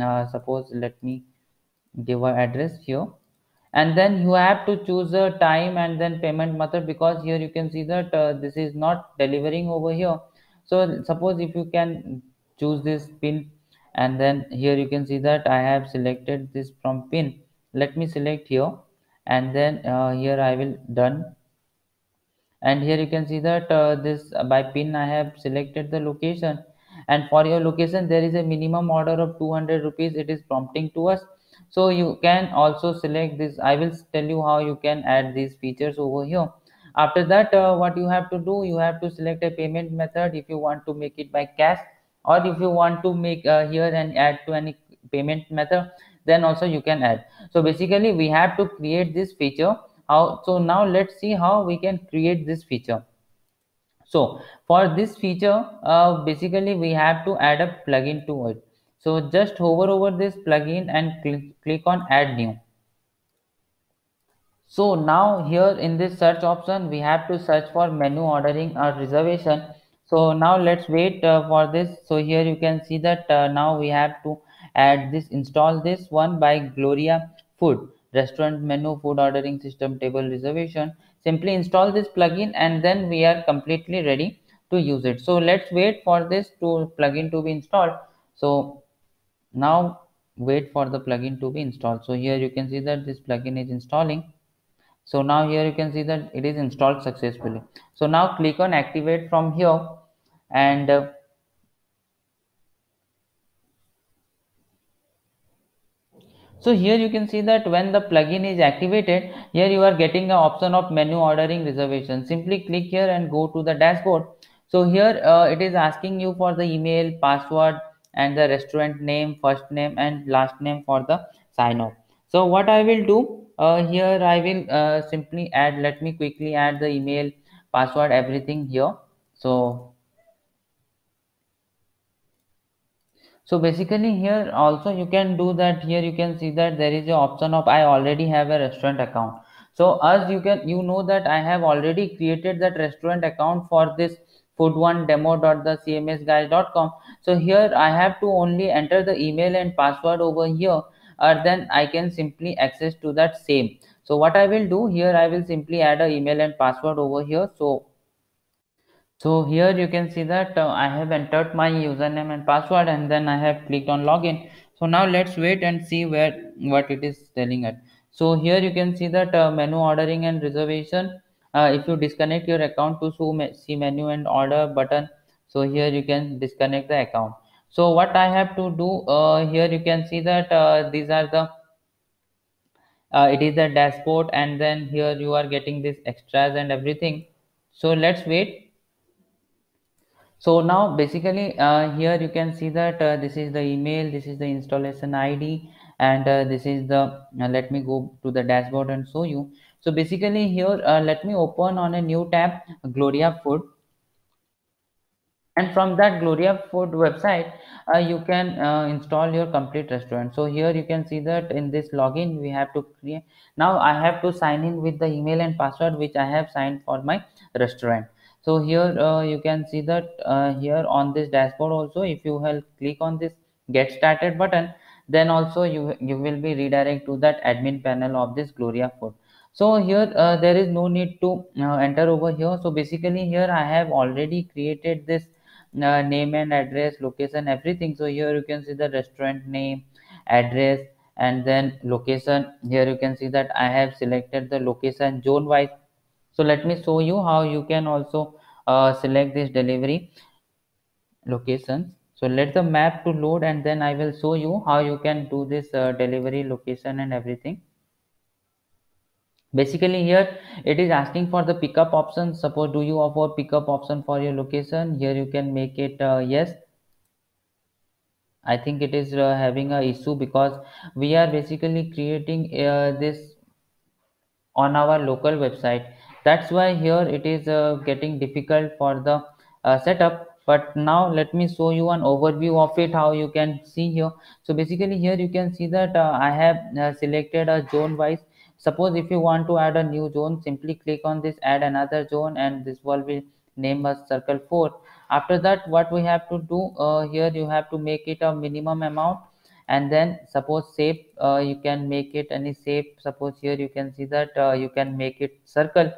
uh, suppose let me give our address here and then you have to choose a time and then payment method because here you can see that uh, this is not delivering over here so suppose if you can choose this pin and then here you can see that I have selected this from pin let me select here and then uh, here I will done and here you can see that uh, this uh, by pin I have selected the location and for your location there is a minimum order of 200 rupees it is prompting to us so you can also select this i will tell you how you can add these features over here after that uh, what you have to do you have to select a payment method if you want to make it by cash or if you want to make uh, here and add to any payment method then also you can add so basically we have to create this feature how so now let's see how we can create this feature so for this feature uh, basically we have to add a plugin to it so just hover over this plugin and click on add new so now here in this search option we have to search for menu ordering or reservation so now let's wait uh, for this so here you can see that uh, now we have to add this install this one by gloria food restaurant menu food ordering system table reservation simply install this plugin and then we are completely ready to use it so let's wait for this to plugin to be installed so now wait for the plugin to be installed so here you can see that this plugin is installing so now here you can see that it is installed successfully so now click on activate from here and uh, so here you can see that when the plugin is activated here you are getting an option of menu ordering reservation simply click here and go to the dashboard so here uh, it is asking you for the email password and the restaurant name first name and last name for the sign up. so what i will do uh, here i will uh, simply add let me quickly add the email password everything here so so basically here also you can do that here you can see that there is a option of i already have a restaurant account so as you can you know that i have already created that restaurant account for this food one demo.thecmsguys.com so here i have to only enter the email and password over here or then i can simply access to that same so what i will do here i will simply add a email and password over here so so here you can see that uh, I have entered my username and password and then I have clicked on login. So now let's wait and see where what it is telling us. So here you can see that uh, menu ordering and reservation. Uh, if you disconnect your account to see menu and order button. So here you can disconnect the account. So what I have to do uh, here you can see that uh, these are the uh, it is the dashboard and then here you are getting this extras and everything. So let's wait so now basically uh, here you can see that uh, this is the email, this is the installation ID and uh, this is the, uh, let me go to the dashboard and show you. So basically here, uh, let me open on a new tab, Gloria Food. And from that Gloria Food website, uh, you can install your complete restaurant. So here you can see that in this login, we have to create. Now I have to sign in with the email and password, which I have signed for my restaurant so here uh, you can see that uh, here on this dashboard also if you help click on this get started button then also you you will be redirected to that admin panel of this gloria Food. so here uh, there is no need to uh, enter over here so basically here i have already created this uh, name and address location everything so here you can see the restaurant name address and then location here you can see that i have selected the location zone wise so let me show you how you can also uh, select this delivery locations so let the map to load and then i will show you how you can do this uh, delivery location and everything basically here it is asking for the pickup option suppose do you offer pickup option for your location here you can make it uh, yes i think it is uh, having a issue because we are basically creating uh, this on our local website that's why here it is uh, getting difficult for the uh, setup but now let me show you an overview of it how you can see here so basically here you can see that uh, i have uh, selected a zone wise suppose if you want to add a new zone simply click on this add another zone and this will be name as circle 4 after that what we have to do uh, here you have to make it a minimum amount and then suppose shape uh, you can make it any shape suppose here you can see that uh, you can make it circle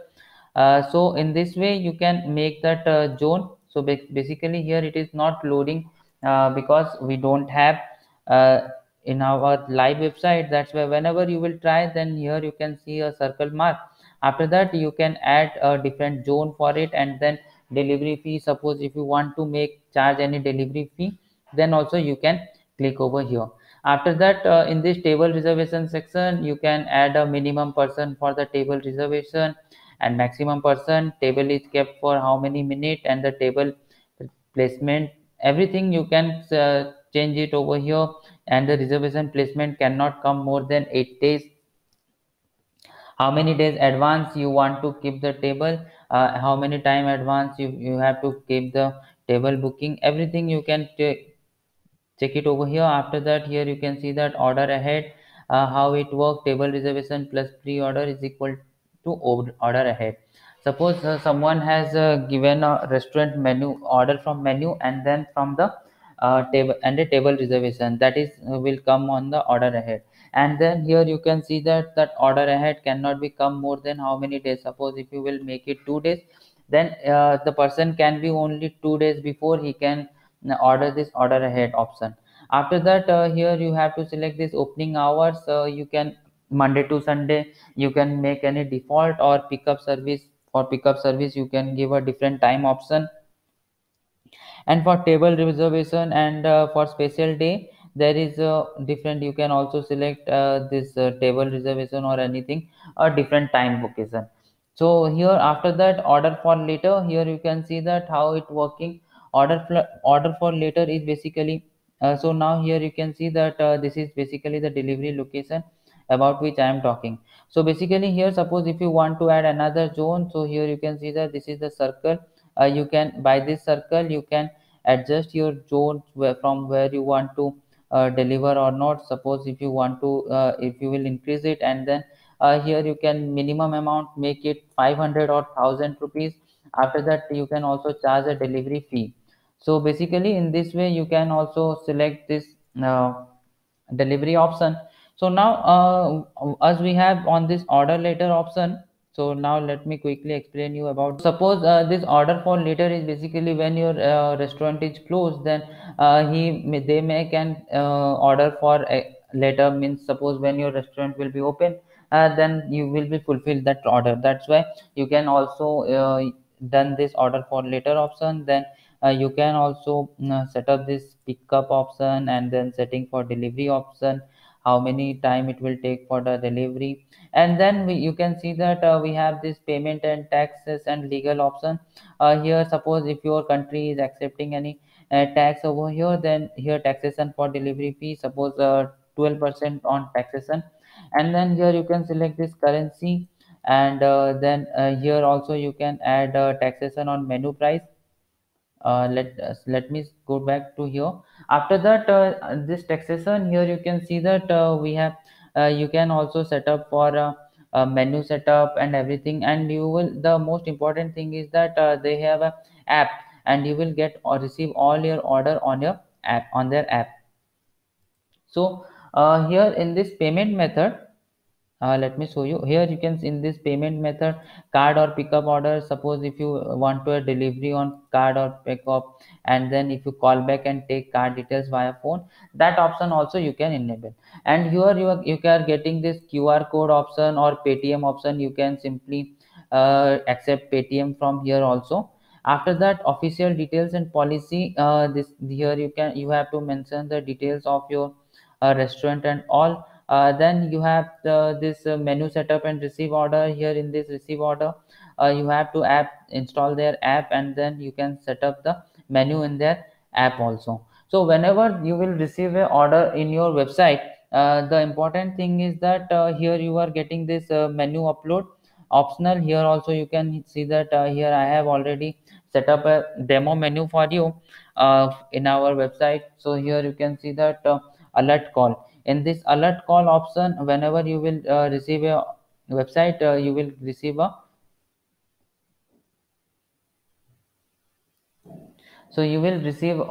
uh, so in this way you can make that uh, zone so basically here it is not loading uh, because we don't have in our live website that's why whenever you will try then here you can see a circle mark after that you can add a different zone for it and then delivery fee suppose if you want to make charge any delivery fee then also you can click over here after that uh, in this table reservation section you can add a minimum person for the table reservation and maximum person table is kept for how many minute and the table placement everything you can uh, change it over here and the reservation placement cannot come more than 8 days how many days advance you want to keep the table uh, how many time advance you, you have to keep the table booking everything you can check it over here after that here you can see that order ahead uh, how it works table reservation plus pre-order is equal to order ahead suppose uh, someone has uh, given a restaurant menu order from menu and then from the uh, table and a table reservation that is uh, will come on the order ahead and then here you can see that that order ahead cannot become more than how many days suppose if you will make it two days then uh, the person can be only two days before he can uh, order this order ahead option after that here you have to select this opening hours you can monday to sunday you can make any default or pickup service for pickup service you can give a different time option and for table reservation and uh, for special day there is a different you can also select uh, this uh, table reservation or anything a different time location so here after that order for later here you can see that how it working order for, order for later is basically uh, so now here you can see that uh, this is basically the delivery location about which I am talking. So basically here suppose if you want to add another zone so here you can see that this is the circle uh, you can by this circle you can adjust your zone where, from where you want to uh, deliver or not suppose if you want to uh, if you will increase it and then uh, here you can minimum amount make it 500 or 1000 rupees after that you can also charge a delivery fee so basically in this way you can also select this uh, delivery option so now uh, as we have on this order later option so now let me quickly explain you about suppose uh, this order for later is basically when your uh, restaurant is closed then uh, he they may can uh, order for later means suppose when your restaurant will be open uh, then you will be fulfilled that order that's why you can also done this order for later option then you can also set up this pickup option and then setting for delivery option how many time it will take for the delivery and then we, you can see that uh, we have this payment and taxes and legal option uh, here suppose if your country is accepting any uh, tax over here then here taxation for delivery fee suppose 12% uh, on taxation and then here you can select this currency and uh, then uh, here also you can add taxation on menu price uh, let us uh, let me go back to here after that uh, this taxation here you can see that uh, we have uh, you can also set up for menu setup and everything and you will the most important thing is that they have a app and you will get or receive all your order on your app on their app so here in this payment method uh, let me show you here you can in this payment method card or pickup order suppose if you want to a delivery on card or pickup and then if you call back and take card details via phone that option also you can enable and here you are, you are getting this qr code option or paytm option you can simply uh, accept paytm from here also after that official details and policy uh, this here you can you have to mention the details of your uh, restaurant and all uh, then you have the, this uh, menu setup and receive order here in this receive order uh, you have to app install their app and then you can set up the menu in their app also so whenever you will receive a order in your website uh, the important thing is that uh, here you are getting this menu upload optional here also you can see that here i have already set up a demo menu for you in our website so here you can see that alert call in this alert call option whenever you will uh, receive a website uh, you will receive a so you will receive a,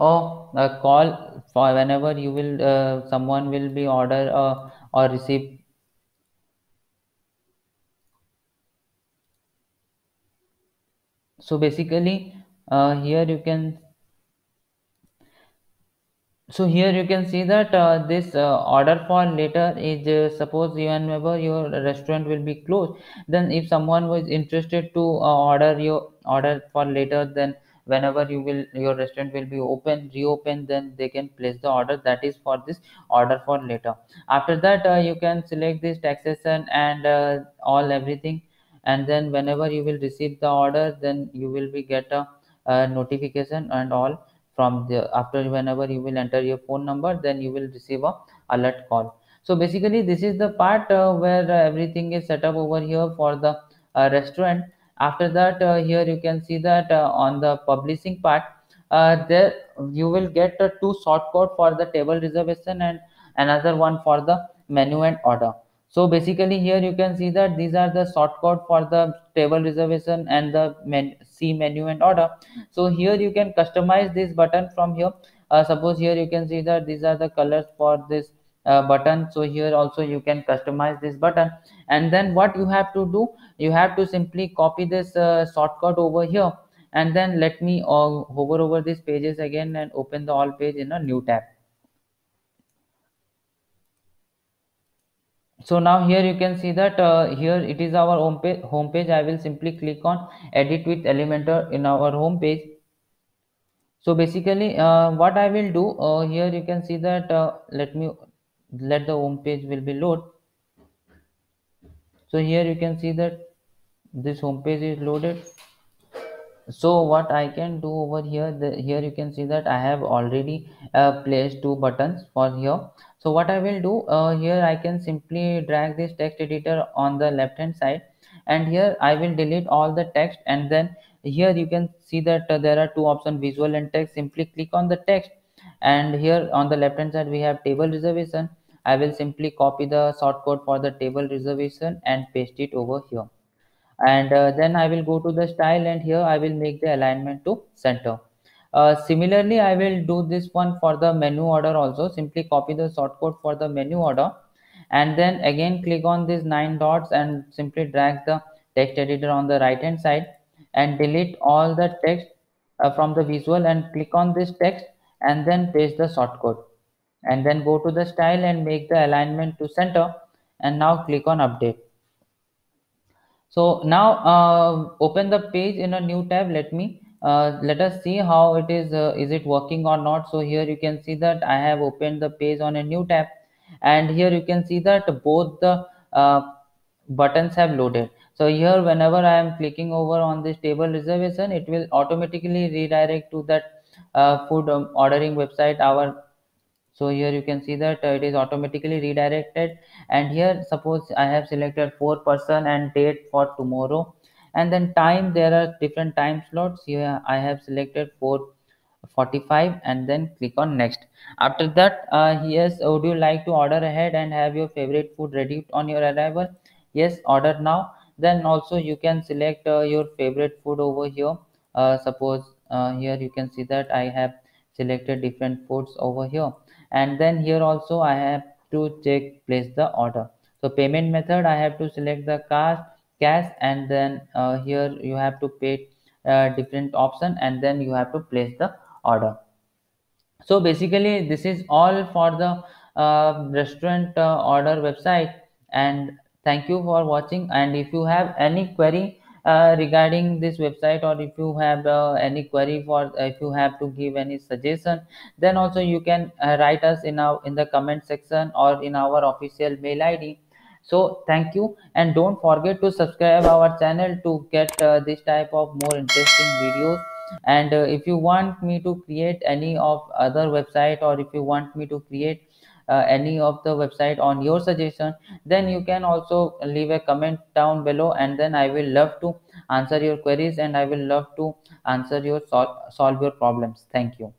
a call for whenever you will uh, someone will be order uh, or receive so basically uh, here you can so here you can see that uh, this uh, order for later is uh, suppose you and whenever your restaurant will be closed then if someone was interested to uh, order your order for later then whenever you will your restaurant will be open reopen then they can place the order that is for this order for later after that uh, you can select this taxation and uh, all everything and then whenever you will receive the order then you will be get a, a notification and all from the after whenever you will enter your phone number then you will receive a alert call so basically this is the part uh, where uh, everything is set up over here for the uh, restaurant after that uh, here you can see that on the publishing part there you will get two short code for the table reservation and another one for the menu and order so basically here you can see that these are the shortcut for the table reservation and the men see menu and order so here you can customize this button from here uh, suppose here you can see that these are the colors for this uh, button so here also you can customize this button and then what you have to do you have to simply copy this uh, shortcut over here and then let me uh, hover over these pages again and open the all page in a new tab so now here you can see that uh, here it is our home page home page i will simply click on edit with elementor in our home page so basically uh, what i will do uh, here you can see that uh, let me let the home page will be load so here you can see that this home page is loaded so what i can do over here the, here you can see that i have already uh, placed two buttons for here so what i will do uh, here i can simply drag this text editor on the left hand side and here i will delete all the text and then here you can see that uh, there are two options visual and text simply click on the text and here on the left hand side we have table reservation i will simply copy the shortcode for the table reservation and paste it over here and uh, then i will go to the style and here i will make the alignment to center uh, similarly, I will do this one for the menu order also. Simply copy the shortcode for the menu order and then again click on these nine dots and simply drag the text editor on the right hand side and delete all the text uh, from the visual and click on this text and then paste the shortcode and then go to the style and make the alignment to center and now click on update. So now uh, open the page in a new tab. Let me uh, let us see how it is uh, is it working or not so here you can see that i have opened the page on a new tab and here you can see that both the uh, buttons have loaded so here whenever i am clicking over on this table reservation it will automatically redirect to that uh, food um, ordering website our so here you can see that uh, it is automatically redirected and here suppose i have selected four person and date for tomorrow and then time there are different time slots here i have selected 445 and then click on next after that uh, yes would you like to order ahead and have your favorite food ready on your arrival yes order now then also you can select uh, your favorite food over here uh, suppose uh, here you can see that i have selected different foods over here and then here also i have to check place the order so payment method i have to select the cash cash and then uh, here you have to pay a uh, different option and then you have to place the order so basically this is all for the uh, restaurant uh, order website and thank you for watching and if you have any query uh, regarding this website or if you have any query for if you have to give any suggestion then also you can write us in our in the comment section or in our official mail id so thank you and don't forget to subscribe our channel to get uh, this type of more interesting videos and uh, if you want me to create any of other website or if you want me to create uh, any of the website on your suggestion then you can also leave a comment down below and then i will love to answer your queries and i will love to answer your sol solve your problems thank you